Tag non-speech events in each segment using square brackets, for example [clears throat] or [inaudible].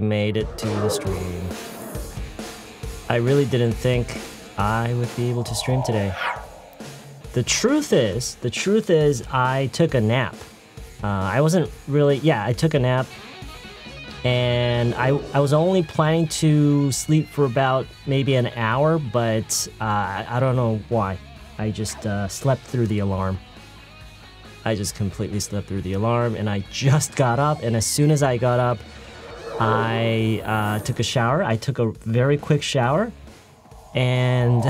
barely made it to the stream. I really didn't think I would be able to stream today. The truth is, the truth is I took a nap. Uh, I wasn't really, yeah, I took a nap and I, I was only planning to sleep for about maybe an hour, but uh, I don't know why. I just uh, slept through the alarm. I just completely slept through the alarm and I just got up and as soon as I got up, I uh, took a shower. I took a very quick shower, and [laughs]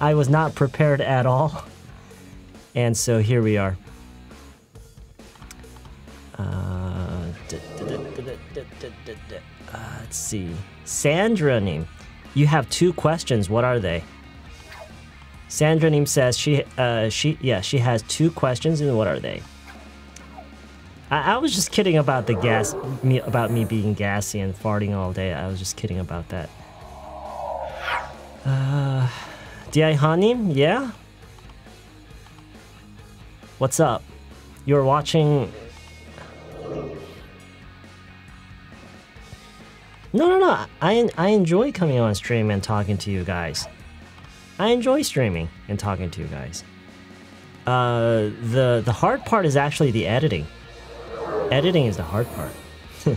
I was not prepared at all. And so here we are. Uh, uh, let's see. Sandra Neem. You have two questions. What are they? Sandra Neem says she, uh, she, yeah, she has two questions, and what are they? I, I was just kidding about the gas, me, about me being gassy and farting all day. I was just kidding about that. Uh, yeah? What's up? You're watching... No, no, no. I, I enjoy coming on stream and talking to you guys. I enjoy streaming and talking to you guys. Uh, the, the hard part is actually the editing. Editing is the hard part. [laughs]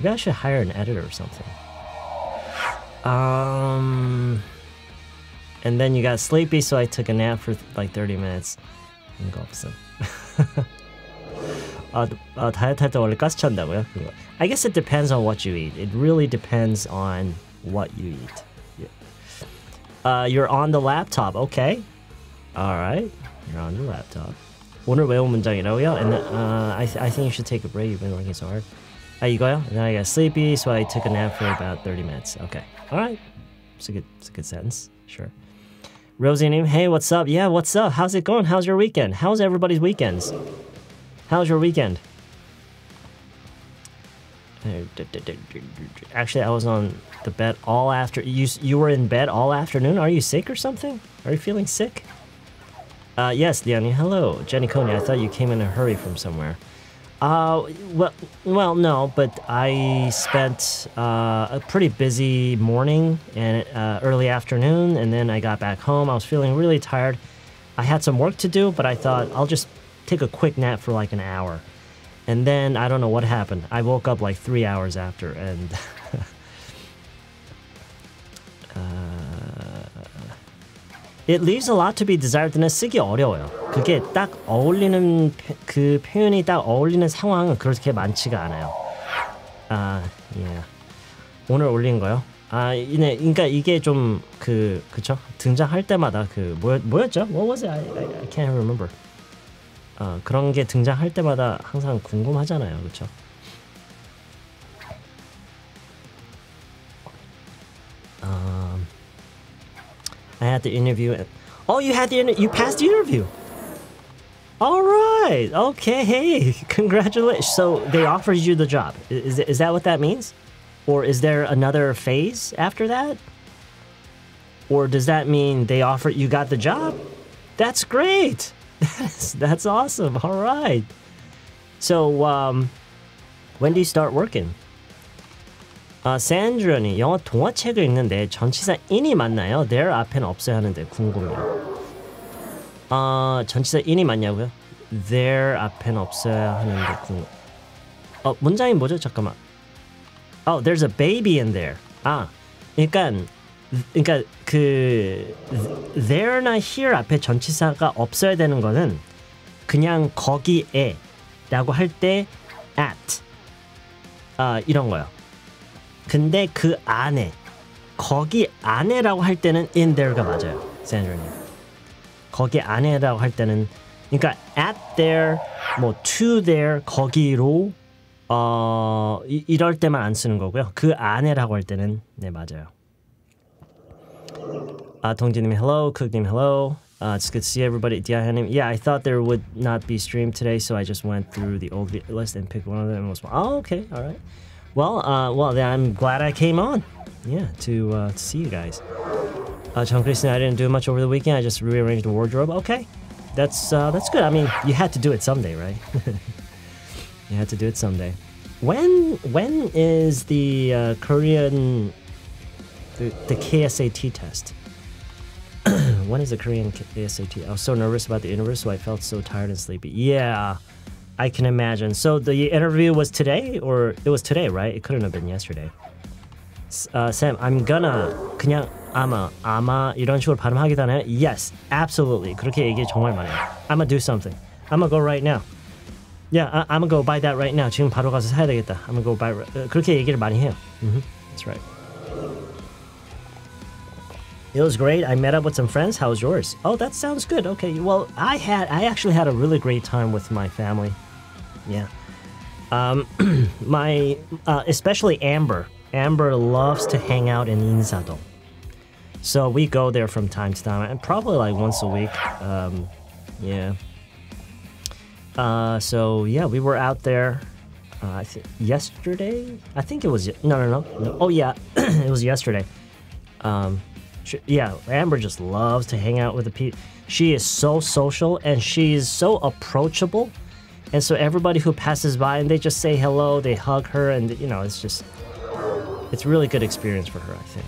Maybe I should hire an editor or something. Um, and then you got sleepy, so I took a nap for like 30 minutes. And golf sim. 아, I guess it depends on what you eat. It really depends on what you eat. Yeah. Uh, you're on the laptop, okay. Alright, you're on the laptop. 오늘 외운 문장이라고요? And uh, I, th I think you should take a break. You've been working so hard. 아 이거요? And then I got sleepy, so I took a nap for about 30 minutes. Okay. All right. It's a good, it's a good sentence. Sure. Rosie님, hey, what's up? Yeah, what's up? How's it going? How's your weekend? How's everybody's weekends? How's your weekend? Actually, I was on the bed all after. You you were in bed all afternoon. Are you sick or something? Are you feeling sick? Uh, yes, Liani. hello. Jenny Coney, I thought you came in a hurry from somewhere. Uh, well, well, no, but I spent uh, a pretty busy morning and uh, early afternoon, and then I got back home. I was feeling really tired. I had some work to do, but I thought I'll just take a quick nap for like an hour. And then I don't know what happened. I woke up like three hours after, and [laughs] It leaves a lot to be desired는 쓰기 어려워요. 그게 딱 어울리는 그 표현이 딱 어울리는 상황은 그렇게 많지가 않아요. 아, 예. 오늘 올린 거요? 아, 네. 그러니까 이게 좀그 그쵸? 등장할 때마다 그 뭐, 뭐였죠? What was it? I, I, I can't remember. 어, 그런 게 등장할 때마다 항상 궁금하잖아요. 그렇 음... 아, I had the interview. oh, you had the you passed the interview. All right. Okay. Hey, [laughs] congratulations. So they offered you the job. Is, is that what that means? Or is there another phase after that? Or does that mean they offered you got the job? That's great. [laughs] That's, that's awesome. All right. So um, when do you start working? 아, s a n d 니 영어 동화책을 읽는데 전치사 인이 맞나요? there 앞에는 없어야 하는데 궁금해요. 아, 전치사 i 이 맞냐고요? there 앞에는 없어야 하는데 궁금. 어, 문장이 뭐죠? 잠깐만. Oh, there's a baby in there. 아, 그러니까 그러니까 그 there나 here 앞에 전치사가 없어야 되는 거는 그냥 거기에라고 할 때 at 아, 이런 거요. 근데 그 안에 거기 안에라고 할 때는 in there가 맞아요. 샌드님. 거기 안에라고 할 때는 그러니까 at there 뭐 to there 거기로 어 이, 럴 때만 안 쓰는 거고요. 그 안에라고 할 때는 네 맞아요. 아 동진님 hello, 쿡님 hello. Uh, it's good to see everybody. Diahanim. Yeah, I thought there would not be stream today, so I just went through the old list and picked one of them. Was oh, okay, all right. Well, uh, well, I'm glad I came on. Yeah, to, uh, to see you guys. Uh, Tom Christian, I didn't do much over the weekend. I just rearranged the wardrobe. Okay, that's uh, that's good. I mean, you had to do it someday, right? [laughs] you had to do it someday. When when is the uh, Korean the, the KSAT test? [clears throat] when is the Korean KSAT? I was so nervous about the universe, so I felt so tired and sleepy. Yeah, I can imagine. So the interview was today, or it was today, right? It couldn't have been yesterday. Uh, Sam, I'm gonna 그냥 아마 아마 이런 식으로 발음하기 yes, absolutely 그렇게 얘기 많이 많이 해요. I'ma do something. I'ma go right now. Yeah, I, I'ma go buy that right now. 지금 바로 가서 사야 되겠다. I'ma go buy. Uh, 그렇게 얘기를 많이 해요. Mm-hmm. That's right. It was great. I met up with some friends. How's yours? Oh, that sounds good. Okay. Well, I had I actually had a really great time with my family yeah. Um, [clears throat] my uh, especially Amber. Amber loves to hang out in Inzado, so we go there from time to time, and probably like once a week. Um, yeah. Uh, so yeah, we were out there. Uh, I yesterday. I think it was no, no, no. no. Oh yeah, [clears throat] it was yesterday. Um, yeah, Amber just loves to hang out with the people. She is so social and she is so approachable and so everybody who passes by and they just say hello, they hug her, and you know, it's just, it's really good experience for her, I think.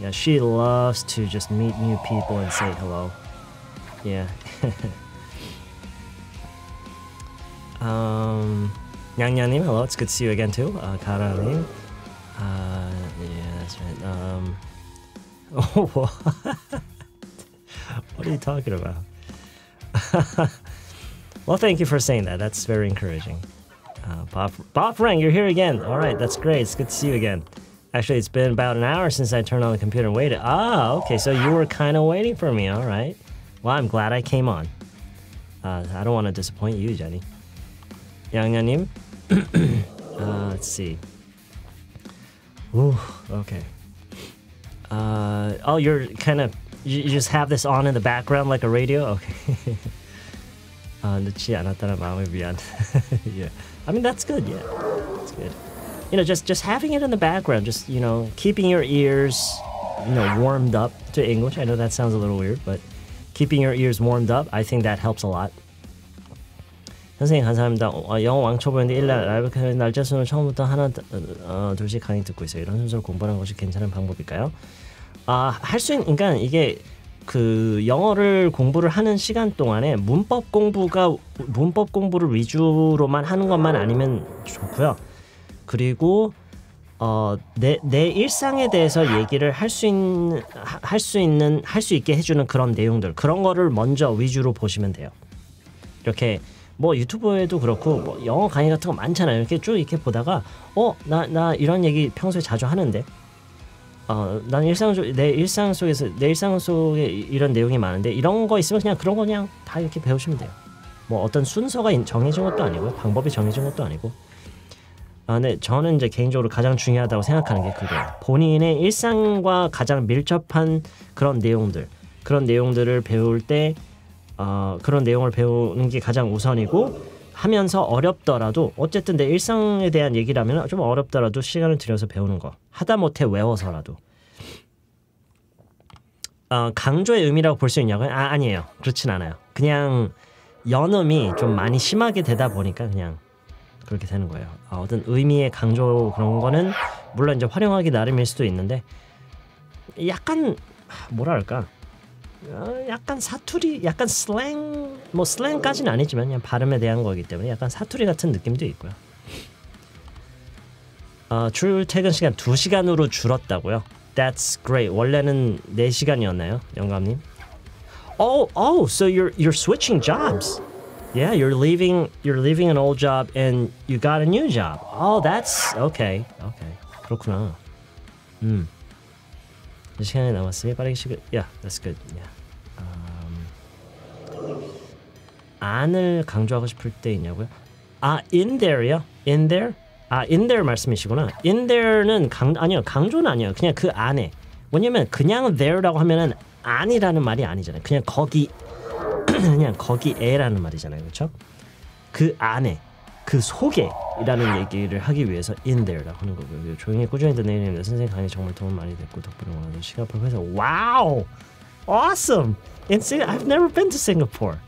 Yeah, she loves to just meet new people and say hello. Yeah. [laughs] um, 냥냥님, hello, it's good to see you again too. Uh, Kara님. Uh, yeah, that's right. Um, [laughs] oh, what? [laughs] what are you talking about? Well, thank you for saying that. That's very encouraging. Uh, Frank, you're here again. All right, that's great. It's good to see you again. Actually, it's been about an hour since I turned on the computer and waited. Ah, okay, so you were kind of waiting for me. All right. Well, I'm glad I came on. Uh, I don't want to disappoint you, Jenny. Yanganim? [coughs] uh, let's see. Ooh, okay. Uh, oh, you're kind of, you just have this on in the background like a radio? Okay. [laughs] Uh, the Uh, [laughs] yeah. I mean, that's good, yeah. That's good. You know, just, just having it in the background, just, you know, keeping your ears, you know, warmed up to English. I know that sounds a little weird, but keeping your ears warmed up, I think that helps a lot. 선생님 감사합니다. 어, 영어 왕초보인데 1날 라이브 카페 날짜 수는 처음부터 하나 어, 둘씩 강의 듣고 있어요. 이런 순서로 공부하는 것이 괜찮은 방법일까요? 아, 할 수 있는 그러니까 이게 그 영어를 공부를 하는 시간 동안에 문법 공부가 문법 공부를 위주로만 하는 것만 아니면 좋고요. 그리고 어내내 내 일상에 대해서 얘기를 할 수 있는 할 수 있는 할 수 있게 해주는 그런 내용들 그런 거를 먼저 위주로 보시면 돼요. 이렇게 뭐 유튜브에도 그렇고 뭐 영어 강의 같은 거 많잖아요. 이렇게 쭉 이렇게 보다가 어 나 나 이런 얘기 평소에 자주 하는데 어, 난 일상 속내 일상 속에서 내 일상 속에 이런 내용이 많은데 이런 거 있으면 그냥 그런 거 그냥 다 이렇게 배우시면 돼요. 뭐 어떤 순서가 정해진 것도 아니고 방법이 정해진 것도 아니고. 아, 네, 저는 이제 개인적으로 가장 중요하다고 생각하는 게 그거예요. 본인의 일상과 가장 밀접한 그런 내용들, 그런 내용들을 배울 때 어, 그런 내용을 배우는 게 가장 우선이고 하면서 어렵더라도 어쨌든 내 일상에 대한 얘기라면 좀 어렵더라도 시간을 들여서 배우는 거 하다못해 외워서라도 어, 강조의 의미라고 볼 수 있냐고요? 아, 아니에요. 그렇진 않아요. 그냥 연음이 좀 많이 심하게 되다 보니까 그냥 그렇게 되는 거예요. 아, 어, 떤 의미의 강조 그런 거는 물론 이제 활용하기 나름일 수도 있는데 약간 아, 뭐랄까 어, 약간 사투리, 약간 슬랭 뭐 슬랭까지는 아니지만 그냥 발음에 대한 거기 때문에 약간 사투리 같은 느낌도 있고요. 어, 출퇴근 시간 2시간으로 줄었다고요? That's great. 원래는 4시간이었나요? 영감님? Oh, oh, so you're you're switching jobs. Yeah, you're leaving you're leaving an old job and you got a new job. Oh, that's okay. Okay. 그렇구나. 음. 시간이 남았으니 빠르게 시간. Yeah, that's good. Yeah. 안을 강조하고 싶을 때 있냐고요? 아, in there요? in there? 아, in there 말씀이시구나. in there는 강 아니요. 강조는 아니에요. 그냥 그 안에. 뭐냐면 그냥 there라고 하면은 안이라는 말이 아니잖아요. 그냥 거기 [clears throat] 그냥 거기에라는 말이잖아요. 그렇죠? 그 안에 그 속에라는 얘기를 하기 위해서 in there라고 하는 거고요. 조용히 꾸준히 듣는 선생님 강의 정말 도움 많이 됐고 덕분에 오늘 싱가포르 회 와우! Awesome! And I've never been to Singapore.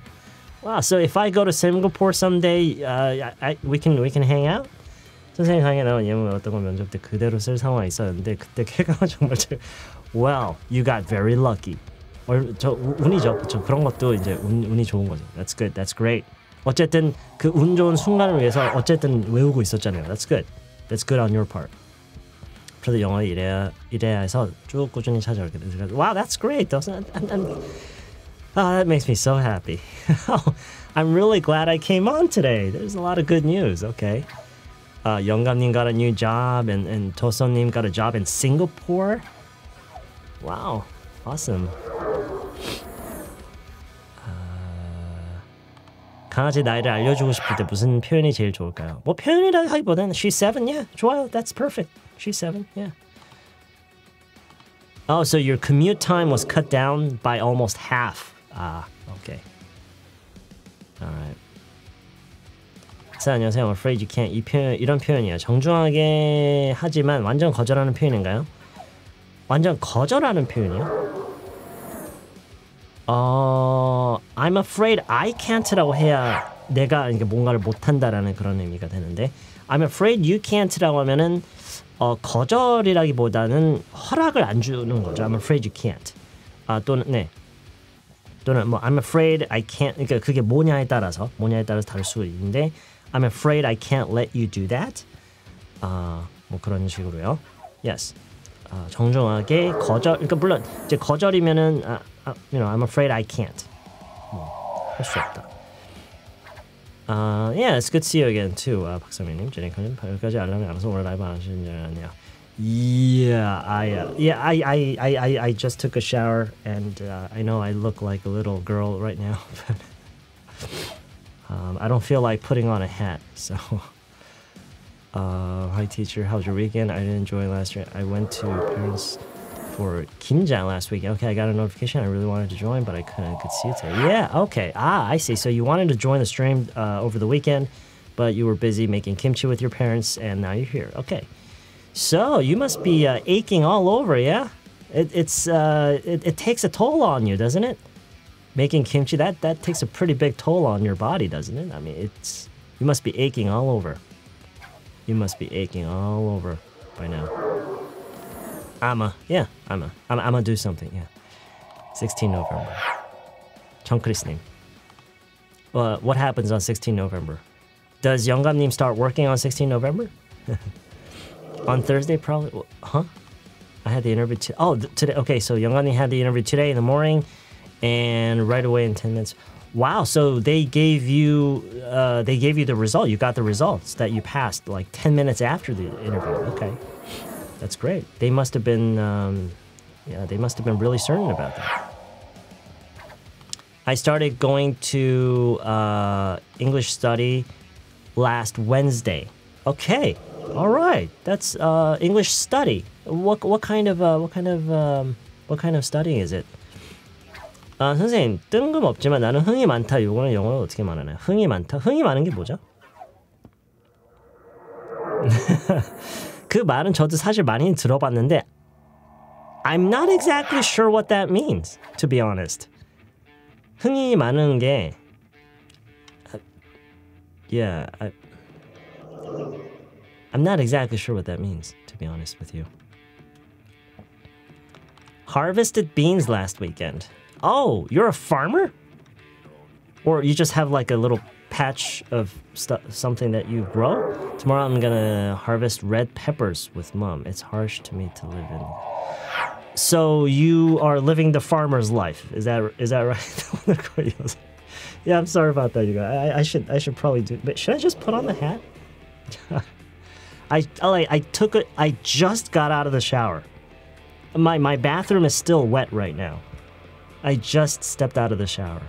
Wow. So if I go to Singapore someday, uh, I, we can we can hang out. 선생님 강에 나온 예문 외웠던 걸 면접 때 그대로 쓸 상황이 있었는데 그때 쾌감은 정말 제 Well, you got very lucky. 저 운이죠. 저 그런 것도 이제 운, 운이 좋은 거죠. That's good. That's great. 어쨌든 그 운 좋은 순간을 위해서 어쨌든 외우고 있었잖아요. That's good. That's good on your part. 그래도 영어 이래야 이래야 해서 쭉 꾸준히 찾아올게 되죠. Wow, that's great. I'm, I'm, Oh, that makes me so happy. [laughs] oh, I'm really glad I came on today. There's a lot of good news, okay? Uh, Youngam-nim got a new job, and, and Toson-nim got a job in Singapore. Wow, awesome. Uh, 강아지 나이를 알려주고 싶을 때 무슨 표현이 제일 좋을까요? 뭐 표현이라 하기보다는 she's seven, yeah, 좋아요, that's perfect. She's seven, yeah. Oh, so your commute time was cut down by almost half. Ah, okay. Alright. 자, 안녕하세요. I'm afraid you can't. 이 표현, 이런 표현이에요. 정중하게 하지만 완전 거절하는 표현인가요? 완전 거절하는 표현이요? 어, I'm afraid I can't라고 해야 내가 뭔가를 못한다라는 그런 의미가 되는데 I'm afraid you can't라고 하면은 어, 거절이라기보다는 허락을 안 주는 거죠. I'm afraid you can't. 아 또는 네 또는 뭐 I'm afraid I can't 그러니까 그게 뭐냐에 따라서 뭐냐에 따라서 다를 수 있는데 I'm afraid I can't let you do that 아뭐 그런 식으로요. Yes. 아, 정정하게 거절 그러니까 물론 이제 거절이면은 아, 아, you know I'm afraid I can't 뭐할수 없다. 아, uh, y e s good to see you again too. 아, 박성님 제니카님, 여기까지 알람이 알아서 오늘 라이브 안 하시는 줄 알았네요. Yeah, I uh, yeah I, I, I, I just took a shower and uh, I know I look like a little girl right now, [laughs] but um, I don't feel like putting on a hat. So, [laughs] uh, hi teacher, how's your weekend? I didn't enjoy last year. I went to parents for kimchi last week. Okay, I got a notification. I really wanted to join, but I couldn't. Could see it. Today. Yeah. Okay. Ah, I see. So you wanted to join the stream uh, over the weekend, but you were busy making kimchi with your parents, and now you're here. Okay. So you must be uh, aching all over, yeah? It, it's uh, it, it takes a toll on you, doesn't it? Making kimchi that that takes a pretty big toll on your body, doesn't it? I mean, it's you must be aching all over. You must be aching all over by now. I'ma yeah, I'ma am do something yeah. 16 November. Chongkris님. Uh, what happens on 16 November? Does Youngam start working on 16 November? [laughs] On Thursday, probably. Huh? I had the interview. oh, today. Okay, so Youngani had the interview today in the morning, and right away in ten minutes. Wow. So they gave you uh, they gave you the result. You got the results that you passed like ten minutes after the interview. Okay, that's great. They must have been um, yeah they must have been really certain about that. I started going to uh, English study last Wednesday. Okay. All right, that's uh, English study. What what kind of uh, what kind of um, what kind of studying is it? 아 선생님 뜬금 없지만 나는 흥이 많다. 요거는 영어로 어떻게 말하나요? 흥이 많다. 흥이 많은 게 뭐죠? 그 말은 저도 사실 많이 들어봤는데 I'm not exactly sure what that means, to be honest. 흥이 많은 게 yeah. I... I'm not exactly sure what that means, to be honest with you. Harvested beans last weekend. Oh, you're a farmer? Or you just have like a little patch of something that you grow? Tomorrow I'm gonna harvest red peppers with mom. It's harsh to me to live in. So you are living the farmer's life. Is that is that right? [laughs] yeah, I'm sorry about that, you guys. I, I should I should probably do. But should I just put on the hat? [laughs] I, I, I took it. I just got out of the shower. My, my bathroom is still wet right now. I just stepped out of the shower.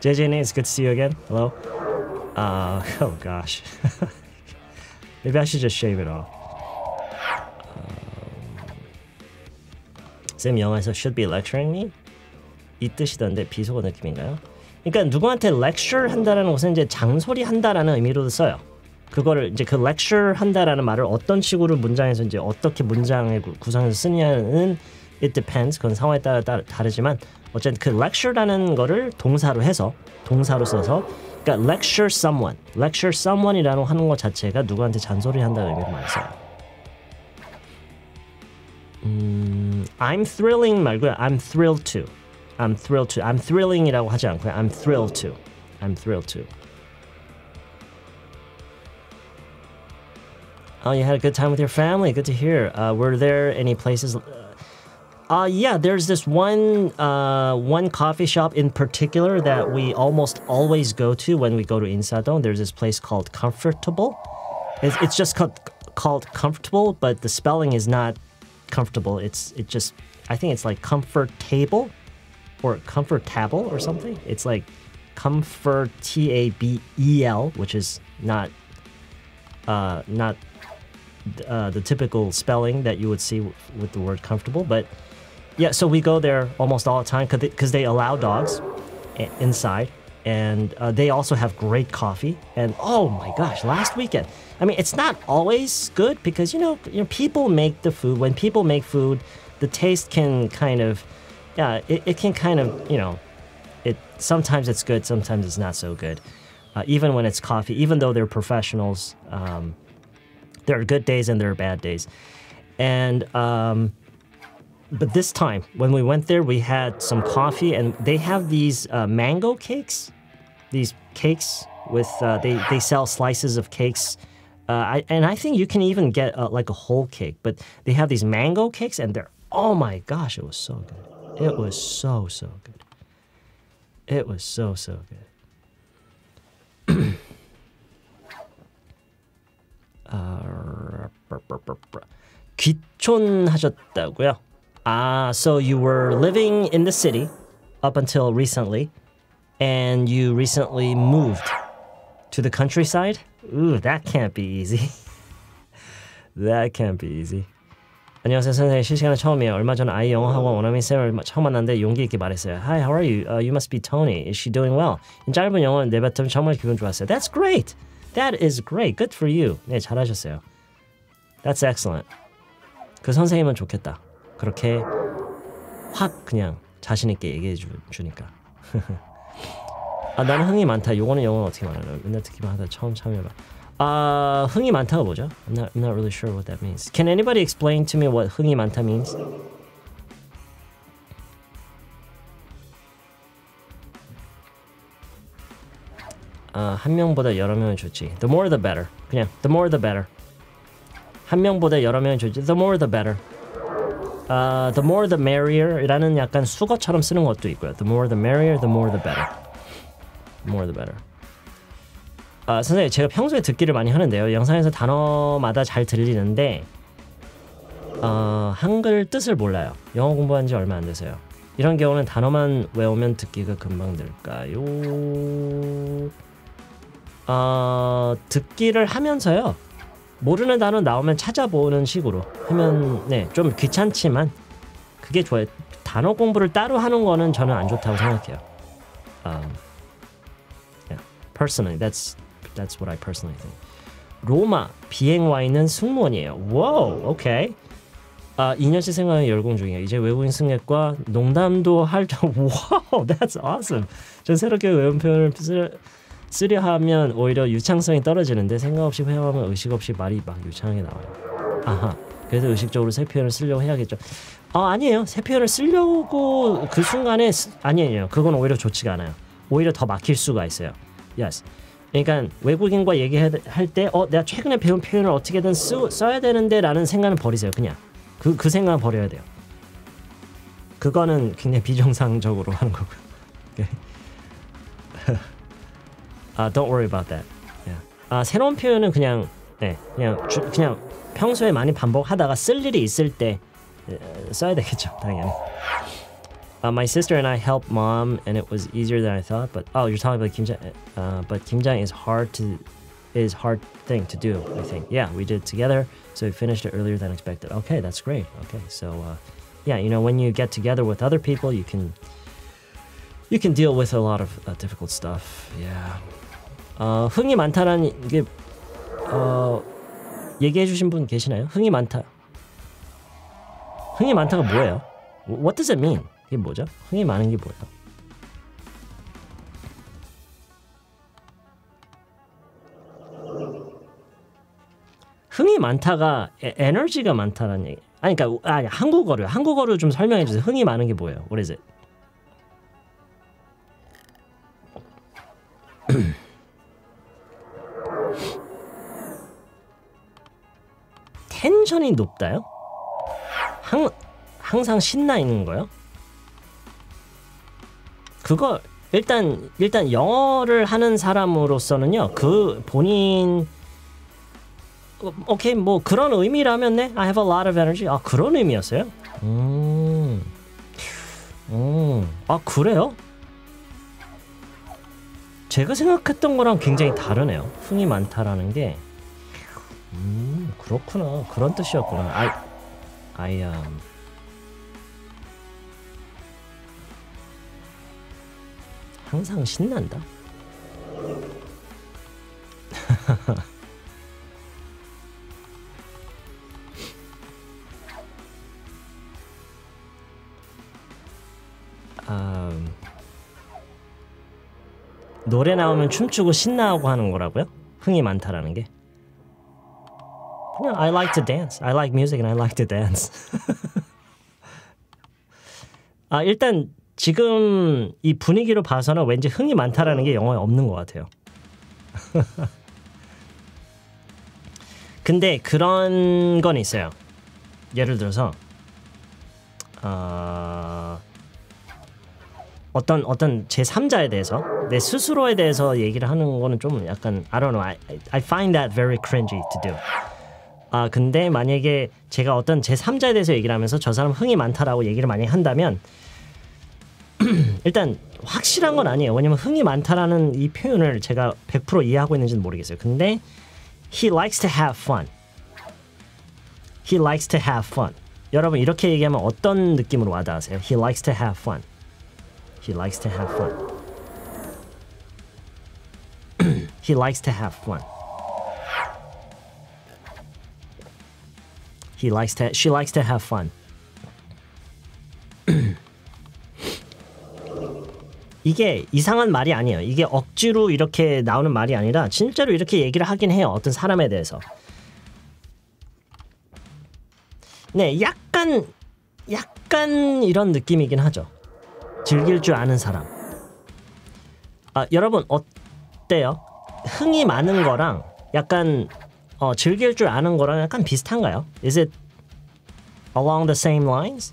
JJ Nate, it's good to see you again. Hello. Uh, [laughs] oh gosh. [laughs] Maybe I should just shave it off. Um, Young, 영화에서 should be lecturing me? 이 뜻이던데 비속어 느낌인가요? 그러니까 누구한테 lecture 한다라는 것은 이제 장소리 한다라는 의미로도 써요. 그거를 이제 그 lecture 한다라는 말을 어떤 식으로 문장에서 이제 어떻게 문장의 구성에서 쓰냐는 it depends 그건 상황에 따라, 따라 다르지만 어쨌든 그 lecture라는 거를 동사로 해서 동사로 써서 그러니까 lecture someone, lecture someone이라는 하는 것 자체가 누구한테 잔소리 한다는 의미를 많이 써요. 음, I'm thrilling 말고요. I'm thrilled to. I'm thrilled to. I'm thrilling이라고 하지 않고요. I'm thrilled to. I'm thrilled to. Oh, you had a good time with your family. Good to hear. Uh, were there any places? Uh, uh, yeah, there's this one uh, one coffee shop in particular that we almost always go to when we go to Insadong. There's this place called Comfortable. It's, it's just called, called Comfortable, but the spelling is not comfortable. It's it just I think it's like comfortable or comfortable or something. It's like comfort T A B E L, which is not uh, not uh, the typical spelling that you would see with the word comfortable. But yeah, so we go there almost all the time because they, they, allow dogs inside. And uh, they also have great coffee. And oh my gosh, last weekend. I mean, it's not always good because, you know, you know people make the food. When people make food, the taste can kind of, yeah, it, it can kind of, you know, it sometimes it's good, sometimes it's not so good. Uh, even when it's coffee, even though they're professionals, um, there are good days and there are bad days. And, um, but this time, when we went there, we had some coffee and they have these uh, mango cakes, these cakes with, uh, they, they sell slices of cakes. Uh, I, and I think you can even get uh, like a whole cake, but they have these mango cakes and they're, oh my gosh, it was so good. It was so, so good. It was so, so good. [clears throat] 귀촌하셨다고요? Ah, so you were living in the city up until recently, and you recently moved to the countryside? Ooh, that can't be easy. [laughs] that can't be easy. 안녕하세요 선생님 실시간에 처음이에요 얼마 전 아이 영어학원 원어민 쌤을 처음 만났는데 용기 있게 말했어요 Hi how are you? Uh, you must be Tony Is she doing well? 짧은 영어 내뱉음 정말 기분 좋았어요 That's great! That is great. Good for you. 네, 잘하셨어요. That's excellent. 그 선생님은 좋겠다. 그렇게 확 그냥 자신 있게 얘기해 주, 니까 아, 나는 흥이 많다. 요거는 영어 어떻게 말하나? 맨날 듣기만 하다 처음 참여해봐. 아, 흥이 많다가 뭐죠? I'm not, I'm not really sure what that means. Can anybody explain to me what 흥이 많다 means? 아, 한 명보다 여러 명이 좋지. The more the better. 그냥 the more the better. 한 명보다 여러 명이 좋지. The more the better. 아, the more the merrier이라는 약간 수거처럼 쓰는 것도 있고요. The more the merrier, the more the better. The more the better. 아, 선생님 제가 평소에 듣기를 많이 하는데요. 영상에서 단어마다 잘 들리는데 어, 한글 뜻을 몰라요. 영어 공부한 지 얼마 안 돼서요. 이런 경우는 단어만 외우면 듣기가 금방 될까요? 어, 듣기를 하면서요. 모르는 단어 나오면 찾아보는 식으로 하면 네, 좀 귀찮지만 그게 좋아요. 단어 공부를 따로 하는 거는 저는 안 좋다고 생각해요. Um, yeah. Personally, that's that's what I personally think. 로마 BNY는 승무원이에요. 와우, 오케이. 아, 2년째 생활에 열공 중이야. 이제 외국인 승객과 농담도 할 줄. [laughs] 와우, that's awesome. 전 새롭게 외운 표현을 쓰려 하면 오히려 유창성이 떨어지는데 생각 없이 회화하면 의식 없이 말이 막 유창하게 나와요. 아하. 그래서 의식적으로 새 표현을 쓰려고 해야겠죠. 어, 아니에요. 새 표현을 쓰려고 그 순간에 쓰... 아니에요. 그건 오히려 좋지가 않아요. 오히려 더 막힐 수가 있어요. Yes. 그러니까 외국인과 얘기할 때 어, 내가 최근에 배운 표현을 어떻게든 쓰, 써야 되는데 라는 생각은 버리세요. 그냥. 그, 그 생각은 버려야 돼요. 그거는 굉장히 비정상적으로 하는 거고요. 네. [laughs] don't worry about that. Yeah. 아, 새로운 표현은 그냥 네, 그냥 주, 그냥 평소에 많이 반복하다가 쓸 일이 있을 때 써야 되겠죠, 당연히. Uh, my sister and I helped mom, and it was easier than I thought. But oh, you're talking about kimjang. Uh, but kimjang is hard to is hard thing to do. I think. Yeah, we did together, so we finished it earlier than expected. Okay, that's great. Okay, so uh, yeah, you know, when you get together with other people, you can you can deal with a lot of uh, difficult stuff. Yeah. 어, 흥이 많다라는 이게 어, 얘기해 주신 분 계시나요? 흥이 많다. 흥이 많다가 뭐예요? What does it mean? 이게 뭐죠? 흥이 많은 게 뭐예요? 흥이 많다가 에, 에너지가 많다는 라 얘기. 아니 그러니까 아니 한국어를 한국어를 좀 설명해 주세요. 흥이 많은 게 뭐예요? What is it? [clears throat] 텐션이 높다요? 항, 항상 신나 있는 거요? 그거 일단 일단 영어를 하는 사람으로서는요. 그 본인 오케이 뭐 그런 의미라면 네 I have a lot of energy 아 그런 의미였어요? 음음아 그래요? 제가 생각했던 거랑 굉장히 다르네요. 흥이 많다라는 게 음, 그렇구나. 그런 뜻이었구나. 아, 아이야. 항상 신난다. 노래 나오면 춤추고 신나고 하는 거라고요? 흥이 많다라는 게? 그냥 I like to dance. I like music and I like to dance. [laughs] 아 일단 지금 이 분위기로 봐서는 왠지 흥이 많다라는 게 영어에 없는 것 같아요. [laughs] 근데 그런 건 있어요. 예를 들어서 어... 어떤 어떤 제 3자에 대해서 내 스스로에 대해서 얘기를 하는 거는 좀 약간 I don't know. I, I find that very cringy to do. 아 근데 만약에 제가 어떤 제 3자에 대해서 얘기를 하면서 저 사람 흥이 많다라고 얘기를 많이 한다면 [clears throat] 일단 확실한 건 아니에요. 왜냐면 흥이 많다라는 이 표현을 제가 100% 이해하고 있는지는 모르겠어요. 근데 he likes to have fun. he likes to have fun. 여러분 이렇게 얘기하면 어떤 느낌으로 와닿으세요? he likes to have fun. he likes to have fun. He likes to have fun. He likes to she likes to have fun. [clears throat] 이게 이상한 말이 아니에요. 이게 억지로 이렇게 나오는 말이 아니라 진짜로 이렇게 얘기를 하긴 해요. 어떤 사람에 대해서. 네, 약간 약간 이런 느낌이긴 하죠. 즐길 줄 아는 사람. 아, 여러분 어때요? 흥이 많은 거랑 약간 어, 즐길 줄 아는 거랑 약간 비슷한가요? Is it along the same lines?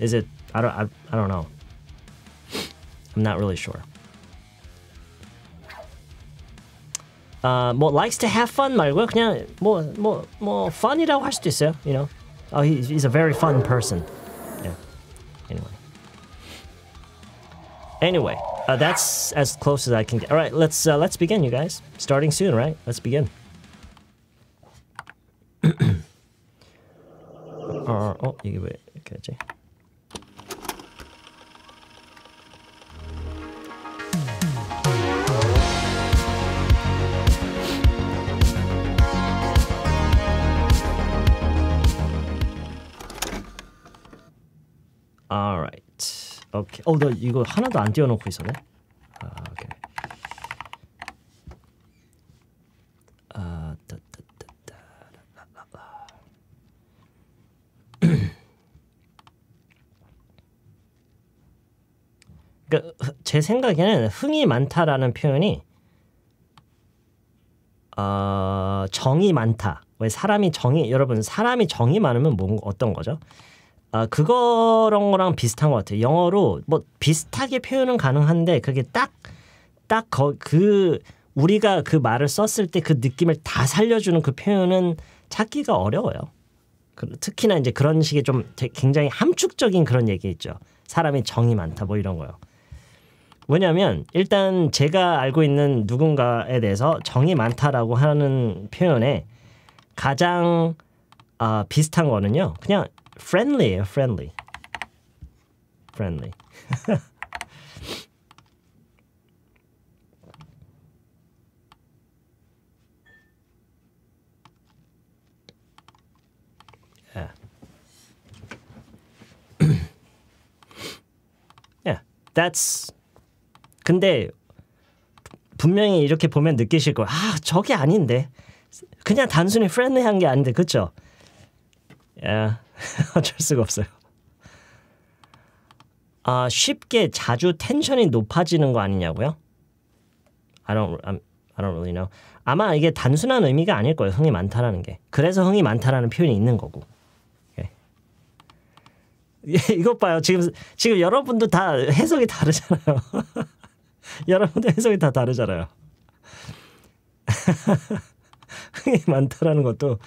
Is it I don't I, I don't know. I'm not really sure. Uh, likes to have fun 말고 그냥 뭐뭐뭐 more 뭐 fun이라고 할 수도 있어요. You know, oh, he's, he's a very fun person. Yeah. Anyway. Anyway, uh, that's as close as I can get. All right, let's uh, let's begin, you guys. Starting soon, right? Let's begin. [coughs] uh, oh, you wait. Okay, Jay. All right. 오케이. 어, 나 이거 하나도 안 띄워놓고 있었네. 아, 오케이. 아, 따, 따, 따, 따, 라, 라, 라. [clears throat] 그제 그러니까 생각에는 흥이 많다라는 표현이 어, 정이 많다. 왜 사람이 정이 여러분 사람이 정이 많으면 뭔 어떤 거죠? 아, 그거랑 거랑 비슷한 것 같아요. 영어로 뭐 비슷하게 표현은 가능한데 그게 딱딱그 우리가 그 말을 썼을 때 그 느낌을 다 살려주는 그 표현은 찾기가 어려워요. 그 특히나 이제 그런 식의 좀 굉장히 함축적인 그런 얘기 있죠. 사람이 정이 많다 뭐 이런 거요. 왜냐하면 일단 제가 알고 있는 누군가에 대해서 정이 많다라고 하는 표현에 가장 아, 비슷한 거는요. 그냥 friendly예요, friendly. friendly. yeah. yeah. That's 근데 분명히 이렇게 보면 느끼실 거예요. 아, 저게 아닌데. 그냥 단순히 friendly한 게 아닌데. 그렇죠? Yeah. [laughs] 어쩔 수가 없어요. 아, 쉽게 자주 텐션이 높아지는 거 아니냐고요? I don't, i don't really know. 아마 이게 단순한 의미가 아닐 거예요. 흥이 많다라는 게. 그래서 흥이 많다라는 표현이 있는 거고. 예, 예 이것 봐요. 지금 지금 여러분도 다 해석이 다르잖아요. [laughs] 여러분도 해석이 다 다르잖아요. [laughs] 흥이 많다라는 것도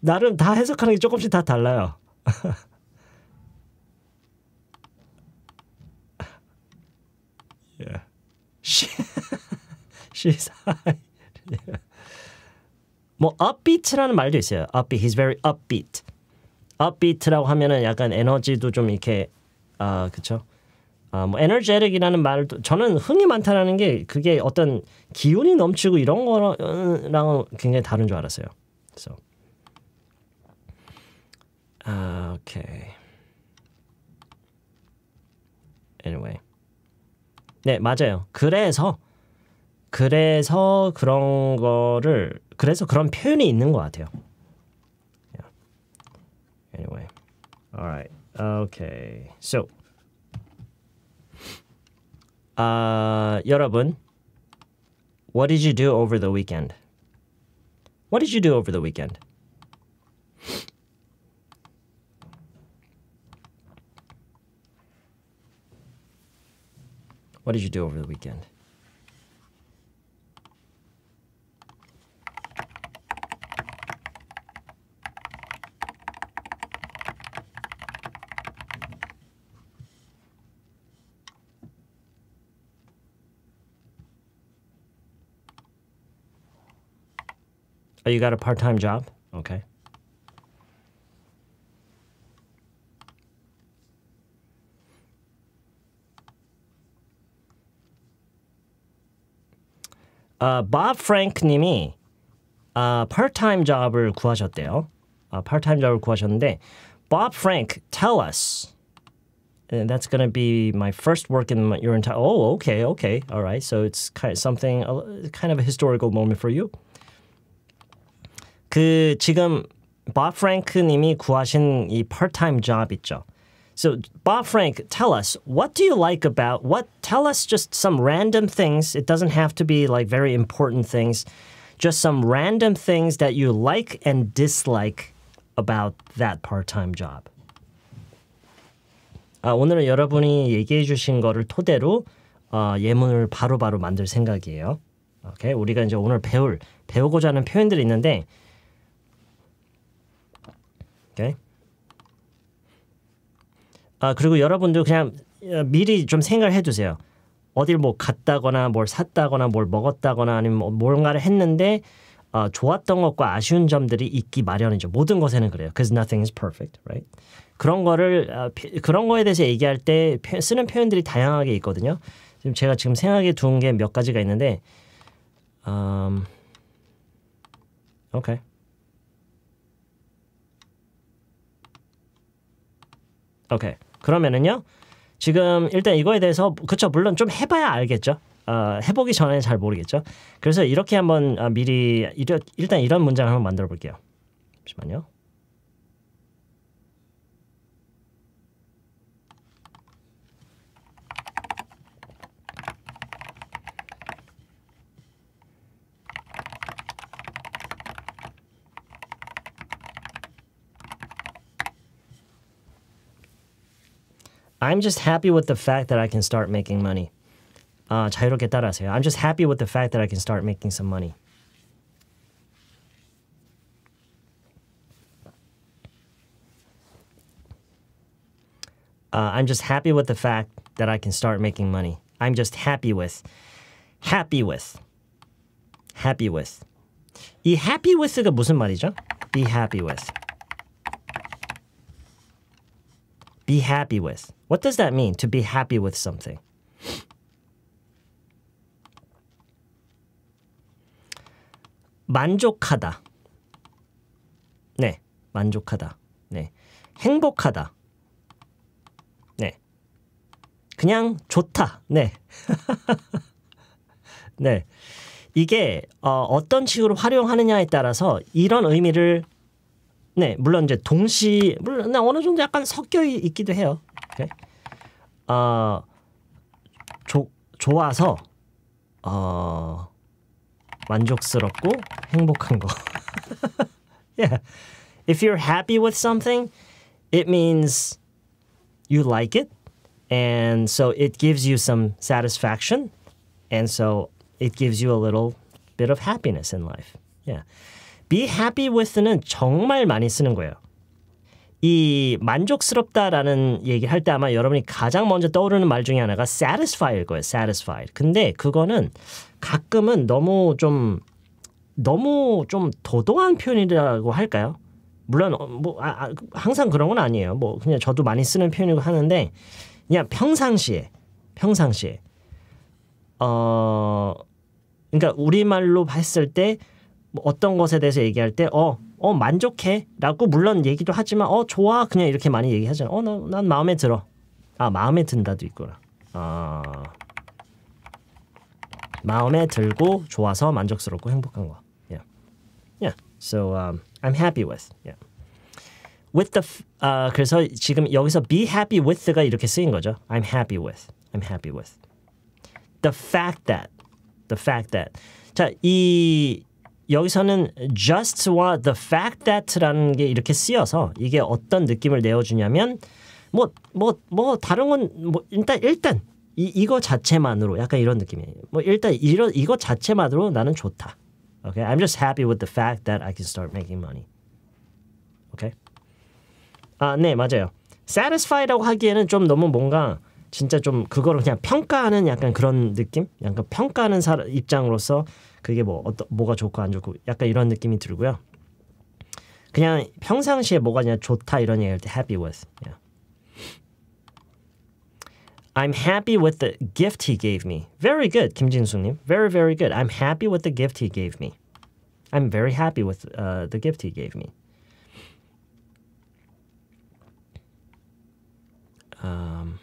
나름 다 해석하는 게 조금씩 다 달라요. [laughs] yeah. She [laughs] she's high. Yeah. [laughs] 뭐 upbeat라는 말도 있어요. upbeat. He's very upbeat. upbeat라고 하면은 약간 에너지도 좀 이렇게 아 그쵸? 아뭐 energetic이라는 말도 저는 흥이 많다라는 게 그게 어떤 기운이 넘치고 이런 거랑 굉장히 다른 줄 알았어요. 그래서 so. 오케이. Anyway. 네, 맞아요. 그래서 그래서 그런 거를 그래서 그런 표현이 있는 것 같아요. Yeah. Anyway, alright, okay. So, uh, 여러분, what did you do over the weekend? What did you do over the weekend? What did you do over the weekend? Oh, you got a part-time job? Okay. 아, 밥 프랭크 님이 아, part-time job을 구하셨대요. 아, part-time job을 구하셨는데 Bob Frank, tell us. That's going to be my first work in your entire Oh, okay, okay. All right. So it's kind of something kind of a historical moment for you. 그 지금 Bob Frank 님이 구하신 이 part-time job 있죠. So, Bob Frank, tell us what do you like about what? Tell us just some random things. It doesn't have to be like very important things. Just some random things that you like and dislike about that part-time job. 아, 오늘은 여러분이 얘기해 주신 거를 토대로 어, 예문을 바로바로 바로 만들 생각이에요. 오케이? 우리가 이제 오늘 배울 배우고자 하는 표현들이 있는데 오케이? 아 그리고 여러분도 그냥 어, 미리 좀 생각해 을주세요 어딜 뭐 갔다거나 뭘 샀다거나 뭘 먹었다거나 아니면 뭐 뭔가를 했는데 어, 좋았던 것과 아쉬운 점들이 있기 마련이죠. 모든 것에는 그래요. Because nothing is perfect, right? 그런 거를 어, 그런 거에 대해서 얘기할 때 쓰는 표현들이 다양하게 있거든요. 지금 제가 지금 생각에둔 게 몇 가지가 있는데, 음, 오케이. 오케이. 그러면은요. 지금 일단 이거에 대해서 그쵸 물론 좀 해봐야 알겠죠. 어, 해보기 전에 잘 모르겠죠. 그래서 이렇게 한번 어, 미리 일단 이런 문장을 한번 만들어 볼게요. 잠시만요. I'm just happy with the fact that I can start making money. 아, 자유롭게 따라하세요. I'm just happy with the fact that I can start making some money. Uh, I'm just happy with the fact that I can start making money. I'm just happy with. happy with. happy with. 이 happy with가 무슨 말이죠? be happy with. be happy with. What does that mean, to be happy with something? 만족하다. 네, 만족하다. 네, 행복하다. 네, 그냥 좋다. 네, 네, 이게 어, 어떤 식으로 활용하느냐에 따라서 이런 의미를 네, 물론 이제 동시 물론 어느 정도 약간 섞여 있기도 해요. 네? 어, 조, 좋아서 어, 만족스럽고 행복한 거. yeah. If you're happy with something, it means you like it and so it gives you some satisfaction and so it gives you a little bit of happiness in life. Yeah. be happy with는 정말 많이 쓰는 거예요. 이 만족스럽다라는 얘기를 할 때 아마 여러분이 가장 먼저 떠오르는 말 중에 하나가 satisfy일 거예요. satisfied. 근데 그거는 가끔은 너무 좀 너무 좀 도도한 표현이라고 할까요? 물론 어, 뭐 아, 아, 항상 그런 건 아니에요. 뭐 그냥 저도 많이 쓰는 표현이고 하는데 그냥 평상시에 평상시에 어 그러니까 우리말로 봤을때 뭐 어떤 것에 대해서 얘기할 때 어, 어 만족해라고 물론 얘기도 하지만 어 좋아 그냥 이렇게 많이 얘기하잖아. 어난 난 마음에 들어. 아 마음에 든다도 있구나. 아 마음에 들고 좋아서 만족스럽고 행복한 거. Yeah, yeah. So um, I'm happy with. Yeah. With the 아 uh, 그래서 지금 여기서 be happy with가 이렇게 쓰인 거죠. I'm happy with. I'm happy with. The fact that the fact that 자이 여기서는 just와 the fact that라는 게 이렇게 쓰여서 이게 어떤 느낌을 내어주냐면 뭐 뭐뭐 뭐, 뭐 다른 건 뭐 일단 일단 이 이거 자체만으로 약간 이런 느낌이에요. 뭐 일단 이런 이거 자체만으로 나는 좋다. Okay, I'm just happy with the fact that I can start making money. Okay. 아, 네, 맞아요. satisfied라고 하기에는 좀 너무 뭔가 진짜 좀 그거를 그냥 평가하는 약간 그런 느낌? 약간 평가하는 사람 입장으로서 그게 뭐 어떤 뭐가 좋고 안 좋고 약간 이런 느낌이 들고요. 그냥 평상시에 뭐가 그냥 좋다 이런 얘기할 때 happy with. Yeah. I'm happy with the gift he gave me. Very good, 김진수님. Very, very good. I'm happy with the gift he gave me. I'm very happy with uh, the gift he gave me. Um,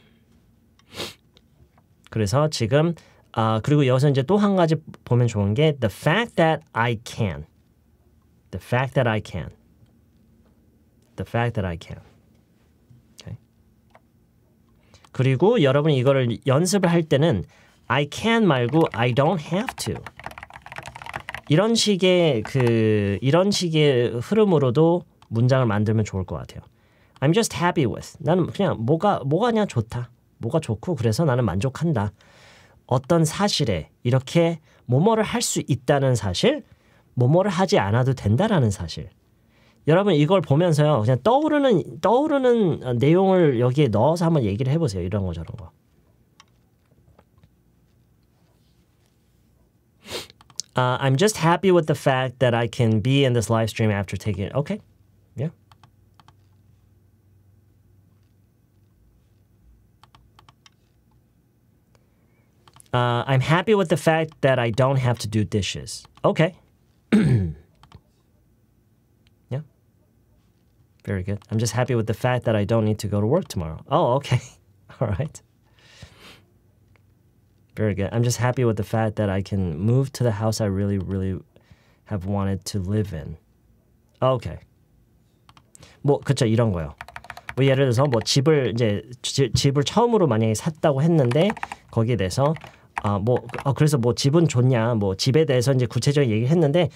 그래서 지금 아, 그리고 여기서 이제 또 한 가지 보면 좋은 게 the fact that I can. the fact that I can. the fact that I can. 그리고 여러분 이거를 연습을 할 때는 I can 말고 I don't have to. 이런 식의 그 이런 식의 흐름으로도 문장을 만들면 좋을 것 같아요. I'm just happy with. 나는 그냥 뭐가 뭐가 그냥 좋다. 뭐가 좋고 그래서 나는 만족한다. 어떤 사실에 이렇게 뭐뭐를 할 수 있다는 사실, 뭐뭐를 하지 않아도 된다라는 사실. 여러분 이걸 보면서요 그냥 떠오르는 떠오르는 내용을 여기에 넣어서 한번 얘기를 해보세요 이런 거 저런 거. Uh, I'm just happy with the fact that I can be in this live stream after taking. Okay. Uh, I'm happy with the fact that I don't have to do dishes. Okay. [clears throat] yeah. Very good. I'm just happy with the fact that I don't need to go to work tomorrow. Oh, okay. [laughs] All right. Very good. I'm just happy with the fact that I can move to the house I really, really have wanted to live in. Okay. 뭐 그쵸 이런 거요. 뭐 예를 들어서 뭐 집을 이제 지, 집을 처음으로 만약에 샀다고 했는데 거기에 대해서 아뭐 어, 그래서 뭐 집은 좋냐 뭐 집에 대해서 이제 구체적인 얘기를 했는데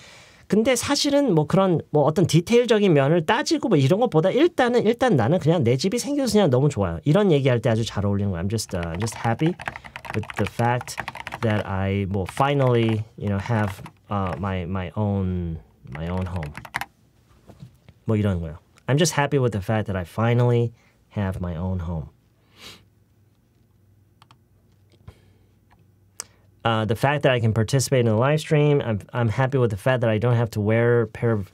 근데 사실은 뭐 그런 뭐 어떤 디테일적인 면을 따지고 뭐 이런 것보다 일단은 일단 나는 그냥 내 집이 생겨서 그냥 너무 좋아요. 이런 얘기할 때 아주 잘 어울리는 거야. I'm just uh, just happy with the fact that I 뭐 finally you know have uh, my my own my own home. 뭐 이런 거요. I'm just happy with the fact that I finally have my own home. uh, the fact that I can participate in the live stream. I'm, I'm happy with the fact that I don't have to wear a pair of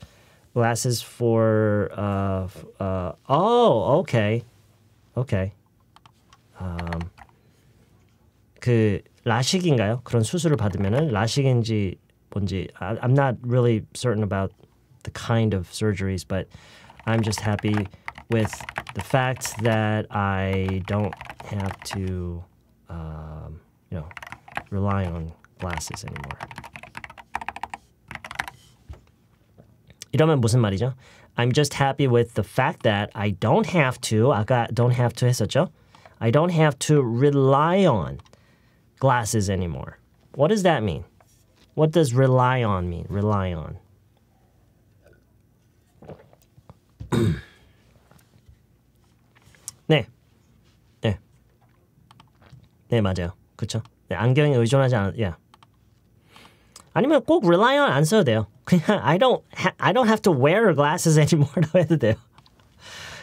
glasses for. Uh, uh, oh, okay. Okay. Um, 그 라식인가요? 그런 수술을 받으면은 라식인지 뭔지 I, I'm not really certain about the kind of surgeries, but I'm just happy with the fact that I don't have to, um, you know, rely on glasses anymore. 이러면 무슨 말이죠? I'm just happy with the fact that I don't have to, 아까 don't have to 했었죠? I don't have to rely on glasses anymore. What does that mean? What does rely on mean? Rely on. [clears throat] 네. 네. 네, 맞아요. 그렇죠. 네, 안경에 의존하지 않. Yeah. 아니면 꼭 rely on 안 써도 돼요. 그냥 I don't I don't have to wear glasses anymore. [laughs] 해도 돼요.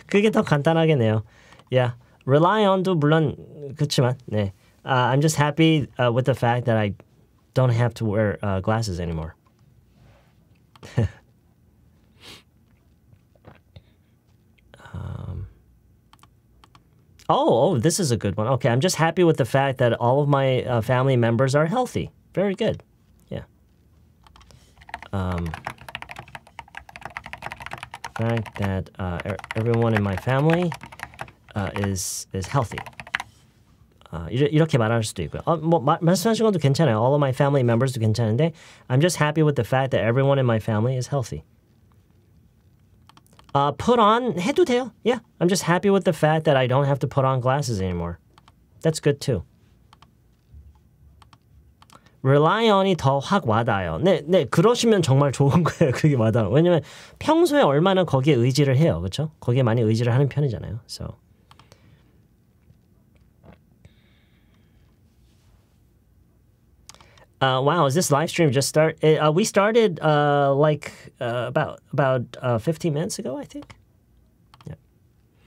그게 더 간단하겠네요. Yeah, rely on도 물론 그렇지만 네, uh, I'm just happy uh, with the fact that I don't have to wear uh, glasses anymore. [laughs] Oh, oh, this is a good one. Okay, I'm just happy with the fact that all of my uh, family members are healthy. Very good. Yeah. Um, fact that uh, er everyone in my family uh, is is healthy. Uh, 이렇게 말할 수도 있고요. 아, 뭐 마, 말씀하신 것도 괜찮아요. All of my family members도 괜찮은데 I'm just happy with the fact that everyone in my family is healthy. Uh, put on 해도 돼요. Yeah, I'm just happy with the fact that I don't have to put on glasses anymore. That's good too. rely on이 더 확 와닿아요. 네, 네, 그러시면 정말 좋은 거예요. 그게 와닿아요. 왜냐면 평소에 얼마나 거기에 의지를 해요. 그렇죠? 거기에 많이 의지를 하는 편이잖아요. So. Uh, wow, is this live stream just start? Eh, uh, we started uh, like uh, about about uh, 15 minutes ago, I think. Yeah.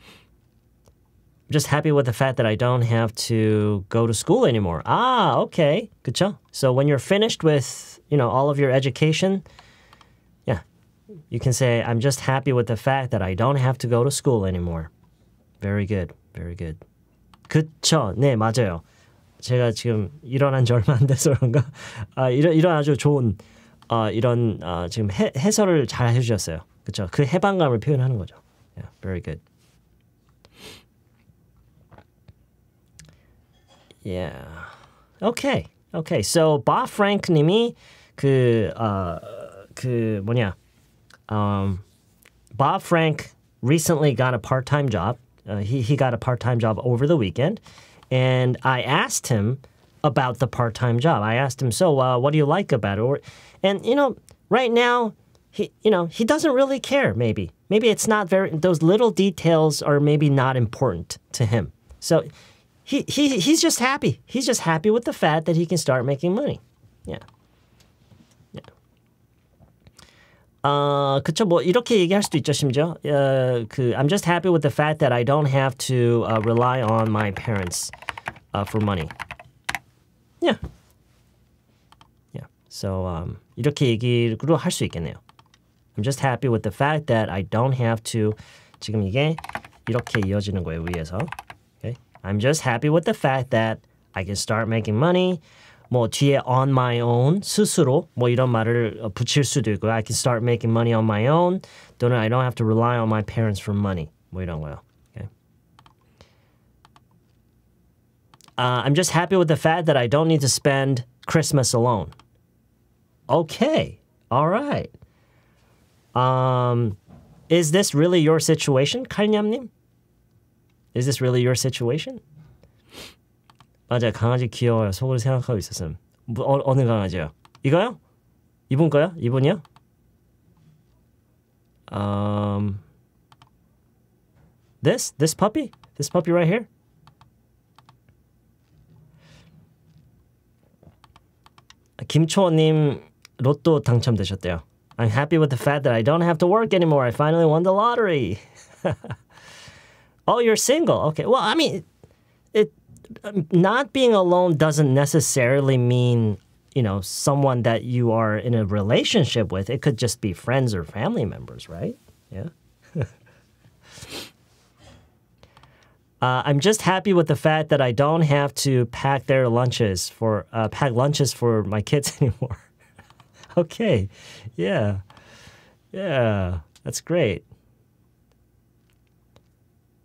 I'm just happy with the fact that I don't have to go to school anymore. Ah, okay, good job. So when you're finished with you know all of your education, yeah, you can say I'm just happy with the fact that I don't have to go to school anymore. Very good, very good. 그쵸? 네, 맞아요. 제가 지금 일어난 지 얼마 안 돼서 그런가 아 이런 이런 아주 좋은 아 이런 아 지금 해, 해설을 잘 해주셨어요. 그렇죠. 그 해방감을 표현하는 거죠. Yeah, very good. Yeah. Okay. Okay. So 바 프랭크님이 그아그 뭐냐 um, Bob Frank recently got a part-time job. Uh, he he got a part-time job over the weekend, And I asked him about the part time job. I asked him, so uh, what do you like about it? Or, and, you know, right now, he, you know, he doesn't really care, maybe. Maybe it's not very, those little details are maybe not important to him. So he, he, he's just happy. He's just happy with the fact that he can start making money. Yeah. 아, 그쵸. 뭐 이렇게 얘기할 수도 있죠. 심지어 uh, 그 I'm just happy with the fact that I don't have to uh, rely on my parents uh, for money. Yeah. Yeah. So um, 이렇게 얘기로 할 수 있겠네요. I'm just happy with the fact that I don't have to. 지금 이게 이렇게 이어지는 거예요 위에서. Okay. I'm just happy with the fact that I can start making money. 뭐 뒤에 on my own 스스로 뭐 이런 말을 붙일 수도 있고 I can start making money on my own 또는 I don't have to rely on my parents for money 뭐 이런 거요. Okay. Uh, I'm just happy with the fact that I don't need to spend Christmas alone. Okay, all right. Um, is this really your situation, 칼냠님? Is this really your situation? 맞아요. 강아지 귀여워요. 속으로 생각하고 있었음. 뭐, 어, 어느 강아지요? 이거요? 이분 거요? 이분이요 u this this puppy this puppy right here. 김초원님 로또 당첨되셨대요. I'm happy with the fact that I don't have to work anymore. I finally won the lottery. oh, you're single. Okay. Well, I mean, it not being alone doesn't necessarily mean you know someone that you are in a relationship with it could just be friends or family members right yeah [laughs] uh, i'm just happy with the fact that i don't have to pack their lunches for uh, pack lunches for my kids [laughs] anymore okay yeah yeah that's great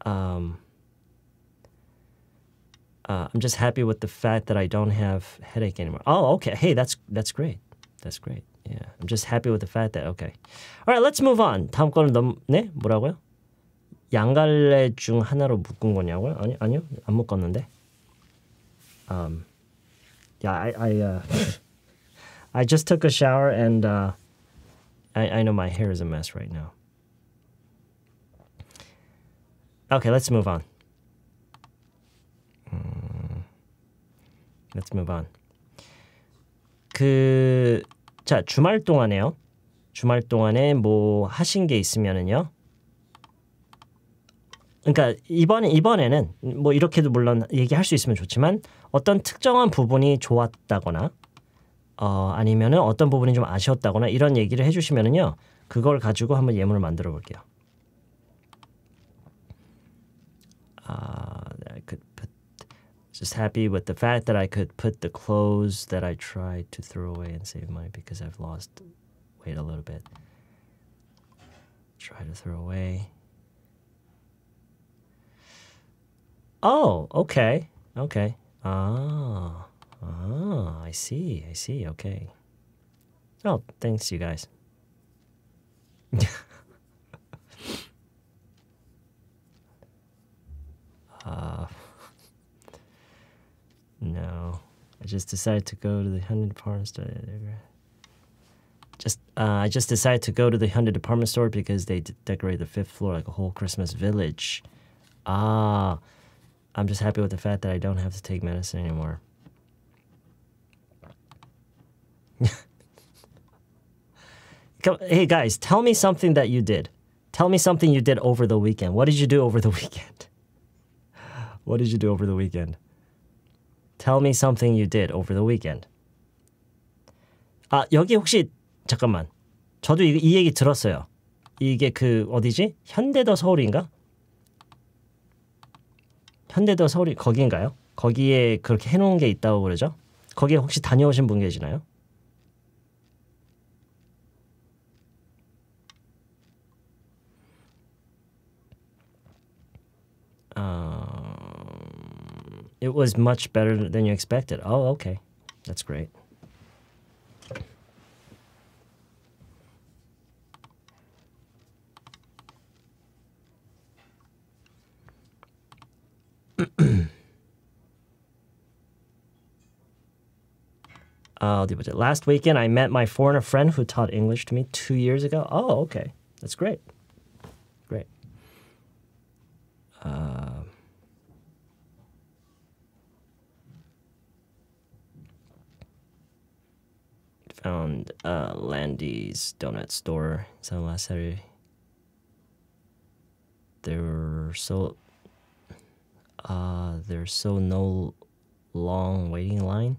um uh, I'm just happy with the fact that I don't have headache anymore. Oh, okay. Hey, that's that's great. That's great. Yeah. I'm just happy with the fact that okay. All right, let's move on. 다음 거는 넘 네, 뭐라고요? 양갈래 중 하나로 묶은 거냐고요? 아니, 아니요. 안 묶었는데. Um Yeah, I I uh [laughs] I just took a shower and uh I I know my hair is a mess right now. Okay, let's move on. 음, let's move on. 그자 주말 동안에요. 주말 동안에 뭐 하신 게 있으면은요. 그러니까 이번 이번에는 뭐 이렇게도 물론 얘기할 수 있으면 좋지만 어떤 특정한 부분이 좋았다거나 어 아니면은 어떤 부분이 좀 아쉬웠다거나 이런 얘기를 해주시면은요 그걸 가지고 한번 예문을 만들어 볼게요. 아, u 네, 그 just happy with the fact that I could put the clothes that I tried to throw away and save money because I've lost weight a little bit. Try to throw away. Oh, okay. Okay. Ah. Ah, I see. I see. Okay. Oh, thanks you guys. [laughs] uh no. I just decided to go to the 100 department store. Just, uh, I just decided to go to the 100 department store because they decorate the fifth floor like a whole Christmas village. Ah, I'm just happy with the fact that I don't have to take medicine anymore. [laughs] hey guys, tell me something that you did. Tell me something you did over the weekend. What did you do over the [laughs] weekend? What did you do over the weekend? Tell me something you did over the weekend. 아 여기 혹시 잠깐만 저도 이, 이 얘기 들었어요. 이게 그 어디지? 현대더 서울인가? 현대더 서울이 거기인가요? 거기에 그렇게 해놓은 게 있다고 그러죠? 거기에 혹시 다녀오신 분 계시나요? it was much better than you expected. Oh, okay. That's great. [clears throat] I'll deal with it. Last weekend, I met my foreigner friend who taught English to me two years ago. Oh, okay. That's great. Great. Uh, found uh, Landy's donut store so last Saturday. There were so uh, there's so no long waiting line.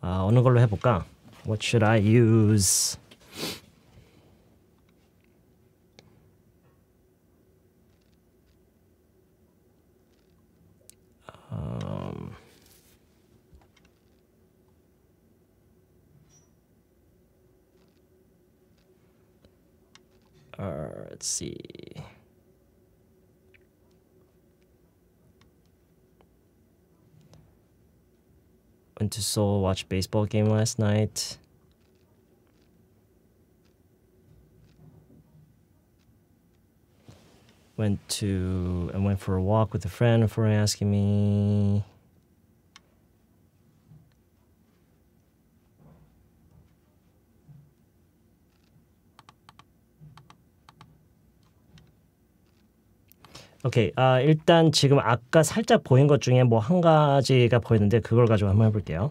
아, uh, 어느 걸로 해볼까? What should I use? Um... Uh, let's see. Went to Seoul, watched baseball game last night. Went to I went for a walk with a friend before asking me. 오케이. 아, 일단 지금 아까 살짝 보인 것 중에 뭐 한 가지가 보이는데 그걸 가지고 한번 해볼게요.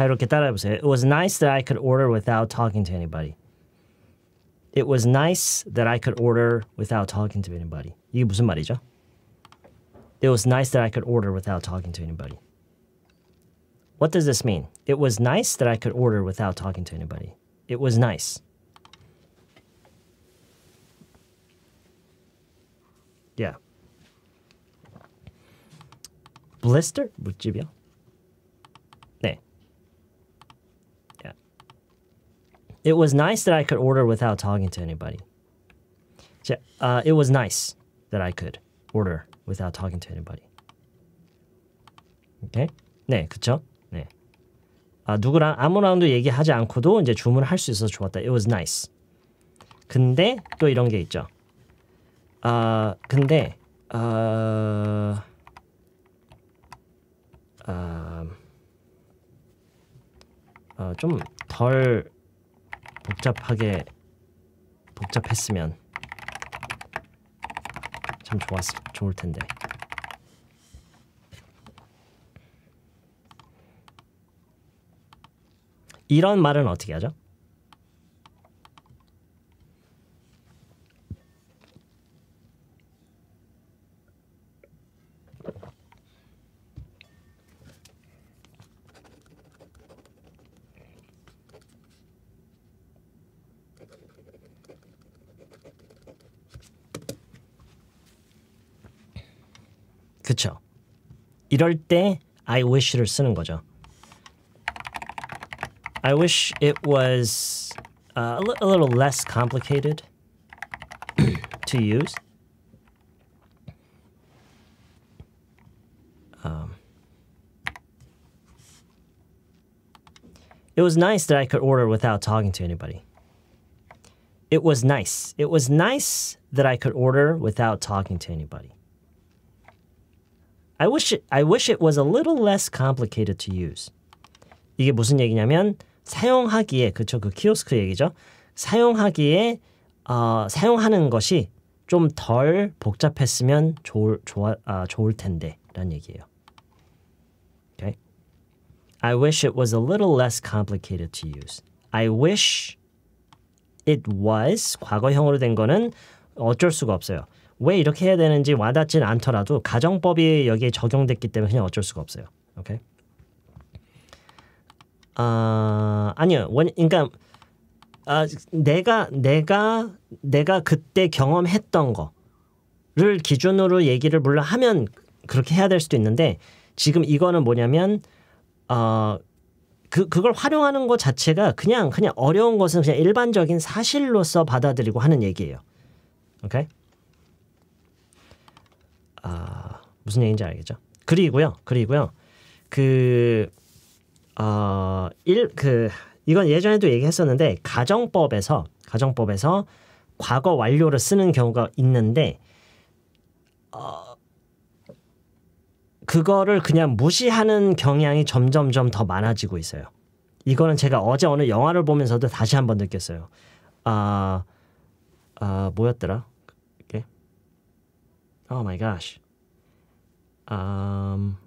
Jairo Quetara would say, it was nice that I could order without talking to anybody. It was nice that I could order without talking to anybody. 이게 무슨 말이죠? It was nice that I could order without talking to anybody. What does this mean? It was nice that I could order without talking to anybody. It was nice. Yeah. Blister? 무집이야? It was nice that I could order without talking to anybody. Uh, it was nice that I could order without talking to anybody. 오케이? 네, 그쵸? 네. 아, 누구랑 아무랑도 얘기하지 않고도 이제 주문할 을수 있어서 좋았다. It was nice. 근데 또 이런 게 있죠. 아, 근데 어... 어... 어, 좀덜 복잡하게 복잡했으면 참 좋았 좋을 텐데. 이런 말은 어떻게 하죠? 이럴 때 I wish를 쓰는 거죠. I wish it was uh, a, little less complicated [coughs] to use. Um, it was nice that I could order without talking to anybody. It was nice. It was nice that I could order without talking to anybody. I wish, it, I wish it was a little less complicated to use. 이게 무슨 얘기냐면 사용하기에 그쵸 그 키오스크 얘기죠. 사용하기에 어, 사용하는 것이 좀 덜 복잡했으면 좋을 좋아, 아, 좋을 텐데라는 얘기예요. Okay. I wish it was a little less complicated to use. I wish it was 과거형으로 된 거는 어쩔 수가 없어요. 왜 이렇게 해야 되는지 와닿진 않더라도 가정법이 여기에 적용됐기 때문에 그냥 어쩔 수가 없어요. 오케이. 아 아니요 원 그러니까 아 내가 내가 내가 그때 경험했던 거를 기준으로 얘기를 물론 하면 그렇게 해야 될 수도 있는데 지금 이거는 뭐냐면 어, 그 그걸 활용하는 것 자체가 그냥 그냥 어려운 것은 그냥 일반적인 사실로서 받아들이고 하는 얘기예요. 오케이. 아 무슨 얘기인지 알겠죠? 그리고요, 그리고요, 그 어, 일, 그 이건 예전에도 얘기했었는데 가정법에서 가정법에서 과거 완료를 쓰는 경우가 있는데 어, 그거를 그냥 무시하는 경향이 점점점 더 많아지고 있어요. 이거는 제가 어제 어느 영화를 보면서도 다시 한번 느꼈어요. 아, 아 뭐였더라? Oh my gosh. Um,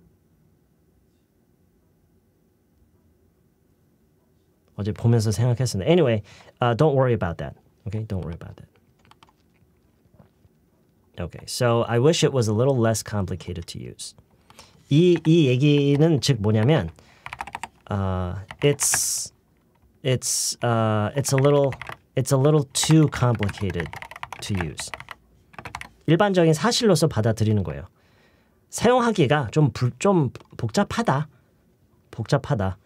어제 보면서 생각했었는데 anyway, uh, don't worry about that. Okay, don't worry about that. Okay, so I wish it was a little less complicated to use. 이, 이 얘기는 즉 뭐냐면 uh, it's it's uh, it's a little it's a little too complicated to use. 일반적인 사실로서 받아들이는 거예요. 사용하기가 좀, 불, 좀 복잡하다. 복잡하다.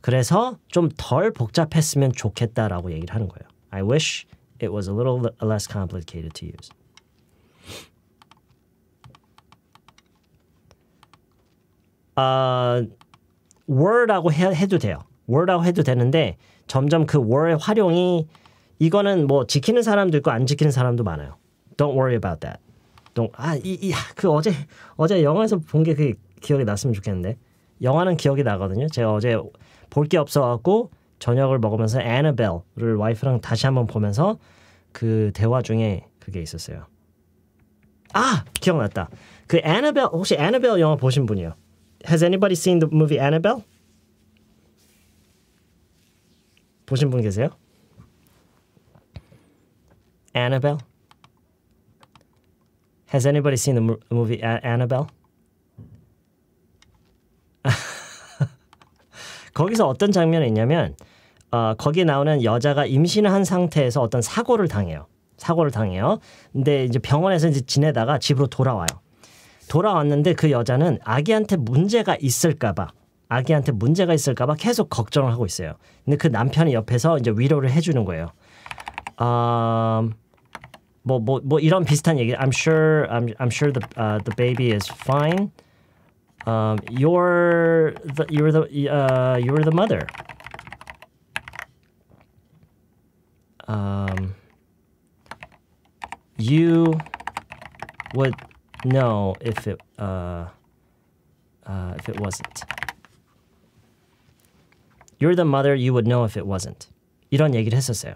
그래서 좀 덜 복잡했으면 좋겠다라고 얘기를 하는 거예요. I wish it was a little less complicated to use. 아, uh, were라고 해, 도 돼요. were라고 해도 되는데 점점 그 were의 활용이 이거는 뭐 지키는 사람도 있고 안 지키는 사람도 많아요. Don't worry about that. 아이이그 어제 어제 영화에서 본 게 그 기억이 났으면 좋겠는데 영화는 기억이 나거든요. 제가 어제 볼 게 없어갖고 저녁을 먹으면서 애나벨을 와이프랑 다시 한번 보면서 그 대화 중에 그게 있었어요. 아 기억났다. 그 애나벨 혹시 애나벨 영화 보신 분이요? Has anybody seen the movie Annabelle? 보신 분 계세요? Annabelle? Has anybody seen the m movie A Annabelle? [laughs] 거기서 어떤 장면이 있냐면 어, 거기에 나오는 여자가 임신을 한 상태에서 어떤 사고를 당해요. 사고를 당해요. 근데 이제 병원에서 이제 지내다가 집으로 돌아와요. 돌아왔는데 그 여자는 아기한테 문제가 있을까봐 아기한테 문제가 있을까봐 계속 걱정을 하고 있어요. 근데 그 남편이 옆에서 이제 위로를 해주는 거예요. 어... 뭐뭐뭐 이런 비슷한 얘기. I'm sure I'm I'm sure the uh, the baby is fine. Um, you're the you're the uh, you're the mother. Um, you would know if it uh, uh, if it wasn't. You're the mother. You would know if it wasn't. 이런 얘기를 했었어요.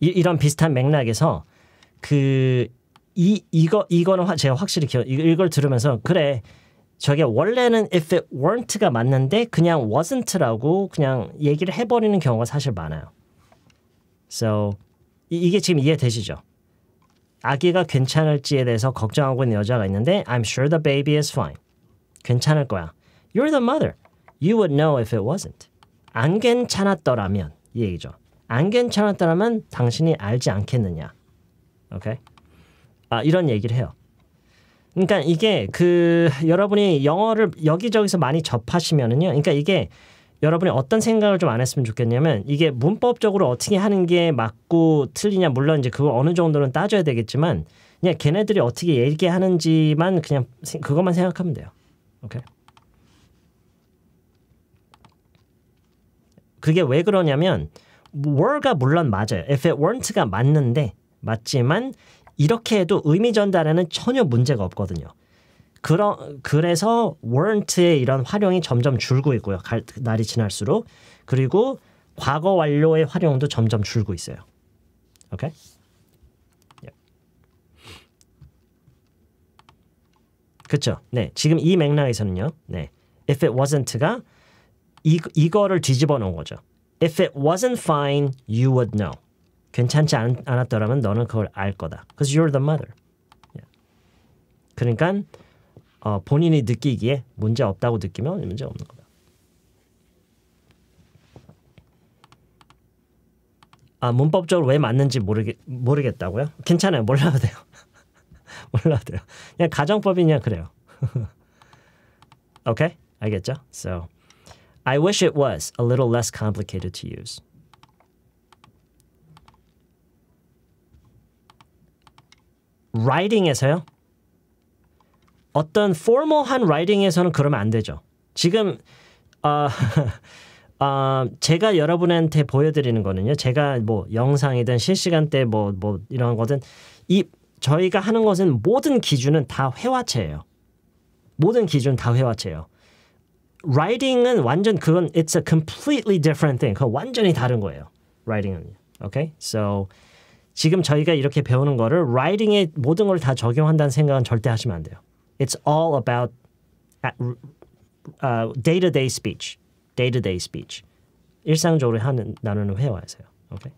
이, 이런 비슷한 맥락에서 그이 이거 이거는 제가 확실히 기억 이걸 들으면서 그래 저게 원래는 if it weren't가 맞는데 그냥 wasn't라고 그냥 얘기를 해버리는 경우가 사실 많아요. So 이, 게 지금 이해되시죠? 아기가 괜찮을지에 대해서 걱정하고 있는 여자가 있는데 I'm sure the baby is fine. 괜찮을 거야. You're the mother. You would know if it wasn't. 안 괜찮았더라면 이 얘기죠. 안 괜찮았더라면 당신이 알지 않겠느냐. 오케이. 아 이런 얘기를 해요. 그러니까 이게 그 여러분이 영어를 여기저기서 많이 접하시면은요. 그러니까 이게 여러분이 어떤 생각을 좀 안 했으면 좋겠냐면 이게 문법적으로 어떻게 하는 게 맞고 틀리냐 물론 이제 그거 어느 정도는 따져야 되겠지만 그냥 걔네들이 어떻게 얘기하는지만 그냥 그것만 생각하면 돼요. 오케이. 그게 왜 그러냐면 were가 물론 맞아요. if it weren't가 맞는데 맞지만 이렇게 해도 의미 전달에는 전혀 문제가 없거든요. 그러, 그래서 w a r r n t 의 이런 활용이 점점 줄고 있고요. 갈, 날이 지날수록. 그리고 과거 완료의 활용도 점점 줄고 있어요. 오케이? 그렇 네. 지금 이 맥락에서는요. 네. if it wasn't가 이, 이거를 뒤집어 놓은 거죠. if it wasn't fine, you would know. 괜찮지 않, 았더라면 너는 그걸 알 거다. Because you're the mother. Yeah. 그러니까 어, 본인이 느끼기에 문제 없다고 느끼면 문제 없는 거다. 아 문법적으로 왜 맞는지 모르겠 모르겠다고요? 괜찮아요. 몰라도 돼요. [laughs] 몰라도 돼요. 그냥 가정법이 냐 그래요. [laughs] okay? 알겠죠? So I wish it was a little less complicated to use. writing에서요. 어떤 formal한 writing에서는 그러면 안 되죠. 지금 어, 어, [laughs] 제가 여러분한테 보여드리는 거는요. 제가 뭐 영상이든 실시간 때 뭐 뭐 이런 거든 이 저희가 하는 것은 모든 기준은 다 회화체예요. 모든 기준 다 회화체예요. writing은 완전 그건 it's a completely different thing. 그 완전히 다른 거예요. w r i t i n g 은 Okay? So 지금 저희가 이렇게 배우는 거를 writing에 모든 걸 다 적용한다는 생각은 절대 하시면 안 돼요. It's all about day-to-day speech, day-to-day speech. 일상적으로 하는 나누는 회화에서요. Okay.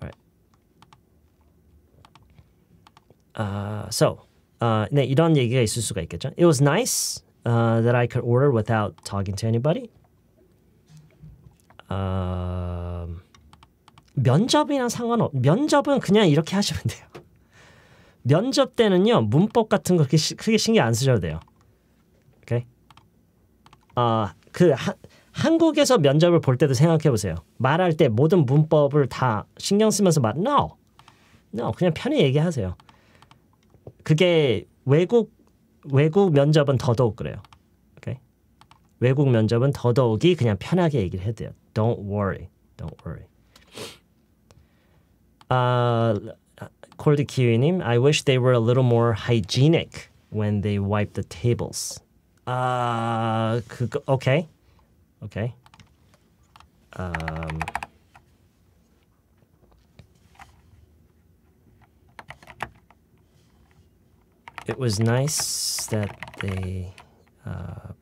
Alright. Uh, so, uh, 네 이런 얘기가 있을 수가 있겠죠. It was nice uh, that I could order without talking to anybody. Um, 면접이랑 상관없 면접은 그냥 이렇게 하시면 돼요. 면접 때는요 문법 같은 거 그렇게 시, 크게 신경 안 쓰셔도 돼요. 오케이. 아그 한국에서 면접을 볼 때도 생각해 보세요. 말할 때 모든 문법을 다 신경 쓰면서 말 no, no 그냥 편히 얘기하세요. 그게 외국 외국 면접은 더더욱 그래요. 오케이. 외국 면접은 더더욱이 그냥 편하게 얘기를 해야 돼요. Don't worry, don't worry. uh, Cold Kiwi님, I wish they were a little more hygienic when they wipe the tables. Uh, okay. Okay. Um, it was nice that they uh,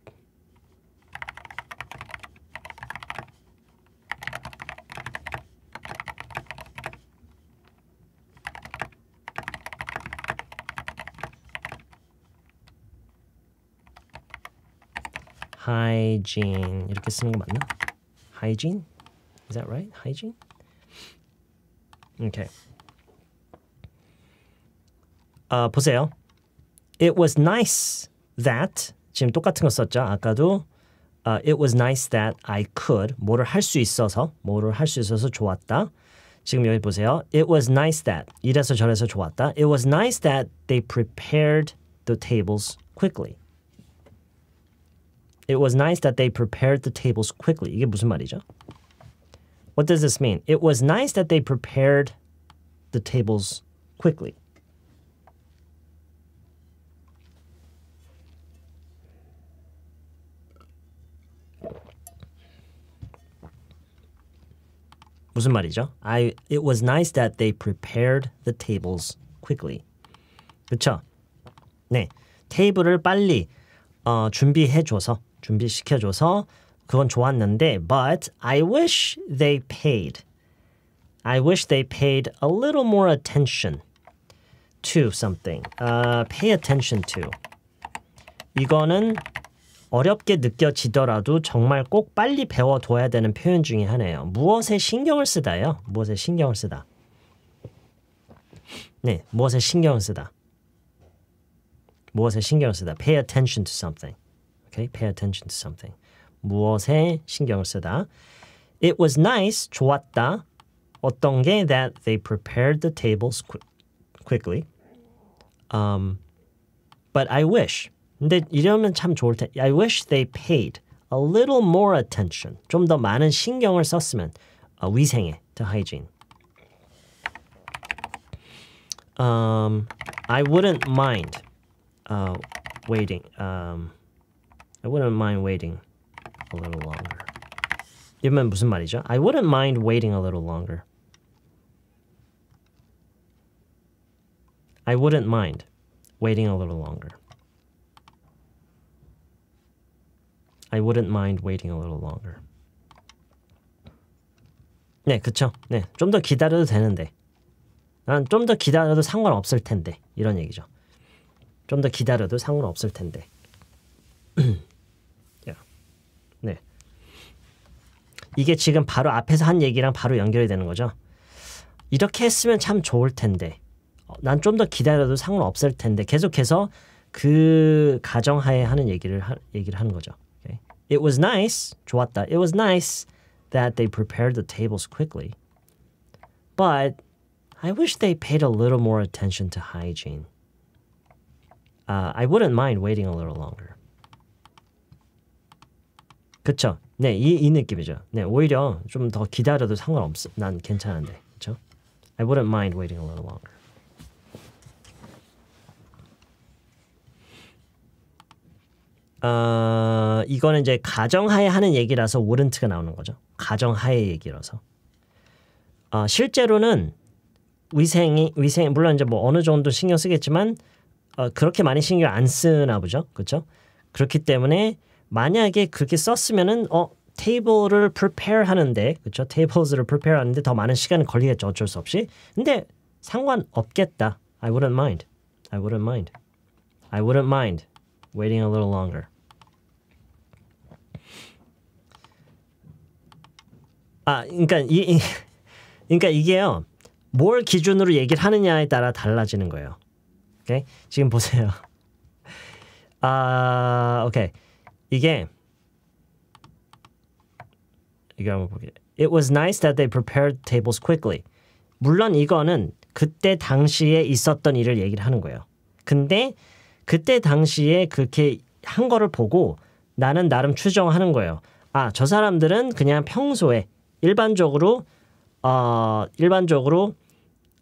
hygiene 이렇게 쓰는 거 맞나? hygiene? Is that right? hygiene? Okay. 아, 보세요. It was nice that 지금 똑같은 거 썼죠. 아까도 uh, It was nice that I could 뭐를 할 수 있어서 뭐를 할 수 있어서 좋았다. 지금 여기 보세요. It was nice that 이래서 저래서 좋았다. It was nice that they prepared the tables quickly. It was nice that they prepared the tables quickly. 이게 무슨 말이죠? What does this mean? It was nice that they prepared the tables quickly. 무슨 말이죠? I it was nice that they prepared the tables quickly. 그렇죠? 네. 테이블을 빨리 어, 준비시켜줘서 그건 좋았는데 but I wish they paid I wish they paid a little more attention to something. Uh, pay attention to. 이거는 어렵게 느껴지더라도 정말 꼭 빨리 배워둬야 되는 표현 중에 하나예요. 무엇에 신경을 쓰다요. 무엇에 신경을 쓰다. 네, 무엇에 신경을 쓰다. 무엇에 신경을 쓰다. Pay attention to something. Okay, pay attention to something. 무엇에 신경을 쓰다. It was nice, 좋았다. 어떤 게 that they prepared the tables qu quickly. Um, but I wish. 근데 이러면 참 좋을 텐데. I wish they paid a little more attention. 좀 더 많은 신경을 썼으면 uh, 위생에 to hygiene. Um, I wouldn't mind uh, waiting. Um, I wouldn't mind waiting a little longer. I would wouldn't mind waiting a little longer. I wouldn't mind waiting a little longer. I wouldn't mind waiting a little longer. 네, 그쵸. 네, 좀더 기다려도 되는데. 난좀더 기다려도 상관없을 텐데. 이런 얘기죠. 좀 더 기다려도 상관없을 텐데. [clears throat] 네. 이게 지금 바로 앞에서 한 얘기랑 바로 연결이 되는 거죠. 이렇게 했으면 참 좋을 텐데. 난 좀 더 기다려도 상관없을 텐데. 계속해서 그 가정하에 하는 얘기를 하, 얘기를 하는 거죠. Okay. It was nice. 좋았다. It was nice that they prepared the tables quickly. But I wish they paid a little more attention to hygiene. Uh, I wouldn't mind waiting a little longer. 그쵸 네, 이, 이 느낌이죠. 네, 오히려 좀 더 기다려도 상관없어. 난 괜찮은데, 그렇 I wouldn't mind waiting a little longer. 어, 이거는 이제 가정하에 하는 얘기라서 w o u 가 나오는 거죠. 가정하의 얘기라서. 어, 실제로는 위생이 위생 물론 이제 뭐 어느 정도 신경 쓰겠지만 어, 그렇게 많이 신경 안 쓰나 보죠. 그렇죠? 그렇기 때문에 만약에 그렇게 썼으면은 어 테이블을 prepare 하는데 그렇죠? 테이블스를 prepare 하는데 더 많은 시간이 걸리겠죠. 어쩔 수 없이. 근데 상관없겠다. I wouldn't mind. I wouldn't mind. I wouldn't mind waiting a little longer. 아, 그러니까 이, 이 그러니까 이게요. 뭘 기준으로 얘기를 하느냐에 따라 달라지는 거예요. 오케이? 지금 보세요. [laughs] 아, 오케이. 이게 이거 한번 보게. It was nice that they prepared tables quickly. 물론 이거는 그때 당시에 있었던 일을 얘기를 하는 거예요. 근데 그때 당시에 그렇게 한 거를 보고 나는 나름 추정하는 거예요. 아, 저 사람들은 그냥 평소에 일반적으로 어, 일반적으로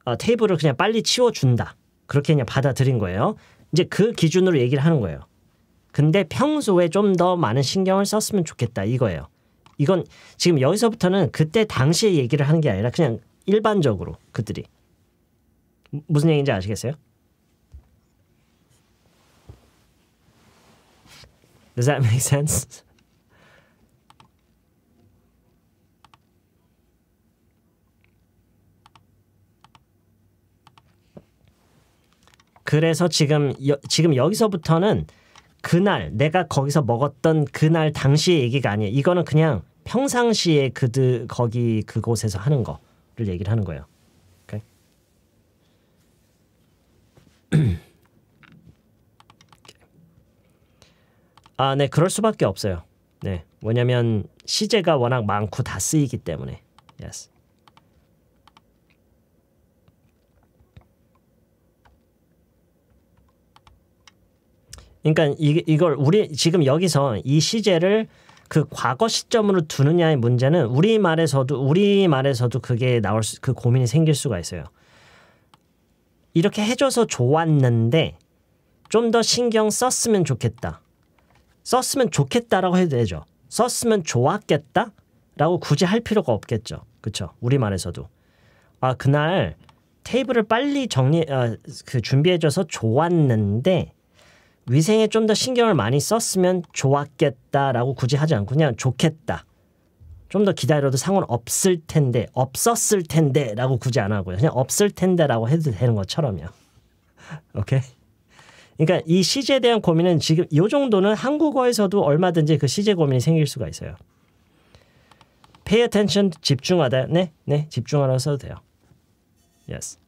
어, 테이블을 그냥 빨리 치워준다. 그렇게 그냥 받아들인 거예요. 이제 그 기준으로 얘기를 하는 거예요. 근데 평소에 좀 더 많은 신경을 썼으면 좋겠다 이거예요. 이건 지금 여기서부터는 그때 당시에 얘기를 하는 게 아니라 그냥 일반적으로 그들이 무슨 얘기인지 아시겠어요? Does that make sense? 그래서 지금 여, 지금 여기서부터는 그날 내가 거기서 먹었던 그날 당시의 얘기가 아니에요. 이거는 그냥 평상시에 그들 거기 그곳에서 하는 거를 얘기를 하는 거예요. [clears throat] 아, 네, 그럴 수밖에 없어요. 네, 왜냐면 시제가 워낙 많고 다 쓰이기 때문에. Yes. 그러니까 이, 이걸 우리 지금 여기서 이 시제를 그 과거 시점으로 두느냐의 문제는 우리 말에서도 우리 말에서도 그게 나올 수, 그 고민이 생길 수가 있어요. 이렇게 해줘서 좋았는데 좀 더 신경 썼으면 좋겠다. 썼으면 좋겠다라고 해도 되죠. 썼으면 좋았겠다라고 굳이 할 필요가 없겠죠. 그렇죠. 우리 말에서도 아 그날 테이블을 빨리 정리 아, 그 준비해줘서 좋았는데 위생에 좀 더 신경을 많이 썼으면 좋았겠다라고 굳이 하지 않고 그냥 좋겠다. 좀 더 기다려도 상관 없을 텐데 없었을 텐데라고 굳이 안 하고요. 그냥 없을 텐데라고 해도 되는 것처럼요. [laughs] 오케이. 그러니까 이 시제에 대한 고민은 지금 이 정도는 한국어에서도 얼마든지 그 시제 고민이 생길 수가 있어요. Pay attention 집중하다. 네, 네 집중하라고 써도 돼요. Yes.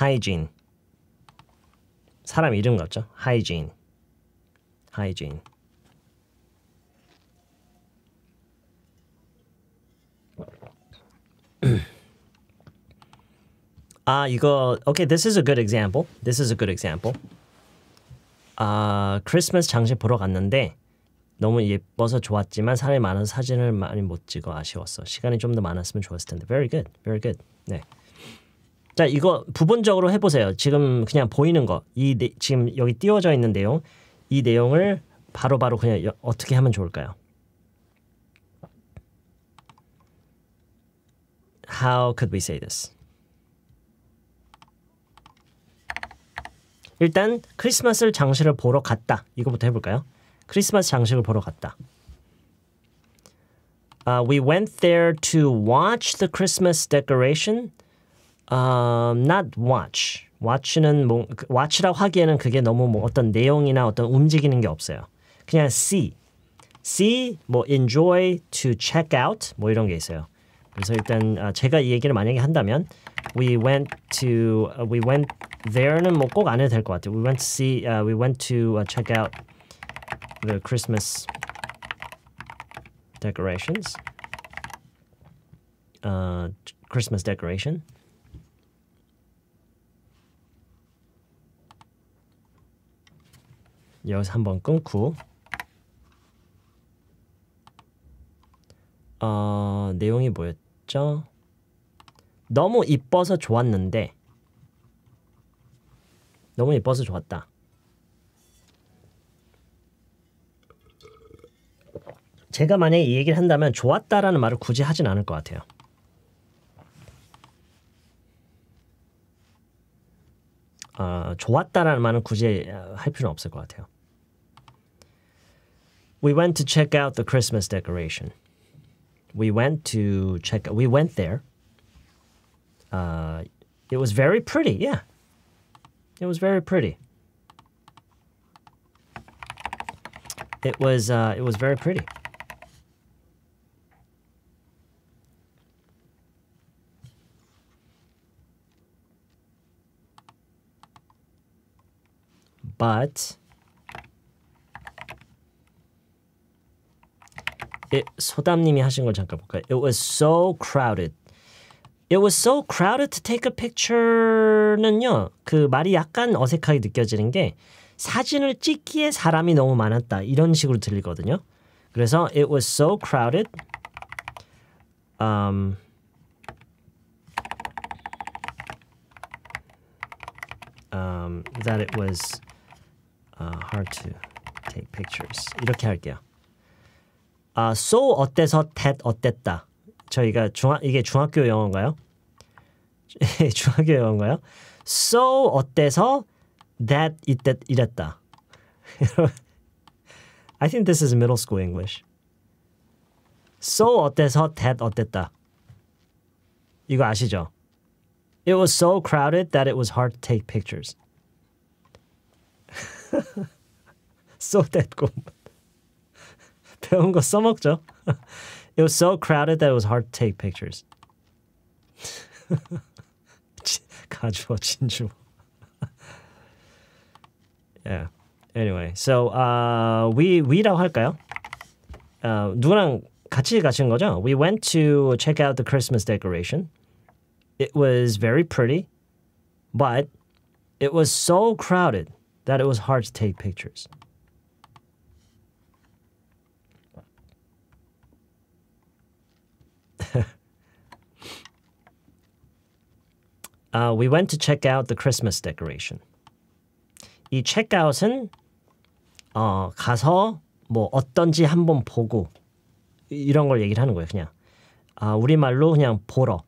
hygiene. 사람 이름 같죠? hygiene. hygiene. 아, 이거 okay, this is a good example. This is a good example. 아, 크리스마스 장식 보러 갔는데 너무 예뻐서 좋았지만 사람이 많아서 사진을 많이 못 찍어 아쉬웠어. 시간이 좀 더 많았으면 좋았을 텐데. Very good. Very good. 네. 자, 이거 부분적으로 해보세요. 지금 그냥 보이는 거, 이 네, 지금 여기 띄워져 있는 내용, 이 내용을 바로바로 바로 그냥 여, 어떻게 하면 좋을까요? How could we say this? 일단 크리스마스 장식을 보러 갔다. 이거부터 해볼까요? 크리스마스 장식을 보러 갔다. Uh, we went there to watch the Christmas decoration um, not watch. watch는 뭐, watch라고 하기에는 그게 너무 뭐 어떤 내용이나 어떤 움직이는 게 없어요. 그냥 see, see, 뭐 enjoy, to check out 뭐 이런 게 있어요. 그래서 일단 제가 이 얘기를 만약에 한다면 we went to we went there는 뭐꼭안 해도 될 것 같아요. We went to see, uh, we went to uh, check out the Christmas decorations. Uh, Christmas decoration. 여기서 한 번 끊고 어, 내용이 뭐였죠? 너무 이뻐서 좋았는데 너무 이뻐서 좋았다. 제가 만약에 이 얘기를 한다면 좋았다라는 말을 굳이 하진 않을 것 같아요. 어, 좋았다라는 말은 굳이 할 필요는 없을 것 같아요. We went to check out the Christmas decoration. We went to check. We went there. Uh, it was very pretty. Yeah, it was very pretty. It was. Uh, it was very pretty. but it, 소담님이 하신 걸 잠깐 볼까요? It was so crowded. It was so crowded to take a picture는요. 그 말이 약간 어색하게 느껴지는 게 사진을 찍기에 사람이 너무 많았다 이런 식으로 들리거든요. 그래서 it was so crowded. Um, um, that it was uh, hard to take pictures 이렇게 할게요. 아, uh, so 어때서 that 어땠다. 저희가 중학 이게 중학교 영어인가요? 중학교 영어인가요? so 어때서 that 이때 이랬다. I think this is middle school English. so 어때서 that 어땠다. 이거 아시죠? It was so crowded that it was hard to take pictures. [laughs] so dead 됐고 배운 거 써먹죠. [laughs] it was so crowded that it was hard to take pictures. [laughs] 가주어 진주. yeah. Anyway, so uh, we we라고 할까요? Uh, 누구랑 같이 가신 거죠? We went to check out the Christmas decoration. It was very pretty, but it was so crowded that it was hard to take pictures. uh, we went to check out the Christmas decoration. 이 checkout은 어, 가서 뭐 어떤지 한번 보고 이런 걸 얘기를 하는 거예요. 그냥 아, 우리말로 그냥 보러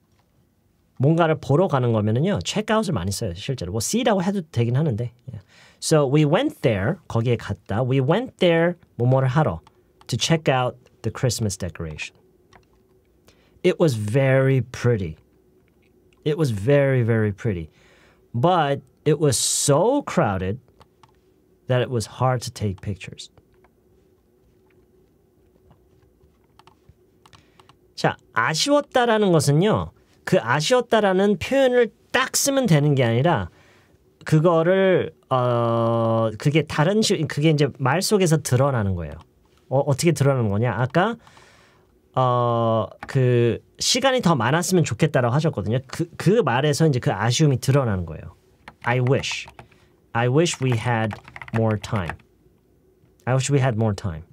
뭔가를 보러 가는 거면은요. checkout을 많이 써요. 실제로 뭐 see라고 해도 되긴 하는데 So we went there, 거기에 갔다. We went there 뭐뭐를 하러 to check out the Christmas decoration. It was very pretty. It was very, very pretty. But it was so crowded that it was hard to take pictures. 자, 아쉬웠다라는 것은요. 그 아쉬웠다라는 표현을 딱 쓰면 되는 게 아니라 그거를 어 그게 다른 식 그게 이제 말 속에서 드러나는 거예요. 어, 어떻게 드러나는 거냐? 아까 어 그 시간이 더 많았으면 좋겠다라고 하셨거든요. 그그 그 말에서 이제 그 아쉬움이 드러나는 거예요. I wish, I wish we had more time. I wish we had more time.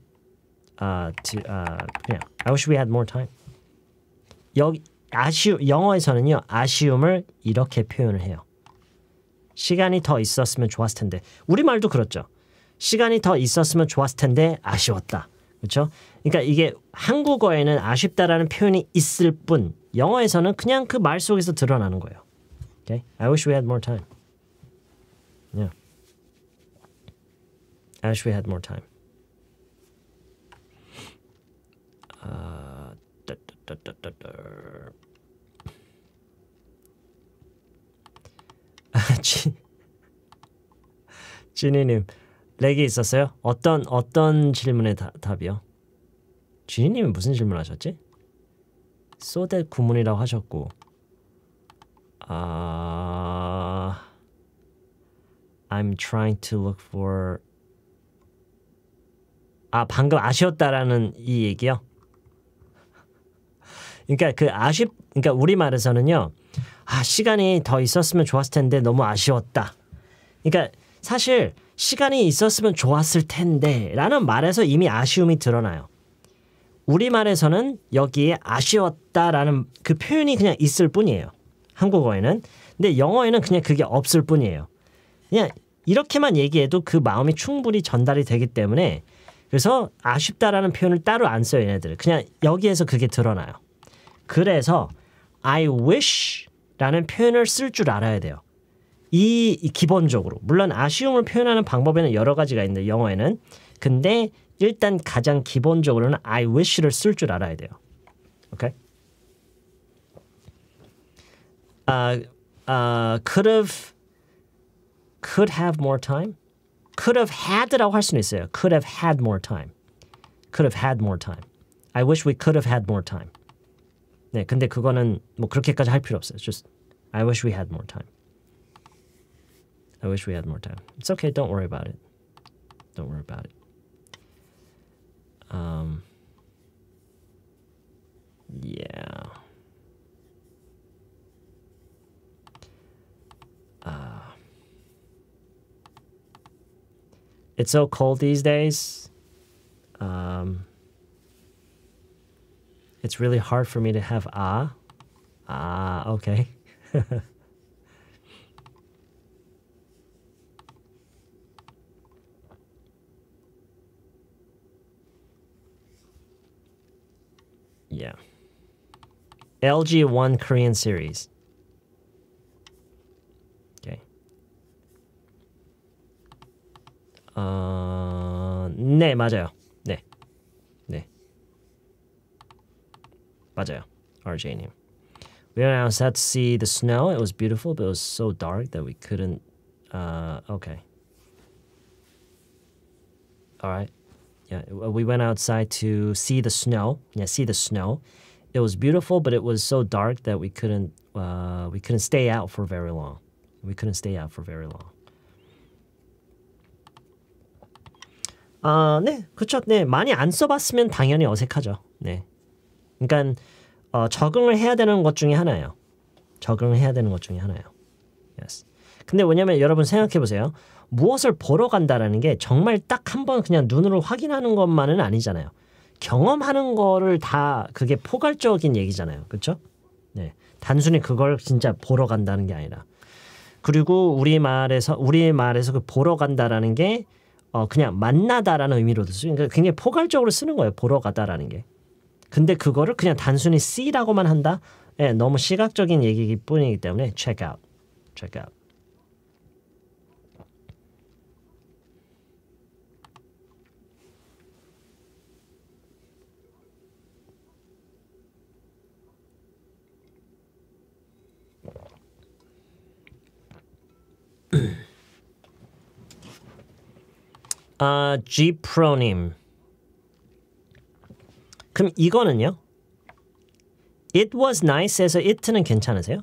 아, uh, uh, 그냥 I wish we had more time. 여기 아쉬 영어에서는요 아쉬움을 이렇게 표현을 해요. 시간이 더 있었으면 좋았을 텐데 우리말도 그렇죠. 시간이 더 있었으면 좋았을 텐데 아쉬웠다. 그렇죠? 그러니까 이게 한국어에는 아쉽다라는 표현이 있을 뿐 영어에서는 그냥 그 말 속에서 드러나는 거예요. Okay? I wish we had more time. Yeah. I wish we had more time. Uh, da, da, da, 찐 찐이님 [laughs] 렉이 있었어요? 어떤 어떤 질문의 다, 답이요? 찐이님이 무슨 질문하셨지? 소대 구문이라고 하셨고 아 I'm trying to look for 아 방금 아쉬웠다라는 이 얘기요. 그러니까 그 아쉽 그러니까 우리 말에서는요. 아, 시간이 더 있었으면 좋았을 텐데 너무 아쉬웠다. 그러니까 사실 시간이 있었으면 좋았을 텐데 라는 말에서 이미 아쉬움이 드러나요. 우리말에서는 여기에 아쉬웠다라는 그 표현이 그냥 있을 뿐이에요. 한국어에는. 근데 영어에는 그냥 그게 없을 뿐이에요. 그냥 이렇게만 얘기해도 그 마음이 충분히 전달이 되기 때문에 그래서 아쉽다라는 표현을 따로 안 써요, 얘네들은. 그냥 여기에서 그게 드러나요. 그래서 I wish 라는 표현을 쓸 줄 알아야 돼요. 이, 이 기본적으로 물론 아쉬움을 표현하는 방법에는 여러 가지가 있는데 영어에는 근데 일단 가장 기본적으로는 I wish를 쓸 줄 알아야 돼요. 오케이. 아, 아, could have could have more time. could have had라고 할 수는 있어요. could have had more time. could have had more time. I wish we could have had more time. 네, 근데 그거는 뭐 그렇게까지 할 필요 없어요. Just I wish we had more time. I wish we had more time. It's okay. Don't worry about it. Don't worry about it. Um. Yeah. Uh, it's so cold these days. Um, it's really hard for me to have ah. Ah, okay. [laughs] yeah. LG One Korean series. Okay. Uh, 네, 맞아요. 맞아요. RJ님. We went outside to see the snow. It was beautiful, but it was so dark that we couldn't. Uh, okay. All right. Yeah, we went outside to see the snow. Yeah, see the snow. It was beautiful, but it was so dark that we couldn't. Uh, we couldn't stay out for very long. We couldn't stay out for very long. 아, 네, 그렇죠. 네, 많이 안 써봤으면 당연히 어색하죠. 네, 그러니까 어, 적응을 해야 되는 것 중에 하나예요. 적응을 해야 되는 것 중에 하나예요. Yes. 근데 뭐냐면 여러분 생각해 보세요. 무엇을 보러 간다라는 게 정말 딱 한 번 그냥 눈으로 확인하는 것만은 아니잖아요. 경험하는 거를 다 그게 포괄적인 얘기잖아요. 그렇죠? 네. 단순히 그걸 진짜 보러 간다는 게 아니라. 그리고 우리 말에서 우리 말에서 그 보러 간다라는 게 어, 그냥 만나다라는 의미로도 쓰. 그러니까 굉장히 포괄적으로 쓰는 거예요. 보러 가다라는 게. 근데 그거를 그냥 단순히 C라고만 한다? 예, 너무 시각적인 얘기기 뿐이기 때문에 check out, check out. 아, Gpro님. 그럼 이거는요? It was nice에서 it는 괜찮으세요?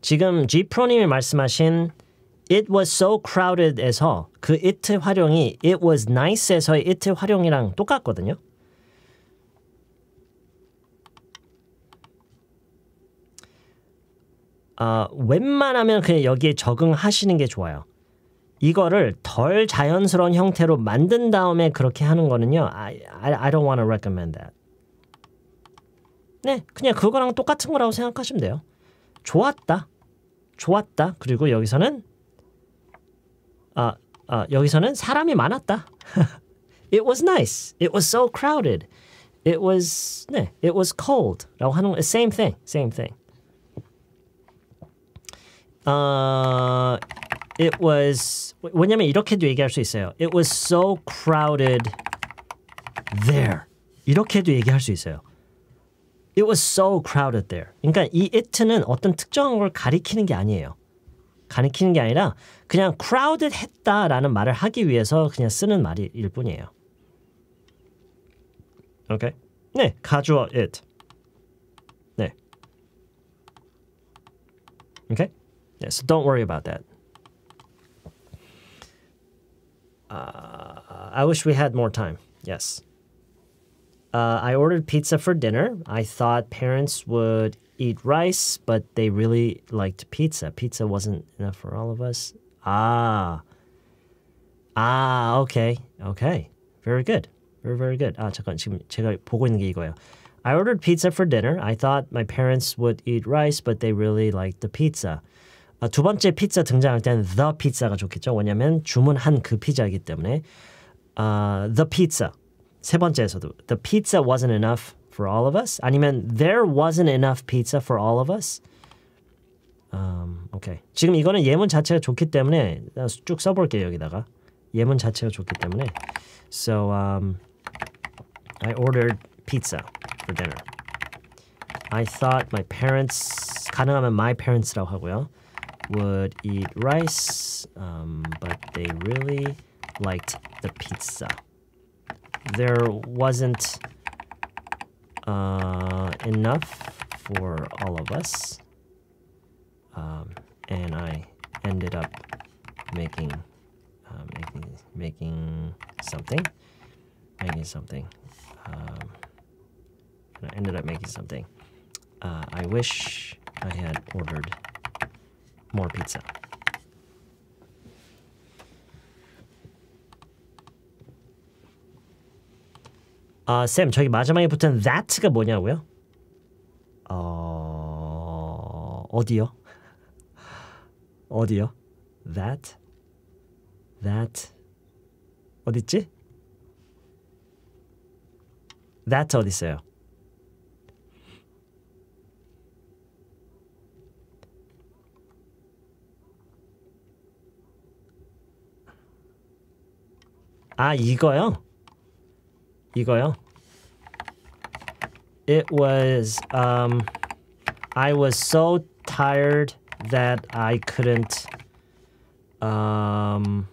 지금 G프로님이 말씀하신 It was so crowded에서 그 it 활용이 It was nice에서의 it 활용이랑 똑같거든요. 아, 웬만하면 그냥 여기에 적응하시는 게 좋아요. 이거를 덜 자연스러운 형태로 만든 다음에 그렇게 하는 거는요. I, I don't want to recommend that. 네, 그냥 그거랑 똑같은 거라고 생각하시면 돼요. 좋았다. 좋았다. 그리고 여기서는 아, 아 여기서는 사람이 많았다. It was nice. It was so crowded. It was 네, it was cold라고 하는 same thing, same thing. 어, It was 왜냐면 이렇게도 얘기할 수 있어요. It was so crowded there. 이렇게도 얘기할 수 있어요. It was so crowded there. 그러니까 이 it는 어떤 특정한 걸 가리키는 게 아니에요. 가리키는 게 아니라 그냥 crowded 했다라는 말을 하기 위해서 그냥 쓰는 말일 뿐이에요. 오케이. 네, 가주어 it. 네. Okay? Yeah, so don't worry about that. Uh, I wish we had more time. Yes. Uh, I ordered pizza for dinner. I thought parents would eat rice, but they really liked pizza. Pizza wasn't enough for all of us. Ah. Ah. okay. Okay. Very good. Very very good. Ah, 잠깐 지금 제가 보고 있는 게 이거예요. I ordered pizza for dinner. I thought my parents would eat rice, but they really liked the pizza. 두 번째 피자 등장할 때는 the pizza가 좋겠죠. 왜냐하면 주문한 그 피자이기 때문에 uh, the pizza 세 번째에서도 the pizza wasn't enough for all of us 아니면 there wasn't enough pizza for all of us um, 오케이 지금 이거는 예문 자체가 좋기 때문에 쭉 써볼게요 여기다가 예문 자체가 좋기 때문에 so um, I ordered pizza for dinner I thought my parents 가능하면 my parents라고 하고요 would eat rice, um, but they really liked the pizza. There wasn't uh, enough for all of us, um, and I ended up making uh, making making something, making something. Um, and I ended up making something. Uh, I wish I had ordered more pizza. 아, 쌤, 저기 마지막에 붙은 that가 뭐냐고요? 어... 어디요? 어디요? that that 어딨지? that 어딨어요? 아 이거요? 이거요? It was um I was so tired that I couldn't um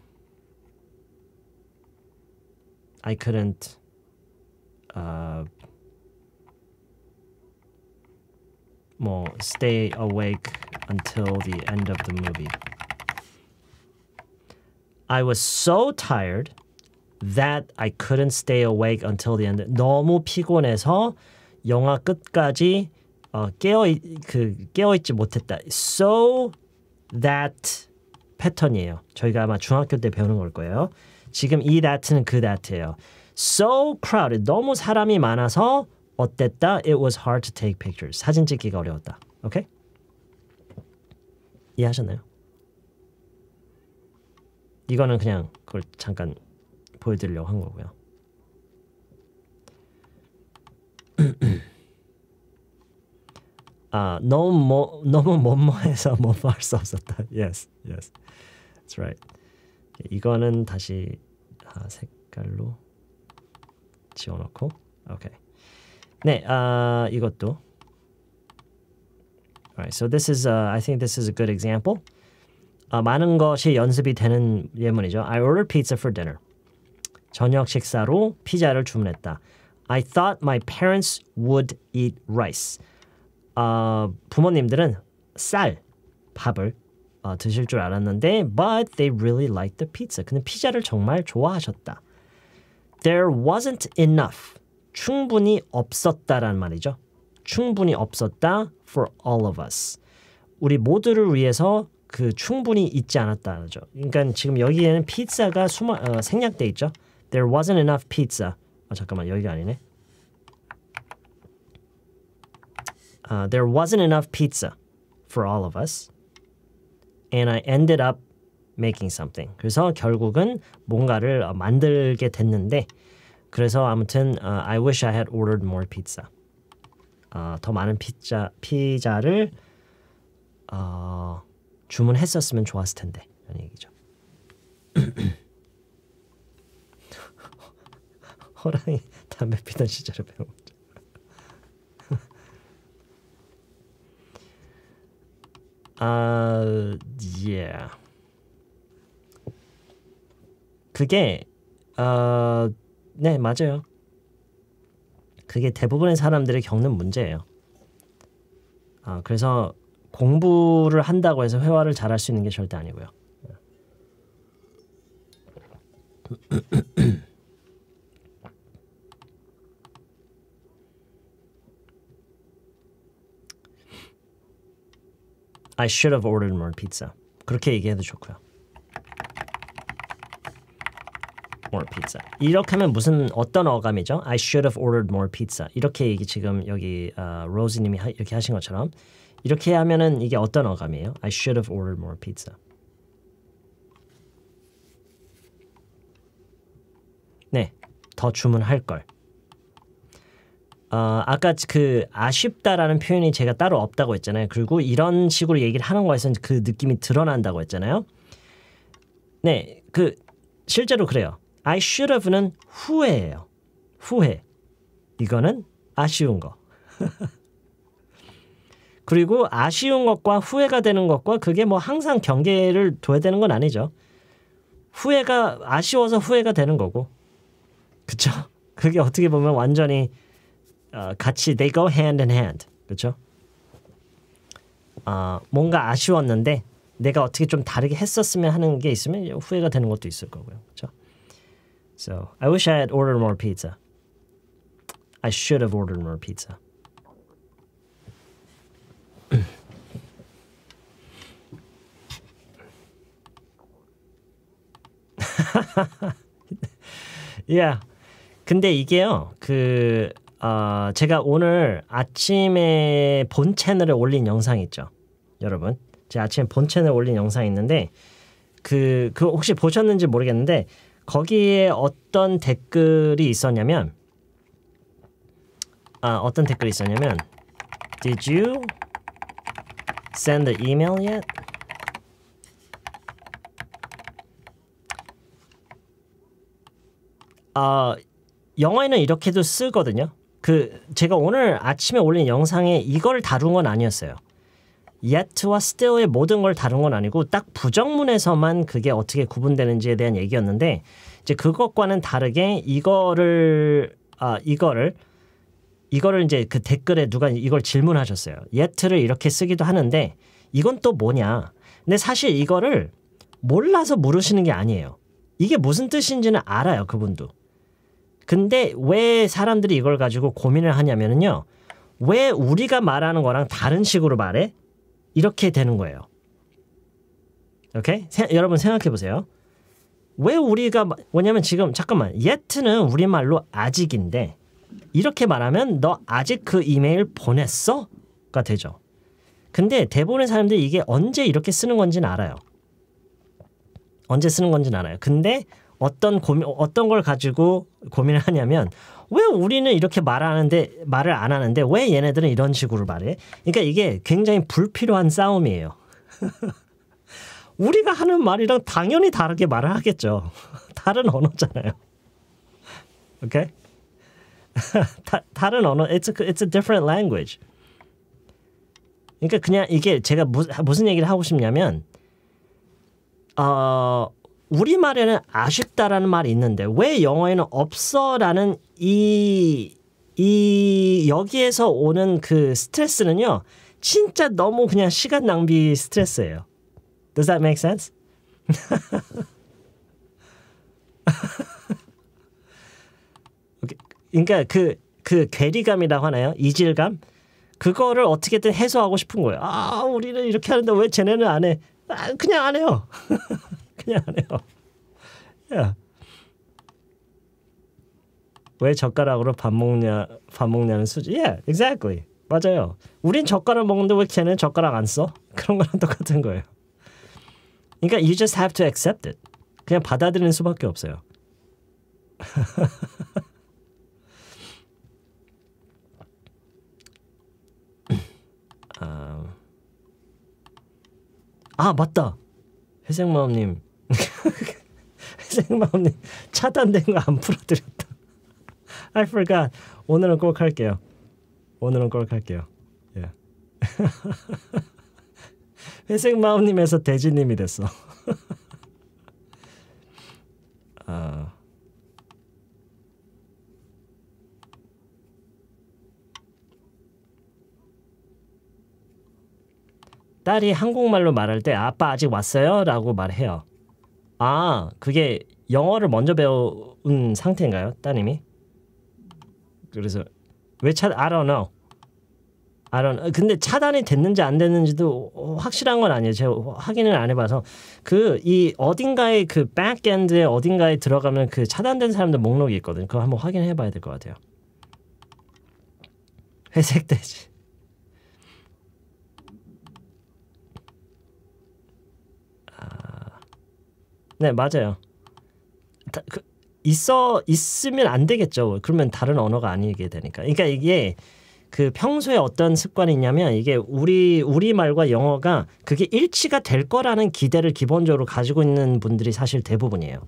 I couldn't uh more stay awake until the end of the movie. I was so tired that I couldn't stay awake until the end. 너무 피곤해서 영화 끝까지 어, 깨어 그 깨어 있지 못했다. So that 패턴이에요. 저희가 아마 중학교 때 배우는 걸 거예요. 지금 이 that는 그 that예요. So crowded. 너무 사람이 많아서 어땠다? It was hard to take pictures. 사진 찍기가 어려웠다. 오케이? Okay? 이해하셨나요? 이거는 그냥 그걸 잠깐 보여드리려고 한 거고요. 아 너무 뭐 너무 뭐뭐해서 뭐할 수 없었다. Yes, yes, that's right. 이거는 다시 아, 색깔로 지워놓고 오케이. 네, 아 이것도. Alright, so this is uh, I think this is a good example. 아, 많은 것이 연습이 되는 예문이죠. I ordered pizza for dinner. 저녁 식사로 피자를 주문했다. I thought my parents would eat rice. 어, 부모님들은 쌀, 밥을 어, 드실 줄 알았는데 but they really liked the pizza. 근데 피자를 정말 좋아하셨다. There wasn't enough. 충분히 없었다란 말이죠. 충분히 없었다 for all of us. 우리 모두를 위해서 그 충분히 있지 않았다죠. 그러니까 지금 여기에는 피자가 숨어 어, 생략돼 있죠. There wasn't enough pizza. 아 잠깐만 여기가 아니네. Uh, there wasn't enough pizza for all of us, and I ended up making something. 그래서 결국은 뭔가를 만들게 됐는데, 그래서 아무튼 uh, I wish I had ordered more pizza. u 더 많은 피자 피자를 주문했었으면 좋았을 텐데 이런 얘기죠. 호랑이 [laughs] 담배 피던 시절을 배운 [laughs] 아, 예. Yeah. 그게 어, 네, 맞아요. 그게 대부분의 사람들이 겪는 문제예요. 아, 그래서 공부를 한다고 해서 회화를 잘할 수 있는 게 절대 아니고요. [clears throat] [clears throat] I should have ordered more pizza. 그렇게 얘기해도 좋고요. more pizza. 이렇게 하면 무슨 어떤 어감이죠? I should have ordered more pizza. 이렇게 얘기 지금 여기 어, 로즈님이 이렇게 하신 것처럼 이렇게 하면은 이게 어떤 어감이에요? I should have ordered more pizza. 네, 더 주문할 걸. 어, 아까 그 아쉽다라는 표현이 제가 따로 없다고 했잖아요. 그리고 이런 식으로 얘기를 하는 거에서는 그 느낌이 드러난다고 했잖아요. 네, 그 실제로 그래요. I should have는 후회예요. 후회. 이거는 아쉬운 거. [laughs] 그리고 아쉬운 것과 후회가 되는 것과 그게 뭐 항상 경계를 둬야 되는 건 아니죠. 후회가 아쉬워서 후회가 되는 거고. 그쵸? 그게 어떻게 보면 완전히 어, 같이 they go hand in hand 그렇죠? 어, 뭔가 아쉬웠는데 내가 어떻게 좀 다르게 했었으면 하는 게 있으면 후회가 되는 것도 있을 거고요, 그렇죠? So I wish I had ordered more pizza. I should have ordered more pizza. yeah. 근데 이게요. 그 어, 제가 오늘 아침에 본 채널에 올린 영상 있죠. 여러분. 제가 아침에 본 채널에 올린 영상이 있는데 그, 그 혹시 보셨는지 모르겠는데 거기에 어떤 댓글이 있었냐면 아, 어떤 댓글이 있었냐면 Did you send the email yet? 아, 영어에는 이렇게도 쓰거든요. 그 제가 오늘 아침에 올린 영상에 이걸 다룬 건 아니었어요. yet와 still의 모든 걸 다룬 건 아니고 딱 부정문에서만 그게 어떻게 구분되는지에 대한 얘기였는데 이제 그것과는 다르게 이거를 아 이거를 이거를 이제 그 댓글에 누가 이걸 질문하셨어요. yet를 이렇게 쓰기도 하는데 이건 또 뭐냐? 근데 사실 이거를 몰라서 물으시는 게 아니에요. 이게 무슨 뜻인지는 알아요, 그분도. 근데 왜 사람들이 이걸 가지고 고민을 하냐면요왜 우리가 말하는 거랑 다른 식으로 말해? 이렇게 되는 거예요. 오케이? 세, 여러분 생각해 보세요. 왜 우리가 뭐냐면 지금 잠깐만 yet는 우리말로 아직인데 이렇게 말하면 너 아직 그 이메일 보냈어? 가 되죠. 근데 대부분의 사람들이 이게 언제 이렇게 쓰는 건지는 알아요. 언제 쓰는 건지는 알아요. 근데 어떤 고민 어떤 걸 가지고 고민을 하냐면 왜 우리는 이렇게 말하는데 말을 안 하는데 왜 얘네들은 이런 식으로 말해? 그러니까 이게 굉장히 불필요한 싸움이에요. [laughs] 우리가 하는 말이랑 당연히 다르게 말을 하겠죠. [laughs] 다른 언어잖아요. 오케이? Okay? [laughs] 다, 른 언어 it's a, it's a different language. 그러니까 그냥 이게 제가 무, 무슨 얘기를 하고 싶냐면 어 우리말에는 아쉽다라는 말이 있는데 왜 영어에는 없어라는 이, 이 여기에서 오는 그 스트레스는요. 진짜 너무 그냥 시간 낭비 스트레스예요. Does that make sense? [laughs] 그러니까 그, 그 괴리감이라고 하나요? 이질감? 그거를 어떻게든 해소하고 싶은 거예요. 아, 우리는 이렇게 하는데 왜 쟤네는 안 해? 아, 그냥 안 해요. [laughs] 그안 해요. 야. 왜 젓가락으로 밥 먹냐 밥 먹냐는 수지. Yeah, 예, exactly. 맞아요. 우린 젓가락 먹는데 왜 쟤는 젓가락 안 써? 그런 거랑 똑같은 거예요. 그러니까 you just have to accept it. 그냥 받아들이는 수밖에 없어요. [laughs] 아. 아 맞다 회생마음님 생마음님 차단된 거 안 풀어드렸다. I forgot. 오늘은 꼭 할게요. 오늘은 꼭 할게요. 예. [laughs] 회색 마음님에서 대지님이 됐어. [laughs] 아. 딸이 한국말로 말할 때 아빠 아직 왔어요? 라고 말해요. 아 그게 영어를 먼저 배운 상태인가요, 따님이? 그래서 왜 차? I don't know. I don't. 어, 근데 차단이 됐는지 안 됐는지도 확실한 건 아니에요. 제가 확인을 안 해봐서 그 이 어딘가에 그 백엔드에 어딘가에 들어가면 그 차단된 사람들 목록이 있거든요. 그거 한번 확인해봐야 될 것 같아요. 회색 돼지. 네 맞아요. 다, 그, 있어 있으면 안 되겠죠. 그러면 다른 언어가 아니게 되니까. 그러니까 이게 그 평소에 어떤 습관이 있냐면 이게 우리 우리 말과 영어가 그게 일치가 될 거라는 기대를 기본적으로 가지고 있는 분들이 사실 대부분이에요.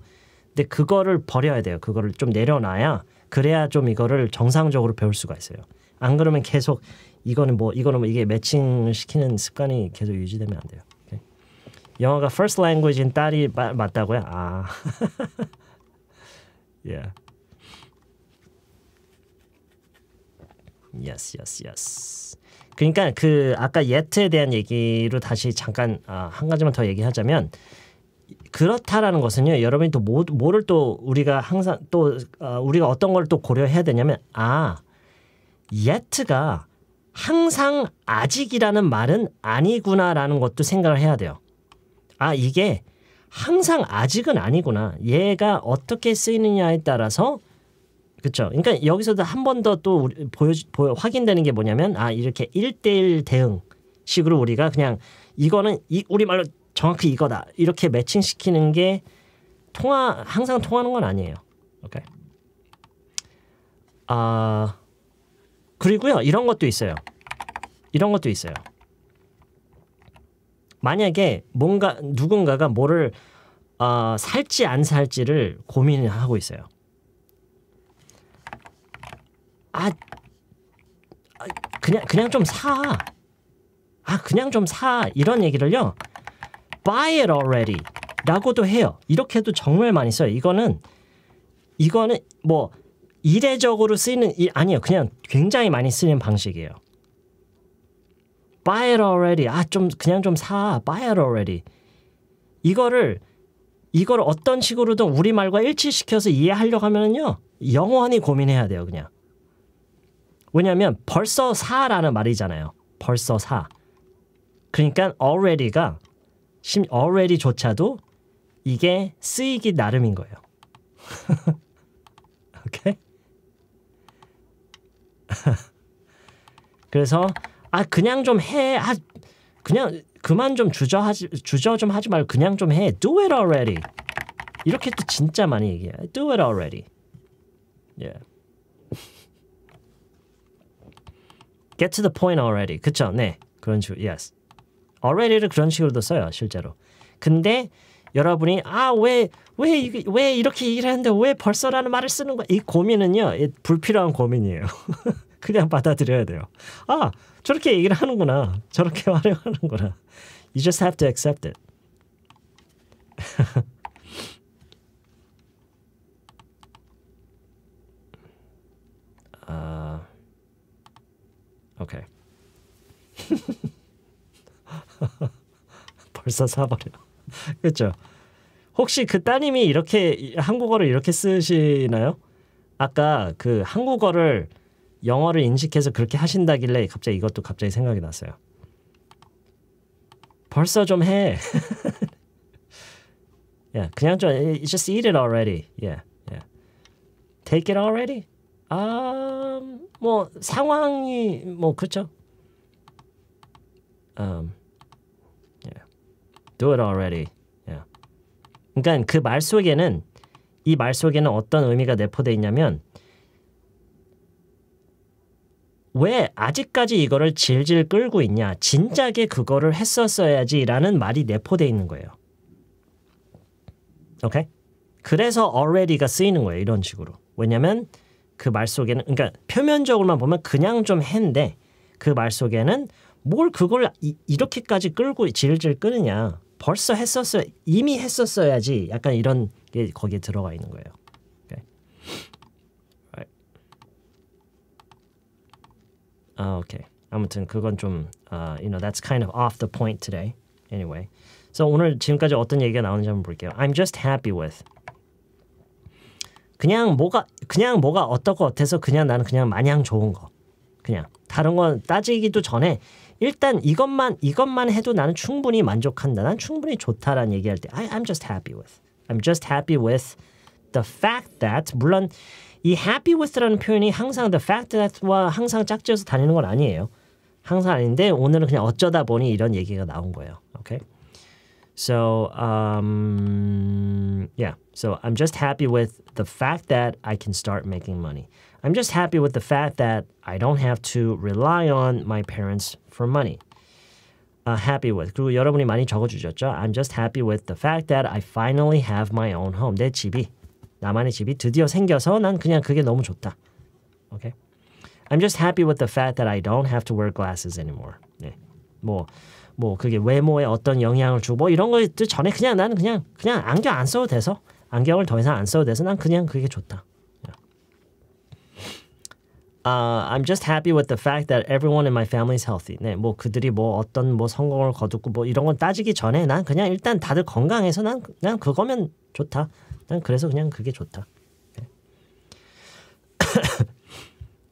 근데 그거를 버려야 돼요. 그거를 좀 내려놔야 그래야 좀 이거를 정상적으로 배울 수가 있어요. 안 그러면 계속 이거는 뭐 이거는 뭐 이게 매칭 을 시키는 습관이 계속 유지되면 안 돼요. 영어가 first language인 딸이 마, 맞다고요? 아. [laughs] yeah. Yes, yes, yes. 그러니까 그 아까 yet에 대한 얘기로 다시 잠깐 아, 한 가지만 더 얘기하자면 그렇다라는 것은요. 여러분이 또 뭐, 뭐를 또 우리가 항상 또 어, 우리가 어떤 걸 또 고려해야 되냐면 아 yet가 항상 아직이라는 말은 아니구나라는 것도 생각을 해야 돼요. 아 이게 항상 아직은 아니구나. 얘가 어떻게 쓰이느냐에 따라서 그렇죠. 그러니까 여기서도 한 번 더 또 보여, 보여 확인되는 게 뭐냐면 아 이렇게 일대일 대응 식으로 우리가 그냥 이거는 이 우리말로 정확히 이거다. 이렇게 매칭시키는 게 통화 항상 통하는 건 아니에요. 오케이. 아 그리고요. 이런 것도 있어요. 이런 것도 있어요. 만약에 뭔가 누군가가 뭐를 어, 살지 안 살지를 고민 하고 있어요. 아, 아, 그냥 그냥 좀 사. 아 그냥 좀 사 이런 얘기를요. Buy it already. 라고도 해요. 이렇게도 정말 많이 써요. 이거는 이거는 뭐 이례적으로 쓰이는 아니요 그냥 굉장히 많이 쓰는 방식이에요. buy it already. 아, 좀 그냥 좀 사. buy it already. 이거를 이걸 어떤 식으로든 우리말과 일치시켜서 이해하려고 하면은요. 영원히 고민해야 돼요, 그냥. 왜냐면 벌써 사라는 말이잖아요. 벌써 사. 그러니까 already가 already조차도 이게 쓰이기 나름인 거예요. [laughs] 오케이? [laughs] 그래서 아 그냥 좀 해. 아 그냥 그만 좀 주저하지 주저 좀 하지 말고 그냥 좀 해. Do it already. 이렇게 또 진짜 많이 얘기해. Do it already. 예. Yeah. Get to the point already. 그쵸? 네. 그런 식으로. Yes. already를 그런 식으로도 써요, 실제로. 근데 여러분이 아 왜 왜 이게 왜, 왜 이렇게 얘기를 하는데 왜 벌써라는 말을 쓰는 거야? 이 고민은요. 이 불필요한 고민이에요. [laughs] 그냥 받아들여야 돼요. 아, 저렇게 얘기를 하는구나. 저렇게 [laughs] 활용하는구나. You just have to accept it. [laughs] 아, 오케이. [laughs] 벌써 사버려. 그렇죠. 혹시 그 따님이 이렇게 한국어를 이렇게 쓰시나요? 아까 그 한국어를 영어를 인식해서 그렇게 하신다길래 갑자기 이것도 갑자기 생각이 났어요. 벌써 좀 해. [laughs] yeah, 그냥 좀 just eat it already. Yeah, yeah. Take it already. 아, 뭐 상황이 뭐 그렇죠. Um, yeah. Do it already. Yeah. 그러니까 그 말 속에는 이 말 속에는 어떤 의미가 내포돼 있냐면 왜 아직까지 이거를 질질 끌고 있냐? 진작에 그거를 했었어야지라는 말이 내포돼 있는 거예요. 오케이? 그래서 already가 쓰이는 거예요. 이런 식으로. 왜냐면 그 말 속에는 그러니까 표면적으로만 보면 그냥 좀 했는데 그 말 속에는 뭘 그걸 이, 렇게까지 끌고 질질 끄느냐? 벌써 했었어요. 이미 했었어야지. 약간 이런 게 거기에 들어가 있는 거예요. 아, 오케이. 아무튼 그건 좀 uh, you know that's kind of off the point today. Anyway. So 오늘 지금까지 어떤 얘기가 나오는지 한번 볼게요. I'm just happy with 그냥 뭐가 그냥 뭐가 어떻고 어때서 그냥 나는 그냥 마냥 좋은 거. 그냥 다른 건 따지기도 전에 일단 이것만 이것만 해도 나는 충분히 만족한다. 난 충분히 좋다라는 얘기할 때 I, I'm just happy with. I'm just happy with the fact that 물론 이 happy with라는 표현이 항상 the fact that와 항상 짝지어서 다니는 건 아니에요. 항상 아닌데 오늘은 그냥 어쩌다 보니 이런 얘기가 나온 거예요. Okay. So um, yeah. So I'm just happy with the fact that I can start making money. I'm just happy with the fact that I don't have to rely on my parents for money. Uh, happy with. 그리고 여러분이 많이 적어주셨죠? I'm just happy with the fact that I finally have my own home. 내 집이 나만의 집이 드디어 생겨서 난 그냥 그게 너무 좋다. Okay? I'm just happy with the fact that I don't have to wear glasses anymore. 네. 뭐, 뭐 그게 외모에 어떤 영향을 주고 뭐 이런 것들 전에 그냥 나는 그냥 그냥 안경 안 써도 돼서 안경을 더 이상 안 써도 돼서 난 그냥 그게 좋다. Uh, I'm just happy with the fact that everyone in my family is healthy. 네, 뭐 그들이 뭐 어떤 뭐 성공을 거두고 뭐 이런 건 따지기 전에 난 그냥 일단 다들 건강해서 난, 난 그거면 좋다. 그래서 그냥 그게 좋다.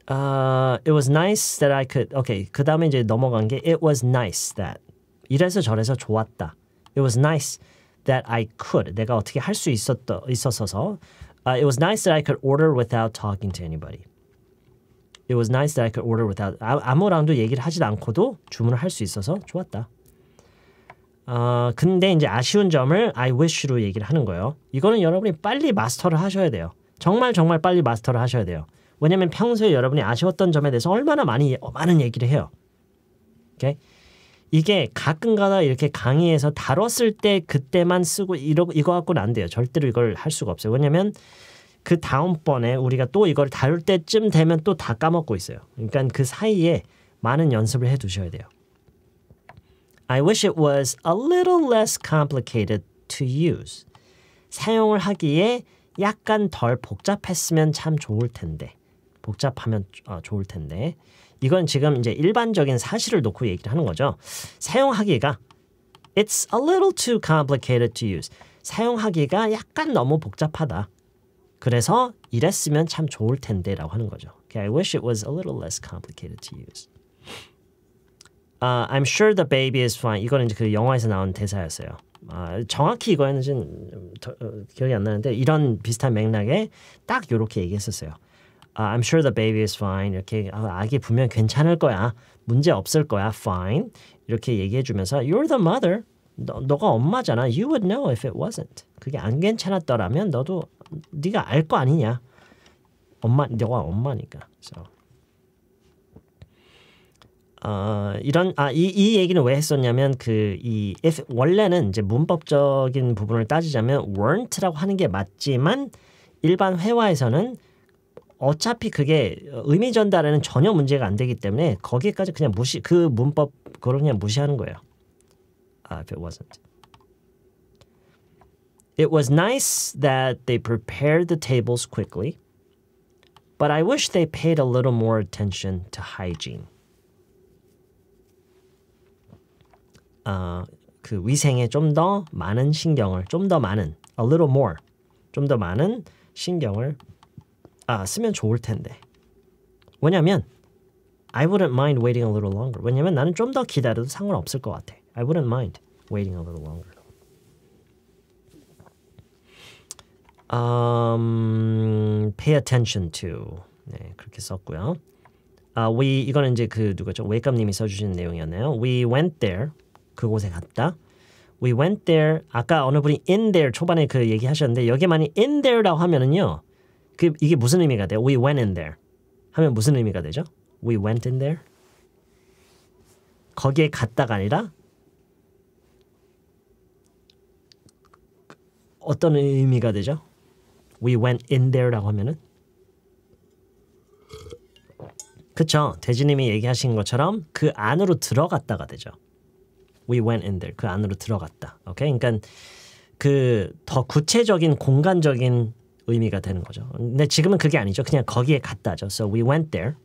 uh, it was nice that I could. Okay, 그 다음에 이제 넘어간 게 it was nice that 이래서 저래서 좋았다. It was nice that I could 내가 어떻게 할 수 있었다 있었어서. Uh, it was nice that I could order without talking to anybody. It was nice that I could order without 아무랑도 얘기를 하지 않고도 주문을 할 수 있어서 좋았다. 어, 근데 이제 아쉬운 점을 I wish로 얘기를 하는 거예요. 이거는 여러분이 빨리 마스터를 하셔야 돼요. 정말 정말 빨리 마스터를 하셔야 돼요. 왜냐면 평소에 여러분이 아쉬웠던 점에 대해서 얼마나 많이 많은 얘기를 해요. 오케이? 이게 가끔가다 이렇게 강의에서 다뤘을 때 그때만 쓰고 이러, 이거 갖고는 안 돼요. 절대로 이걸 할 수가 없어요. 왜냐면 그 다음번에 우리가 또 이걸 다룰 때쯤 되면 또 다 까먹고 있어요. 그러니까 그 사이에 많은 연습을 해 두셔야 돼요. I wish it was a little less complicated to use. 사용을 하기에 약간 덜 복잡했으면 참 좋을 텐데. 복잡하면 어, 좋을 텐데. 이건 지금 이제 일반적인 사실을 놓고 얘기를 하는 거죠. 사용하기가 It's a little too complicated to use. 사용하기가 약간 너무 복잡하다. 그래서 이랬으면 참 좋을 텐데라고 하는 거죠. Okay, I wish it was a little less complicated to use. Uh, I'm sure the baby is fine. 이거는 이제 그 영화에서 나온 대사였어요. 아, 정확히 이거였는지는 더, 어, 기억이 안 나는데 이런 비슷한 맥락에 딱 이렇게 얘기했었어요. Uh, I'm sure the baby is fine. 이렇게 아, 아기 분명 괜찮을 거야. 문제 없을 거야. Fine. 이렇게 얘기해 주면서 You're the mother. 너, 너가 엄마잖아. You would know if it wasn't. 그게 안 괜찮았더라면 너도 네가 알 거 아니냐. 엄마 너가 엄마니까. So. 어, 이런 아 이 이 얘기는 왜 했었냐면 그이 if 원래는 이제 문법적인 부분을 따지자면 weren't라고 하는 게 맞지만 일반 회화에서는 어차피 그게 의미 전달에는 전혀 문제가 안 되기 때문에 거기까지 그냥 무시 그 문법 그걸 그냥 무시하는 거예요. 아, if it wasn't. It was nice that they prepared the tables quickly, but I wish they paid a little more attention to hygiene. 어, 그 위생에 좀 더 많은 신경을 좀 더 많은 a little more 좀 더 많은 신경을 아, 쓰면 좋을 텐데. 왜냐면 I wouldn't mind waiting a little longer. 왜냐면 나는 좀 더 기다려도 상관없을 것 같아. I wouldn't mind waiting a little longer. Um, pay attention to. 네, 그렇게 썼고요. 아, uh, we 이거는 이제 그 누가죠? 웨이크업님이 써주신 내용이었네요. We went there. 그곳에 갔다. We went there. 아까 어느 분이 in there 초반에 그 얘기하셨는데 여기 만이 in there라고 하면은요. 그 이게 무슨 의미가 돼요? We went in there. 하면 무슨 의미가 되죠? We went in there. 거기에 갔다가 아니라 어떤 의미가 되죠? We went in there라고 하면은 그쵸? 대지님이 얘기하신 것처럼 그 안으로 들어갔다가 되죠. we went in there 그 안으로 들어갔다. 오케이. 그러니까 그 더 구체적인 공간적인 의미가 되는 거죠. 근데 지금은 그게 아니죠. 그냥 거기에 갔다죠. So we went there.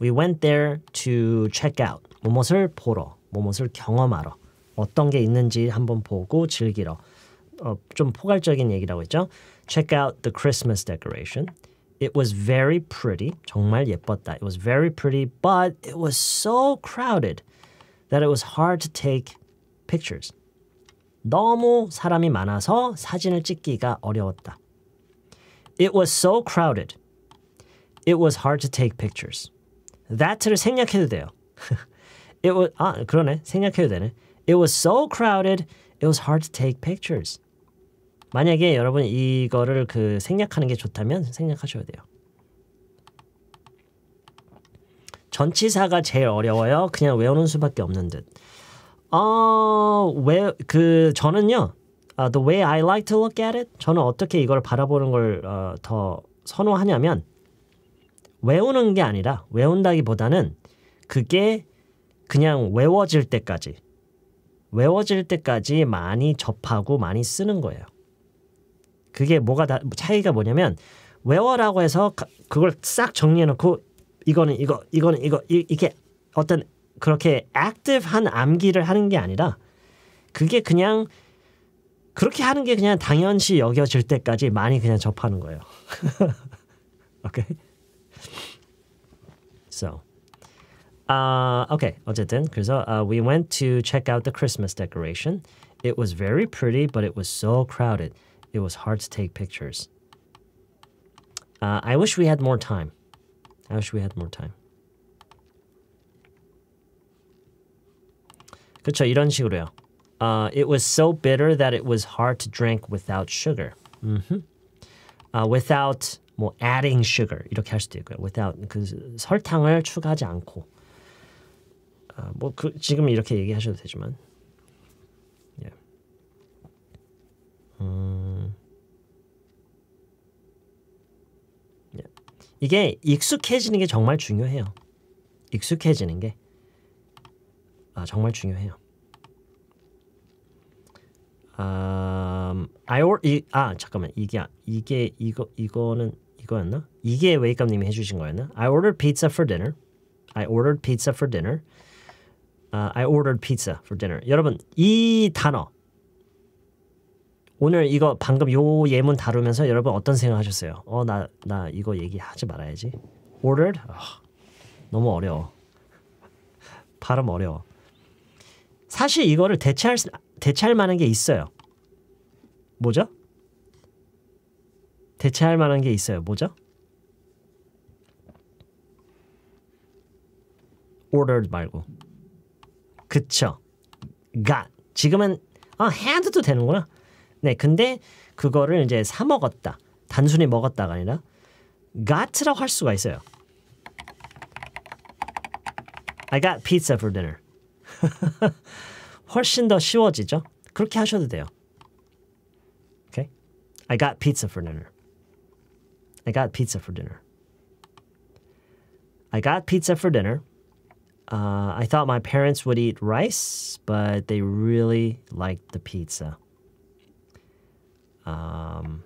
We went there to check out. 무엇을 보러, 무엇을 경험하러, 어떤 게 있는지 한번 보고 즐기러. 어, 좀 포괄적인 얘기라고 했죠. Check out the Christmas decoration. It was very pretty. 정말 예뻤다. It was very pretty, but it was so crowded. that it was hard to take pictures. 너무 사람이 많아서 사진을 찍기가 어려웠다. It was so crowded. It was hard to take pictures. That를 생략해도 돼요. it was 아 그러네 생략해도 되네. It was so crowded. It was hard to take pictures. 만약에 여러분 이거를 그 생략하는 게 좋다면 생략하셔야 돼요. 전치사가 제일 어려워요. 그냥 외우는 수밖에 없는 듯. 어, 왜, 그, 저는요, uh, the way I like to look at it, 저는 어떻게 이걸 바라보는 걸더 어, 선호하냐면, 외우는 게 아니라, 외운다기보다는 그게 그냥 외워질 때까지, 외워질 때까지 많이 접하고 많이 쓰는 거예요. 그게 뭐가 다, 차이가 뭐냐면, 외워라고 해서 그걸 싹 정리해놓고 이거는 이거 이거는 이거 이, 이게 어떤 그렇게 액티브한 암기를 하는 게 아니라 그게 그냥 그렇게 하는 게 그냥 당연시 여겨질 때까지 많이 그냥 접하는 거예요. 오케이. okay? So. Uh, okay, 어쨌든 그래서 uh, we went to check out the Christmas decoration. It was very pretty, but it was so crowded. It was hard to take pictures. Uh, I wish we had more time. I wish we had more time. 그렇죠. 이런 식으로요. Uh, it was so bitter that it was hard to drink without sugar. Mm -hmm. uh, without 뭐 adding sugar 이렇게 할 수도 있고요. without 그 설탕을 추가하지 않고 uh, 뭐 그, 지금 이렇게 얘기하셔도 되지만. Yeah. 음. 이게 익숙해지는 게 정말 중요해요. 익숙해지는 게 아, 정말 중요해요. 음, 아이올 이아 잠깐만 이게 이게 이거 이거는 이거였나? 이게 웨이크업님이 해주신 거였나? I ordered pizza for dinner. I ordered pizza for dinner. Uh, I ordered pizza for dinner. 여러분 이 단어 오늘 이거 방금 요 예문 다루면서 여러분 어떤 생각하셨어요? 어 나 나 이거 얘기하지 말아야지. Ordered 어, 너무 어려워. 발음 어려워. 사실 이거를 대체할 대체할 만한 게 있어요. 뭐죠? 대체할 만한 게 있어요. 뭐죠? ordered 말고 그쵸 got 지금은 아 hand도 되는구나 네, 근데 그거를 이제 사 먹었다. 단순히 먹었다가 아니라 got라고 할 수가 있어요. I got pizza for dinner. 훨씬 더 쉬워지죠. 그렇게 하셔도 돼요. Okay? I got pizza for dinner. I got pizza for dinner. I got pizza for dinner. Uh, I thought my parents would eat rice, but they really liked the pizza. Um,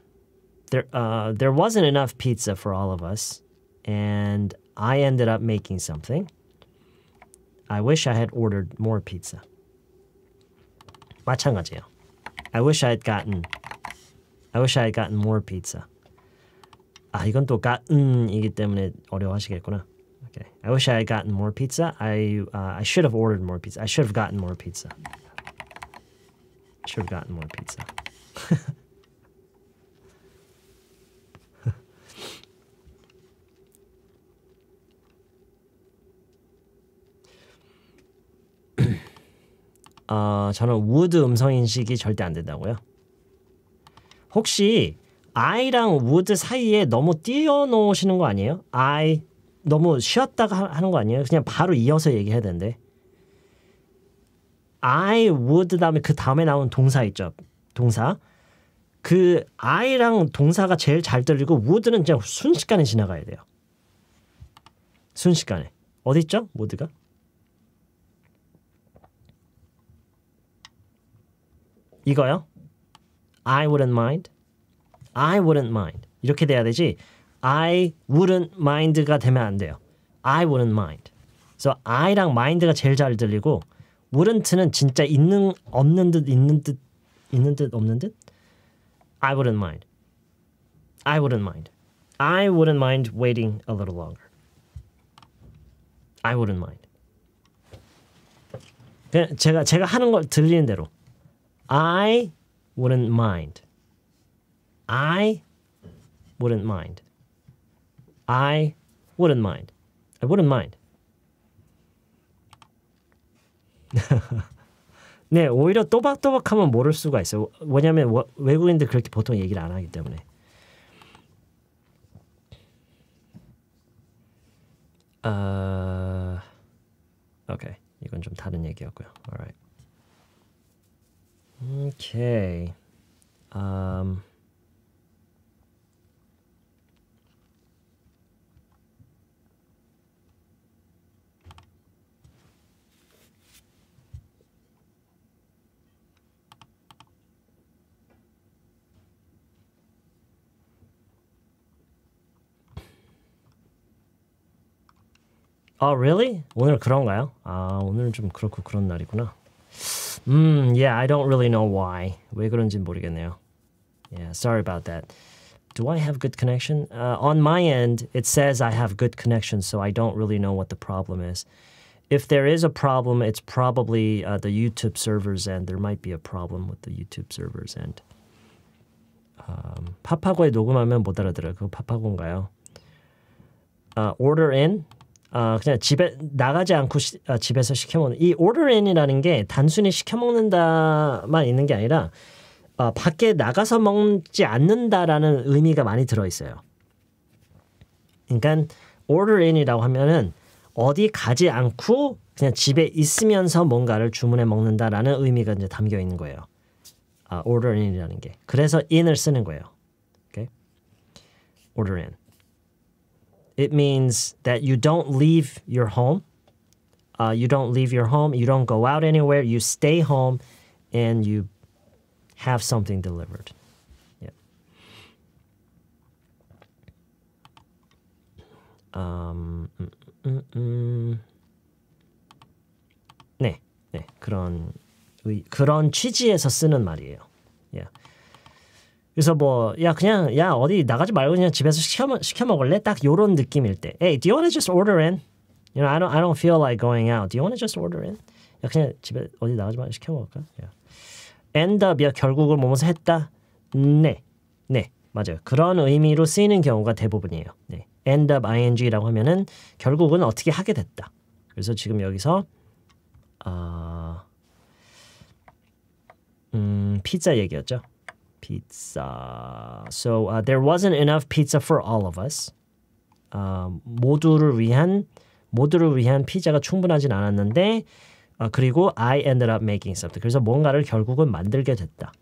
there, uh, there wasn't enough pizza for all of us, and I ended up making something. I wish I had ordered more pizza. 마찬가지예요. I wish I had gotten I wish I had gotten more pizza. 아, 이건 또 gotten이기 때문에 어려워하시겠구나. Okay. I wish I had gotten more pizza. I uh, I should have ordered more pizza. I should have gotten more pizza. Should have gotten more pizza. [laughs] 어, 저는 우드 음성 인식이 절대 안 된다고요. 혹시 I랑 would 사이에 너무 띄어놓으시는 거 아니에요? I 너무 쉬었다가 하는 거 아니에요? 그냥 바로 이어서 얘기해야 되는데. I would 다음에 그 다음에 나온 동사 있죠. 동사. 그 I랑 동사가 제일 잘 들리고 would는 그냥 순식간에 지나가야 돼요. 순식간에. 어디 있죠? wood가? 이거요. I wouldn't mind. I wouldn't mind. 이렇게 돼야 되지. I wouldn't mind가 되면 안 돼요. I wouldn't mind. 그래서 I랑 mind가 제일 잘 들리고 wouldn't는 진짜 있는 없는 듯 있는 듯 있는 듯 없는 듯. I wouldn't mind. I wouldn't mind. I wouldn't mind waiting a little longer. I wouldn't mind. 제가 제가 하는 걸 들리는 대로 I wouldn't mind. I wouldn't mind. I wouldn't mind. I wouldn't mind. 네, 오히려 또박또박하면 모를 수가 있어요. 왜냐하면 외국인들 그렇게 보통 얘기를 안 하기 때문에. 어... 오케이, okay. 이건 좀 다른 얘기였고요. Alright. Okay. Um, 아, oh, really? 오늘 그런가요? 아, 오늘은 좀 그렇고 그런 날이구나. Mm, yeah, I don't really know why. 왜 그런지 모르겠네요. Yeah, sorry about that. Do I have good connection? Uh, on my end, it says I have good connection, so I don't really know what the problem is. If there is a problem, it's probably uh, the YouTube server's end. There might be a problem with the YouTube server's end. Um, 파파고에 녹음하면 못 알아들어요. 그거 파파고인가요? Uh, order in? 아 그냥 집에 나가지 않고 시, 아, 집에서 시켜 먹는 이 order in이라는 게 단순히 시켜 먹는다만 있는 게 아니라 어, 밖에 나가서 먹지 않는다라는 의미가 많이 들어 있어요. 그러니까 order in이라고 하면은 어디 가지 않고 그냥 집에 있으면서 뭔가를 주문해 먹는다라는 의미가 이제 담겨 있는 거예요. 아, order in이라는 게. 그래서 in을 쓰는 거예요. 오케이. Okay? order in. it means that you don't leave your home. Uh, you don't leave your home. You don't go out anywhere. You stay home and you have something delivered. Yeah. Um, mm, mm, mm. mm. 네, 네, 그런, 그런 취지에서 쓰는 말이에요. Yeah. 그래서 뭐 야 그냥 야 어디 나가지 말고 그냥 집에서 시켜 시켜 먹을래? 딱 요런 느낌일 때. Hey, do you want to just order in? You know, I don't I don't feel like going out. Do you want to just order in? 야 그냥 집에 어디 나가지 말고 시켜 먹을까? 야. End up야 결국을 뭐면서 했다. 네. 네. 맞아요. 그런 의미로 쓰이는 경우가 대부분이에요. 네. end up ing라고 하면은 결국은 어떻게 하게 됐다. 그래서 지금 여기서 어, 음, 피자 얘기였죠. pizza. So uh, there wasn't enough pizza for all of us. Uh, 모두를 위한 모두를 위한 피자가 충분하진 않았는데 uh, 그리고 I ended up making something. 그래서 뭔가를 결국은 만들게 됐다.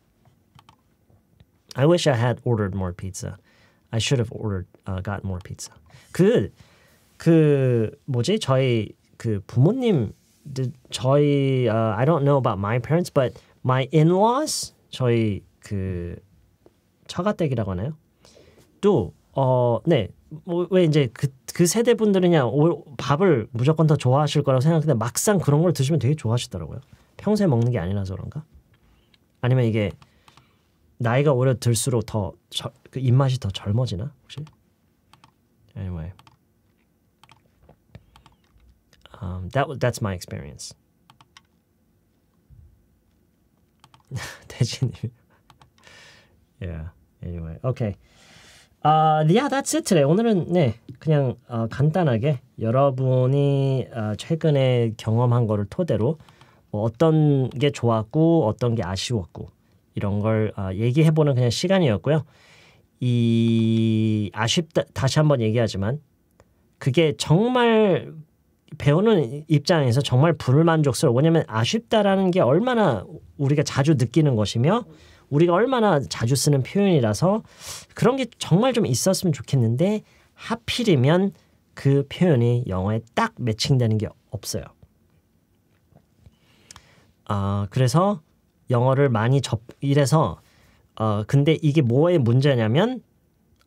I wish I had ordered more pizza. I should have ordered uh, got more pizza. 그그 그 뭐지 저희 그 부모님 저희 uh, I don't know about my parents but my in-laws 저희 그 처가댁이라고 하나요? 또 어, 네. 뭐, 왜 이제 그, 그 세대 분들이냐냥 밥을 무조건 더 좋아하실 거라고 생각하는데 막상 그런 걸 드시면 되게 좋아하시더라고요. 평소에 먹는 게 아니라서 그런가? 아니면 이게 나이가 오히려 들수록 더 저, 그 입맛이 더 젊어지나 혹시? Anyway, um, that that's my experience. [laughs] 대진님. Yeah. Anyway. Okay. 아, uh, 네, yeah, 아, that's it today. 오늘은 네, 그냥 어, 간단하게 여러분이 어, 최근에 경험한 거를 토대로 뭐 어떤 게 좋았고 어떤 게 아쉬웠고 이런 걸 어, 얘기해 보는 그냥 시간이었고요. 이 아쉽다 다시 한번 얘기하지만 그게 정말 배우는 입장에서 정말 불만족스러워. 왜냐면 아쉽다라는 게 얼마나 우리가 자주 느끼는 것이며 우리가 얼마나 자주 쓰는 표현이라서 그런 게 정말 좀 있었으면 좋겠는데 하필이면 그 표현이 영어에 딱 매칭되는 게 없어요. 아 어, 그래서 영어를 많이 접 이래서 어 근데 이게 뭐의 문제냐면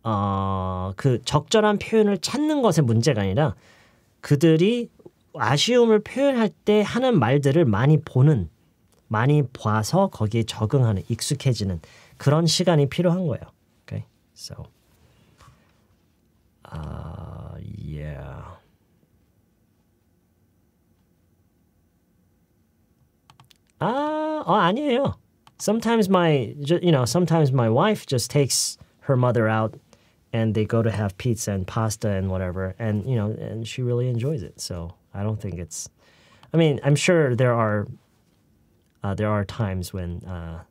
어그 적절한 표현을 찾는 것의 문제가 아니라 그들이 아쉬움을 표현할 때 하는 말들을 많이 보는 많이 봐서 거기에 적응하는 익숙해지는 그런 시간이 필요한 거예요. Okay, so, uh, yeah. 아, uh, 어, 아니에요. Sometimes my, you know, sometimes my wife just takes her mother out and they go to have pizza and pasta and whatever and you know and she really enjoys it so i don't think it's i mean i'm sure there are uh, there are times when uh,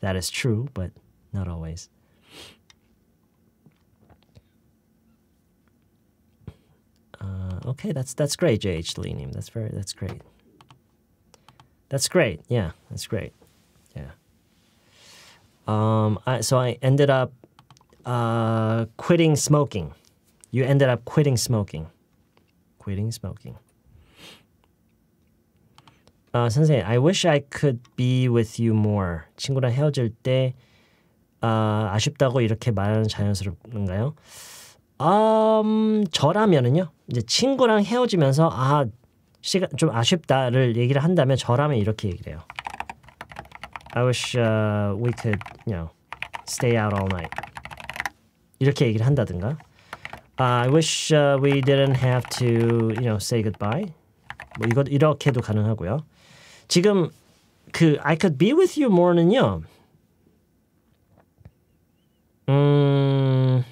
that is true, but not always. Uh, okay, that's that's great, JH Lenium. That's very that's great. That's great. Yeah, that's great. Yeah. Um, I, so I ended up uh, quitting smoking. You ended up quitting smoking. Quitting smoking. 아, 선생님, I wish I could be with you more. 친구랑 헤어질 때 아, 아쉽다고 이렇게 말하는 자연스럽는가요? 음, 저라면은요. 이제 친구랑 헤어지면서 아 시간 좀 아쉽다를 얘기를 한다면 저라면 이렇게 얘기를 해요. I wish uh, we could, you know, stay out all night. 이렇게 얘기를 한다든가. I wish uh, we didn't have to, you know, say goodbye. 뭐 이것 이렇게도 가능하고요. 지금 그 I could be with you more는요. 음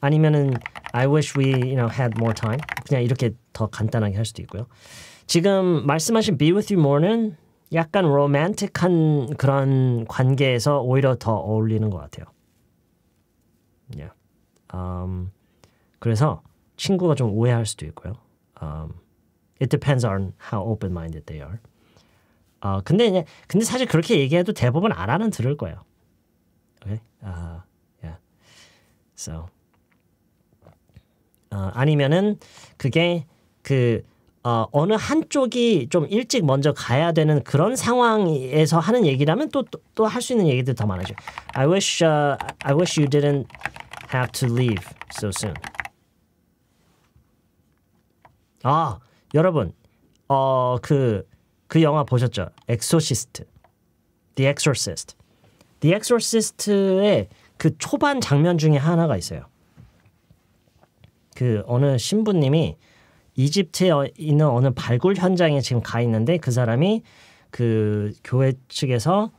아니면은 I wish we you know had more time 그냥 이렇게 더 간단하게 할 수도 있고요. 지금 말씀하신 be with you more는 약간 로맨틱한 그런 관계에서 오히려 더 어울리는 것 같아요. Yeah. Um, 그래서 친구가 좀 오해할 수도 있고요. Um, it depends on how open-minded they are. 어, 근데 이제 근데 사실 그렇게 얘기해도 대부분 알아는 들을 거예요. Okay? u 아, So. 어, 아니면은 그게 그 어, 어느 한쪽이 좀 일찍 먼저 가야 되는 그런 상황에서 하는 얘기라면 또 또 할 수 있는 얘기들 더 많아져. I wish uh, I wish you didn't have to leave so soon. 아 여러분 어그 그 영화 보셨죠? 엑소시스트. The Exorcist. The Exorcist의 그 초반 장면 중에 하나가 있어요. 그 어느 신부님이 이집트에 어, 있는 어느 발굴 현장에 지금 가 있는데 그 사람이 그 교회 측에서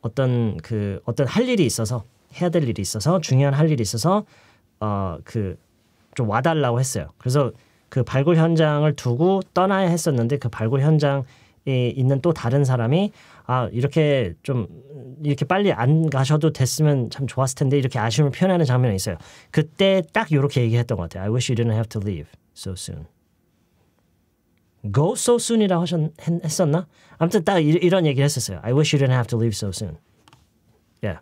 어떤 그 어떤 할 일이 있어서 해야 될 일이 있어서 중요한 할 일이 있어서 어 그 좀 와달라고 했어요. 그래서 그 발굴 현장을 두고 떠나야 했었는데 그 발굴 현장 예, 있는 또 다른 사람이 아 이렇게 좀 이렇게 빨리 안 가셔도 됐으면 참 좋았을 텐데 이렇게 아쉬움을 표현하는 장면이 있어요. 그때 딱 이렇게 얘기했던 것 같아요. I wish you didn't have to leave so soon. Go so soon이라고 하셨, 했었나? 아무튼 딱 이, 이런 얘기를 했었어요. I wish you didn't have to leave so soon. Yeah.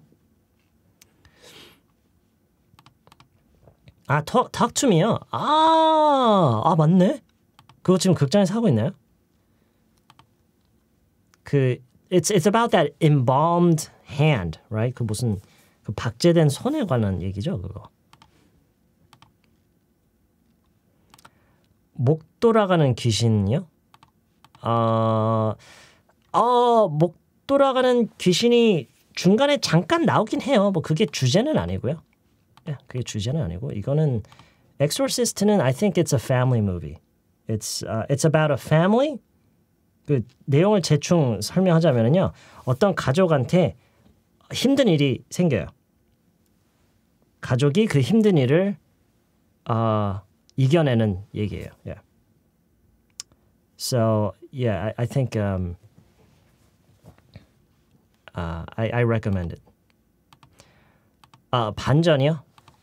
아, 턱, 닥투미요? 아, 아, 맞네? 그거 지금 극장에서 하고 있나요? 그 it's it's about that embalmed hand, right? 그 무슨 그 박제된 손에 관한 얘기죠, 그거. 목 돌아가는 귀신이요? 아, 어, 어, 목 돌아가는 귀신이 중간에 잠깐 나오긴 해요. 뭐 그게 주제는 아니고요. 그게 주제는 아니고 이거는 Exorcist는 I think it's a family movie. It's uh, it's about a family 그 내용을 대충 설명하자면요. 어떤 가족한테 힘든 일이 생겨요. 가족이 그 힘든 일을 어, 이겨내는 얘기예요. Yeah. So yeah, I, I think um, uh, I, I recommend it. 아 반전이요?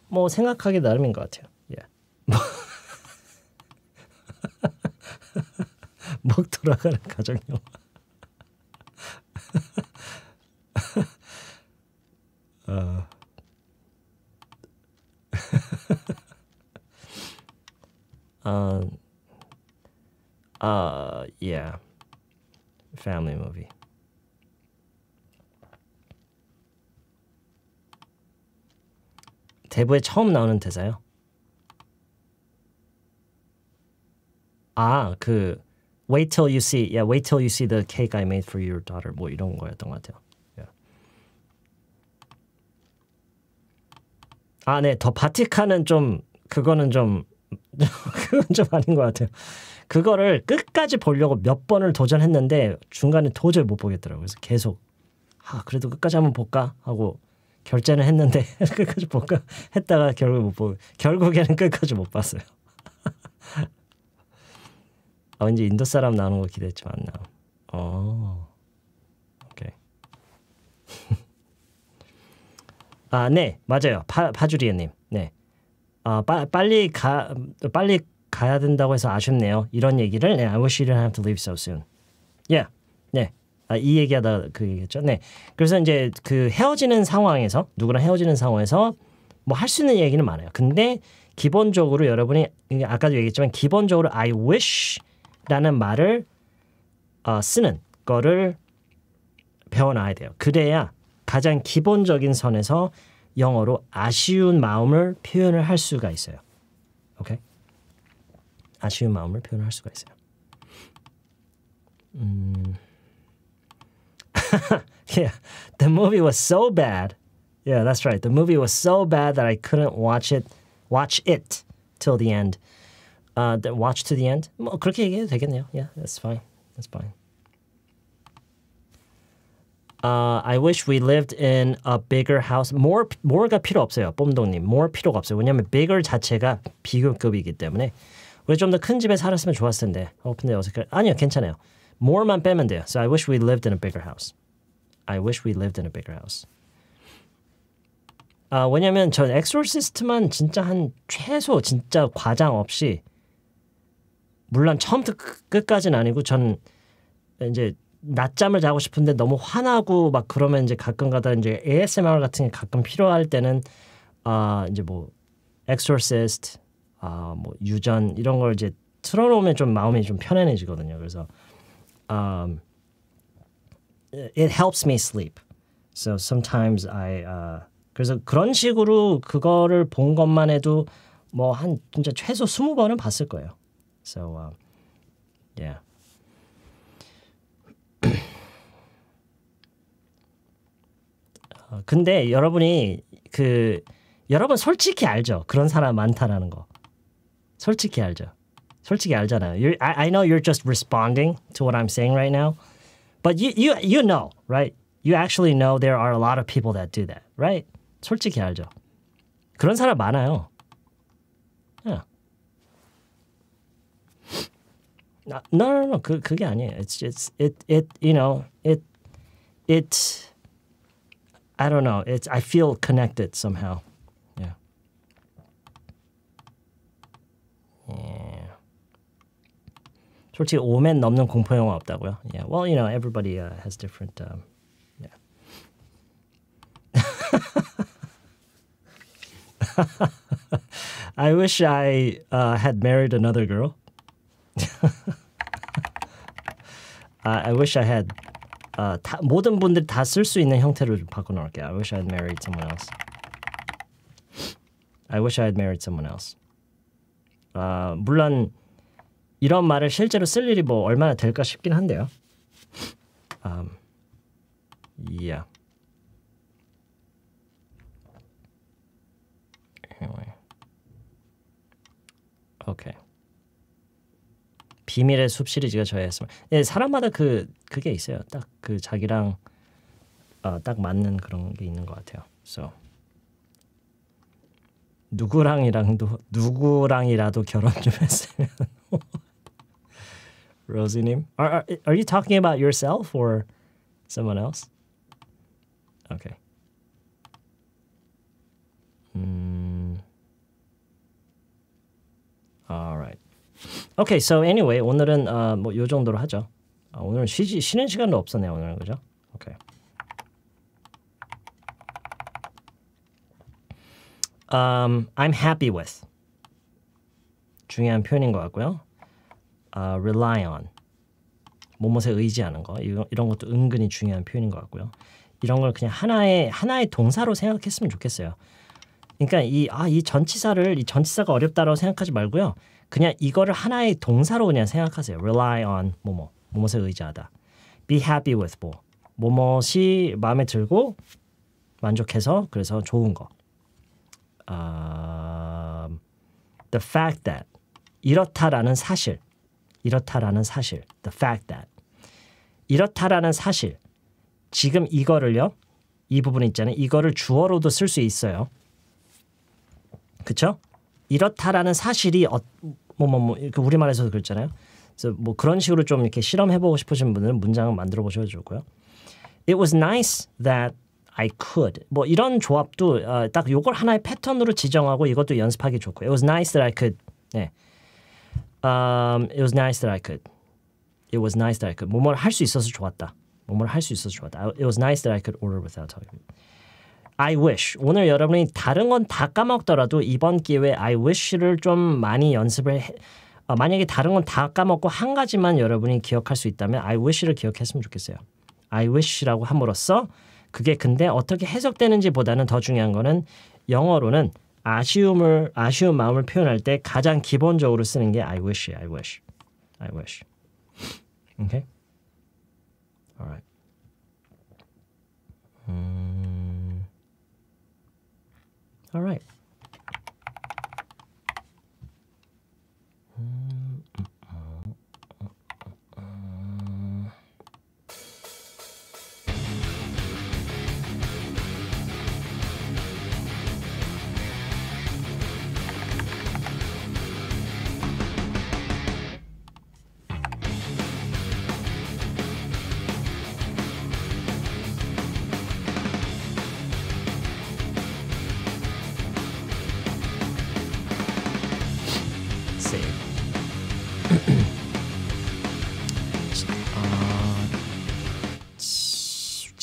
뭐 생각하기 나름인 것 같아요. Yeah. [laughs] 먹 [laughs] 돌아가는 가정 영화. [laughs] 어. uh, [laughs] uh, family movie. 대부에 처음 나오는 대사요. 아, 그 wait till you see, yeah, wait till you see the cake I made for your daughter. 뭐 이런 거였던 것 같아요. Yeah. 아, 네, 더바티카는좀 그거는 좀 [laughs] 그건 좀 아닌 것 같아요. 그거를 끝까지 보려고 몇 번을 도전했는데 중간에 도저히 못 보겠더라고요. 그래서 계속 아 그래도 끝까지 한번 볼까 하고 결제는 했는데 [laughs] 끝까지 볼까 했다가 결국 못 보고 결국에는 끝까지 못 봤어요. 아 왠지 인도 사람 나오는 거 기대했지만 나 어. [laughs] 아, 네. 맞아요. 파 파주리에 님. 네. 아, 빠, 빨리 가 빨리 가야 된다고 해서 아쉽네요. 이런 얘기를 네, I wish you d have to leave so soon. Yeah. 네. 아, 이 얘기하다 그 얘기겠죠. 네. 그래서 이제 그 헤어지는 상황에서 누구랑 헤어지는 상황에서 뭐 할 수 있는 얘기는 많아요. 근데 기본적으로 여러분이 아까도 얘기했지만 기본적으로 I wish 라는 말을 어, 쓰는 거를 배워놔야 돼요. 그래야 가장 기본적인 선에서 영어로 아쉬운 마음을 표현을 할 수가 있어요. 오케이? 아쉬운 마음을 표현할 수가 있어요. 음. yeah, the movie was so bad. Yeah, that's right. The movie was so bad that I couldn't watch it watch it till the end. Uh, that watch to the end. 뭐 그렇게 얘기해도 되겠네요. Yeah, that's fine. That's fine. Uh, I wish we lived in a bigger house. More, more가 필요 없어요. 뽐동님, more 필요가 없어요. 왜냐하면 bigger 자체가 비교급이기 때문에 우리 좀더 큰 집에 살았으면 좋았을 텐데. 어, 근데 어색해. 아니요, 괜찮아요. more만 빼면 돼요. So I wish we lived in a bigger house. I wish we lived in a bigger house. 아, 왜냐면 전 엑소시스트만 진짜 한 최소 진짜 과장 없이 물론 처음부터 끝까지는 아니고 전 이제 낮잠을 자고 싶은데 너무 화나고 막 그러면 이제 가끔가다 이제 ASMR 같은 게 가끔 필요할 때는 아 이제 뭐 엑소시스트 아뭐 유전 이런 걸 이제 틀어놓으면 좀 마음이 좀 편안해지거든요. 그래서 um, it helps me sleep. So sometimes I uh, 그래서 그런 식으로 그거를 본 것만 해도 뭐 한 진짜 최소 20번은 봤을 거예요. So, uh, yeah. 어, 근데 여러분이 그 여러분 솔직히 알죠. 그런 사람 많다라는 거. 솔직히 알죠. 솔직히 알잖아요. You're, I, I know you're just responding to what I'm saying right now, but you you you know, right? You actually know there are a lot of people that do that, right? 솔직히 알죠. 그런 사람 많아요. No, no, no, no, 그, 그게 아니에요. It's just it it you know it it. I don't know. It's I feel connected somehow. Yeah. Yeah. 솔직히 5맨 넘는 공포 영화 없다고요? Yeah. Well, you know, everybody uh, has different. Um, yeah. [laughs] I wish I uh, had married another girl. uh, I wish I had uh, 다, 모든 분들 다쓸 수 있는 형태로 바꿔 놓을게요. I wish I had married someone else. I wish I had married someone else. Uh, 물론 이런 말을 실제로 쓸 일이 뭐 얼마나 될까 싶긴 한데요. Um, yeah. Anyway. Okay. 비밀의 숲 시리즈가 저의 했으면 예, 사람마다 그 그게 있어요. 딱 그 자기랑 어, 딱 맞는 그런 게 있는 것 같아요. 그래서 so. 누구랑이랑도 누구랑이라도 결혼 좀 했으면. Rosie님, are, are are you talking about yourself or someone else? Okay. Mm. All right. Okay, so anyway 오늘은 어, 뭐요 정도로 하죠. 아, 어, 오늘 쉬지 쉬는 시간도 없었네요 오늘 은 그죠? Okay. Um, I'm happy with 중요한 표현인 것 같고요. Uh, rely on 무엇에 의지하는 거 이런, 이런 것도 은근히 중요한 표현인 것 같고요. 이런 걸 그냥 하나의 하나의 동사로 생각했으면 좋겠어요. 그러니까 이 아이 아, 이 전치사를 이 전치사가 어렵다라고 생각하지 말고요. 그냥 이거를 하나의 동사로 그냥 생각하세요. rely on 뭐뭐 무엇에 의지하다. be happy with 뭐 무엇이 마음에 들고 만족해서 그래서 좋은 거. Um, the fact that 이렇다라는 사실 이렇다라는 사실 the fact that 이렇다라는 사실 지금 이거를요 이 부분 있잖아요 이거를 주어로도 쓸 수 있어요 그쵸 이렇다라는 사실이 어, 뭐뭐뭐 이렇게 우리말에서도 그랬잖아요. 그래서 뭐 그런 식으로 좀 이렇게 실험해 보고 싶으신 분들은 문장을 만들어 보셔도 좋고요. It was nice that I could. 뭐 이런 조합도 어, 딱 요걸 하나의 패턴으로 지정하고 이것도 연습하기 좋고. It was nice that I could. 네. Um, it was nice that I could. It was nice that I could. 뭐뭐를 할수 있어서 좋았다. 뭐뭐를 할수 있어서 좋았다. It was nice that I could order without talking. I wish 오늘 여러분이 다른 건 다 까먹더라도 이번 기회에 I wish를 좀 많이 연습을 해, 어, 만약에 다른 건 다 까먹고 한 가지만 여러분이 기억할 수 있다면 I wish를 기억했으면 좋겠어요. I wish라고 함으로써 그게 근데 어떻게 해석되는지 보다는 더 중요한 거는 영어로는 아쉬움을 아쉬운 마음을 표현할 때 가장 기본적으로 쓰는 게 I wish, I wish, I wish. Okay. a l right. 음. All right.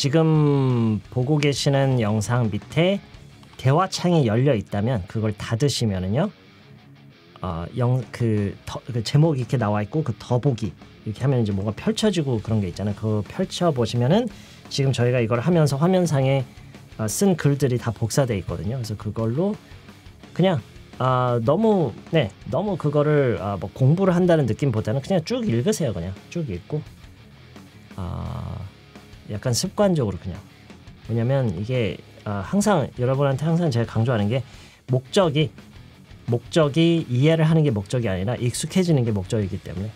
지금 보고 계시는 영상 밑에 대화창이 열려 있다면 그걸 닫으시면은요. 어, 영, 그, 그 제목이 렇게 나와 있고 그 더보기 이렇게 하면 이제 뭐가 펼쳐지고 그런 게 있잖아요. 그 펼쳐 보시면은 지금 저희가 이걸 하면서 화면상에 어, 쓴 글들이 다 복사돼 있거든요. 그래서 그걸로 그냥 아, 너무 네 너무 그거를 아, 뭐 공부를 한다는 느낌보다는 그냥 쭉 읽으세요 그냥 쭉 읽고 아 약간 습관적으로 그냥 뭐냐면 이게 아, 항상 여러분한테 항상 제가 강조하는 게 목적이 목적이 이해를 하는 게 목적이 아니라 익숙해지는 게 목적이기 때문에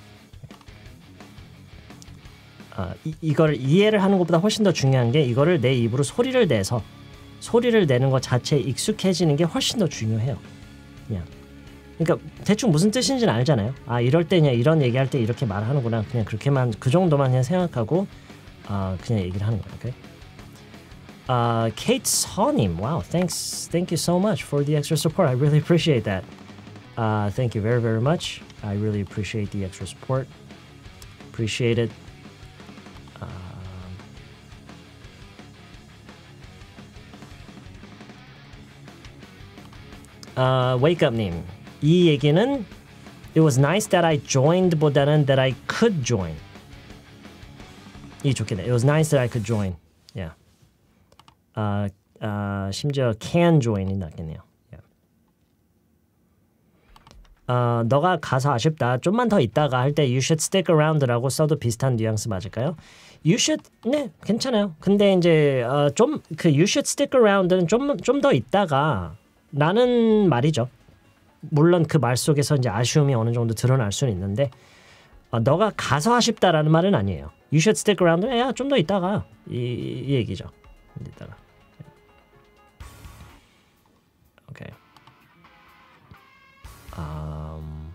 아, 이, 이걸 이해를 하는 것보다 훨씬 더 중요한 게 이거를 내 입으로 소리를 내서 소리를 내는 것 자체에 익숙해지는 게 훨씬 더 중요해요. 그냥 그러니까 대충 무슨 뜻인지는 알잖아요. 아 이럴 때 그냥 이런 얘기할 때 이렇게 말하는구나. 그냥 그렇게만 그 정도만 그냥 생각하고 아 그냥 얘기를 하는 Okay. Uh, Kate Sawnim, wow, thanks, thank you so much for the extra support. I really appreciate that. Uh, thank you very, very much. I really appreciate the extra support. Appreciate it. Uh, uh, wake up 님. 이 얘기는 It was nice that I joined 보다는 that I could join. 이 좋겠네. It was nice that I could join. Yeah. 아, 아 심지어 can join이 낫겠네요. Yeah. 아, 너가 가사 아쉽다. 좀만 더 있다가 할 때 you should stick around라고 써도 비슷한 뉘앙스 맞을까요? You should 네 괜찮아요. 근데 이제 어, 좀그 you should stick around는 좀 좀 더 있다가 나는 말이죠. 물론 그 말 속에서 이제 아쉬움이 어느 정도 드러날 수는 있는데 어, 너가 가서 아쉽다라는 말은 아니에요. You should stick around. 야, eh, 좀더 있다가 이, 이 얘기죠. 이따가. Okay. Um.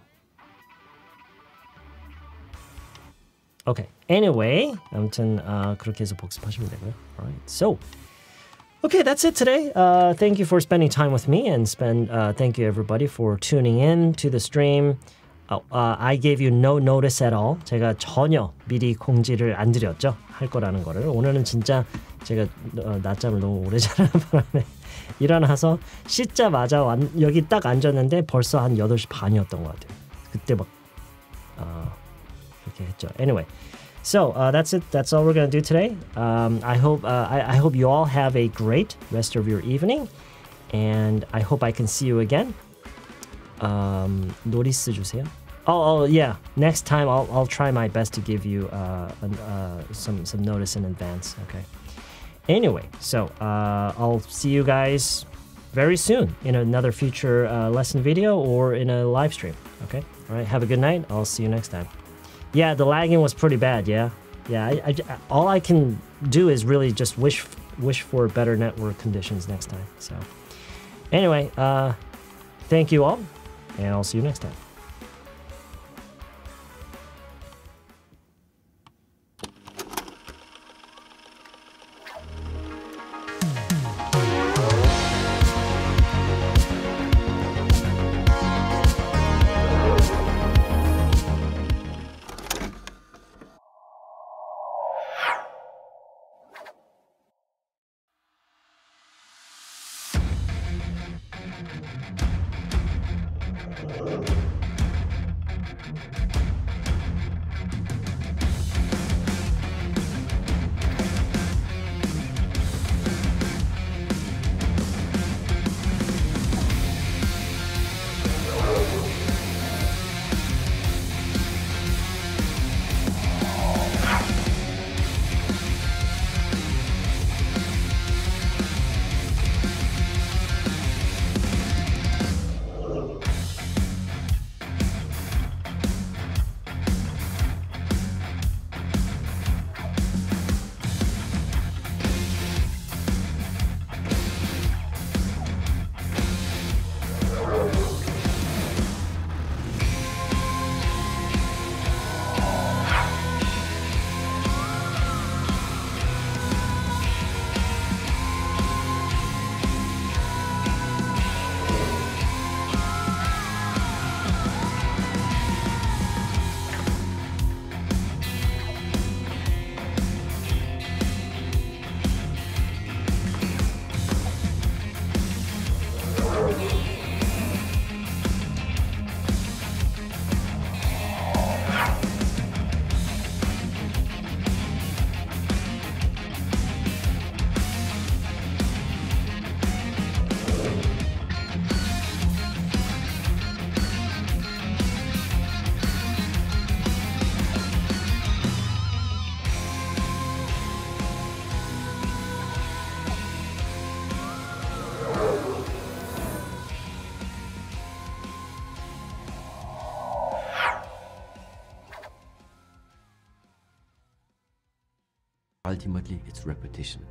Okay. Anyway, 아무튼 uh, 그렇게 해서 복습하시면 되고요. Alright. So. Okay, that's it today. Uh, thank you for spending time with me, and spend. Uh, thank you everybody for tuning in to the stream. I gave you no notice at all. 제가 전혀 미리 공지를 안 드렸죠. 할 거라는 거를. 오늘은 진짜 제가 낮잠을 너무 오래 자는 바람에 일어나서 씻자마자 완, 여기 딱 앉았는데 벌써 한 8시 반이었던 것 같아요. 그때 막 어, 이렇게 했죠. Anyway. So uh, that's it. That's all we're gonna do today. Um, I hope uh, I, I hope you all have a great rest of your evening, and I hope I can see you again um, 노리스 주세요. Oh, oh, yeah. Next time, I'll, I'll try my best to give you uh, an, uh, some some notice in advance. Okay. Anyway, so uh, I'll see you guys very soon in another future uh, lesson video or in a live stream. Okay. All right. Have a good night. I'll see you next time. Yeah, the lagging was pretty bad. Yeah. Yeah. I, I, all I can do is really just wish wish for better network conditions next time. So, anyway, uh, thank you all and I'll see you next time. ultimately it's repetition.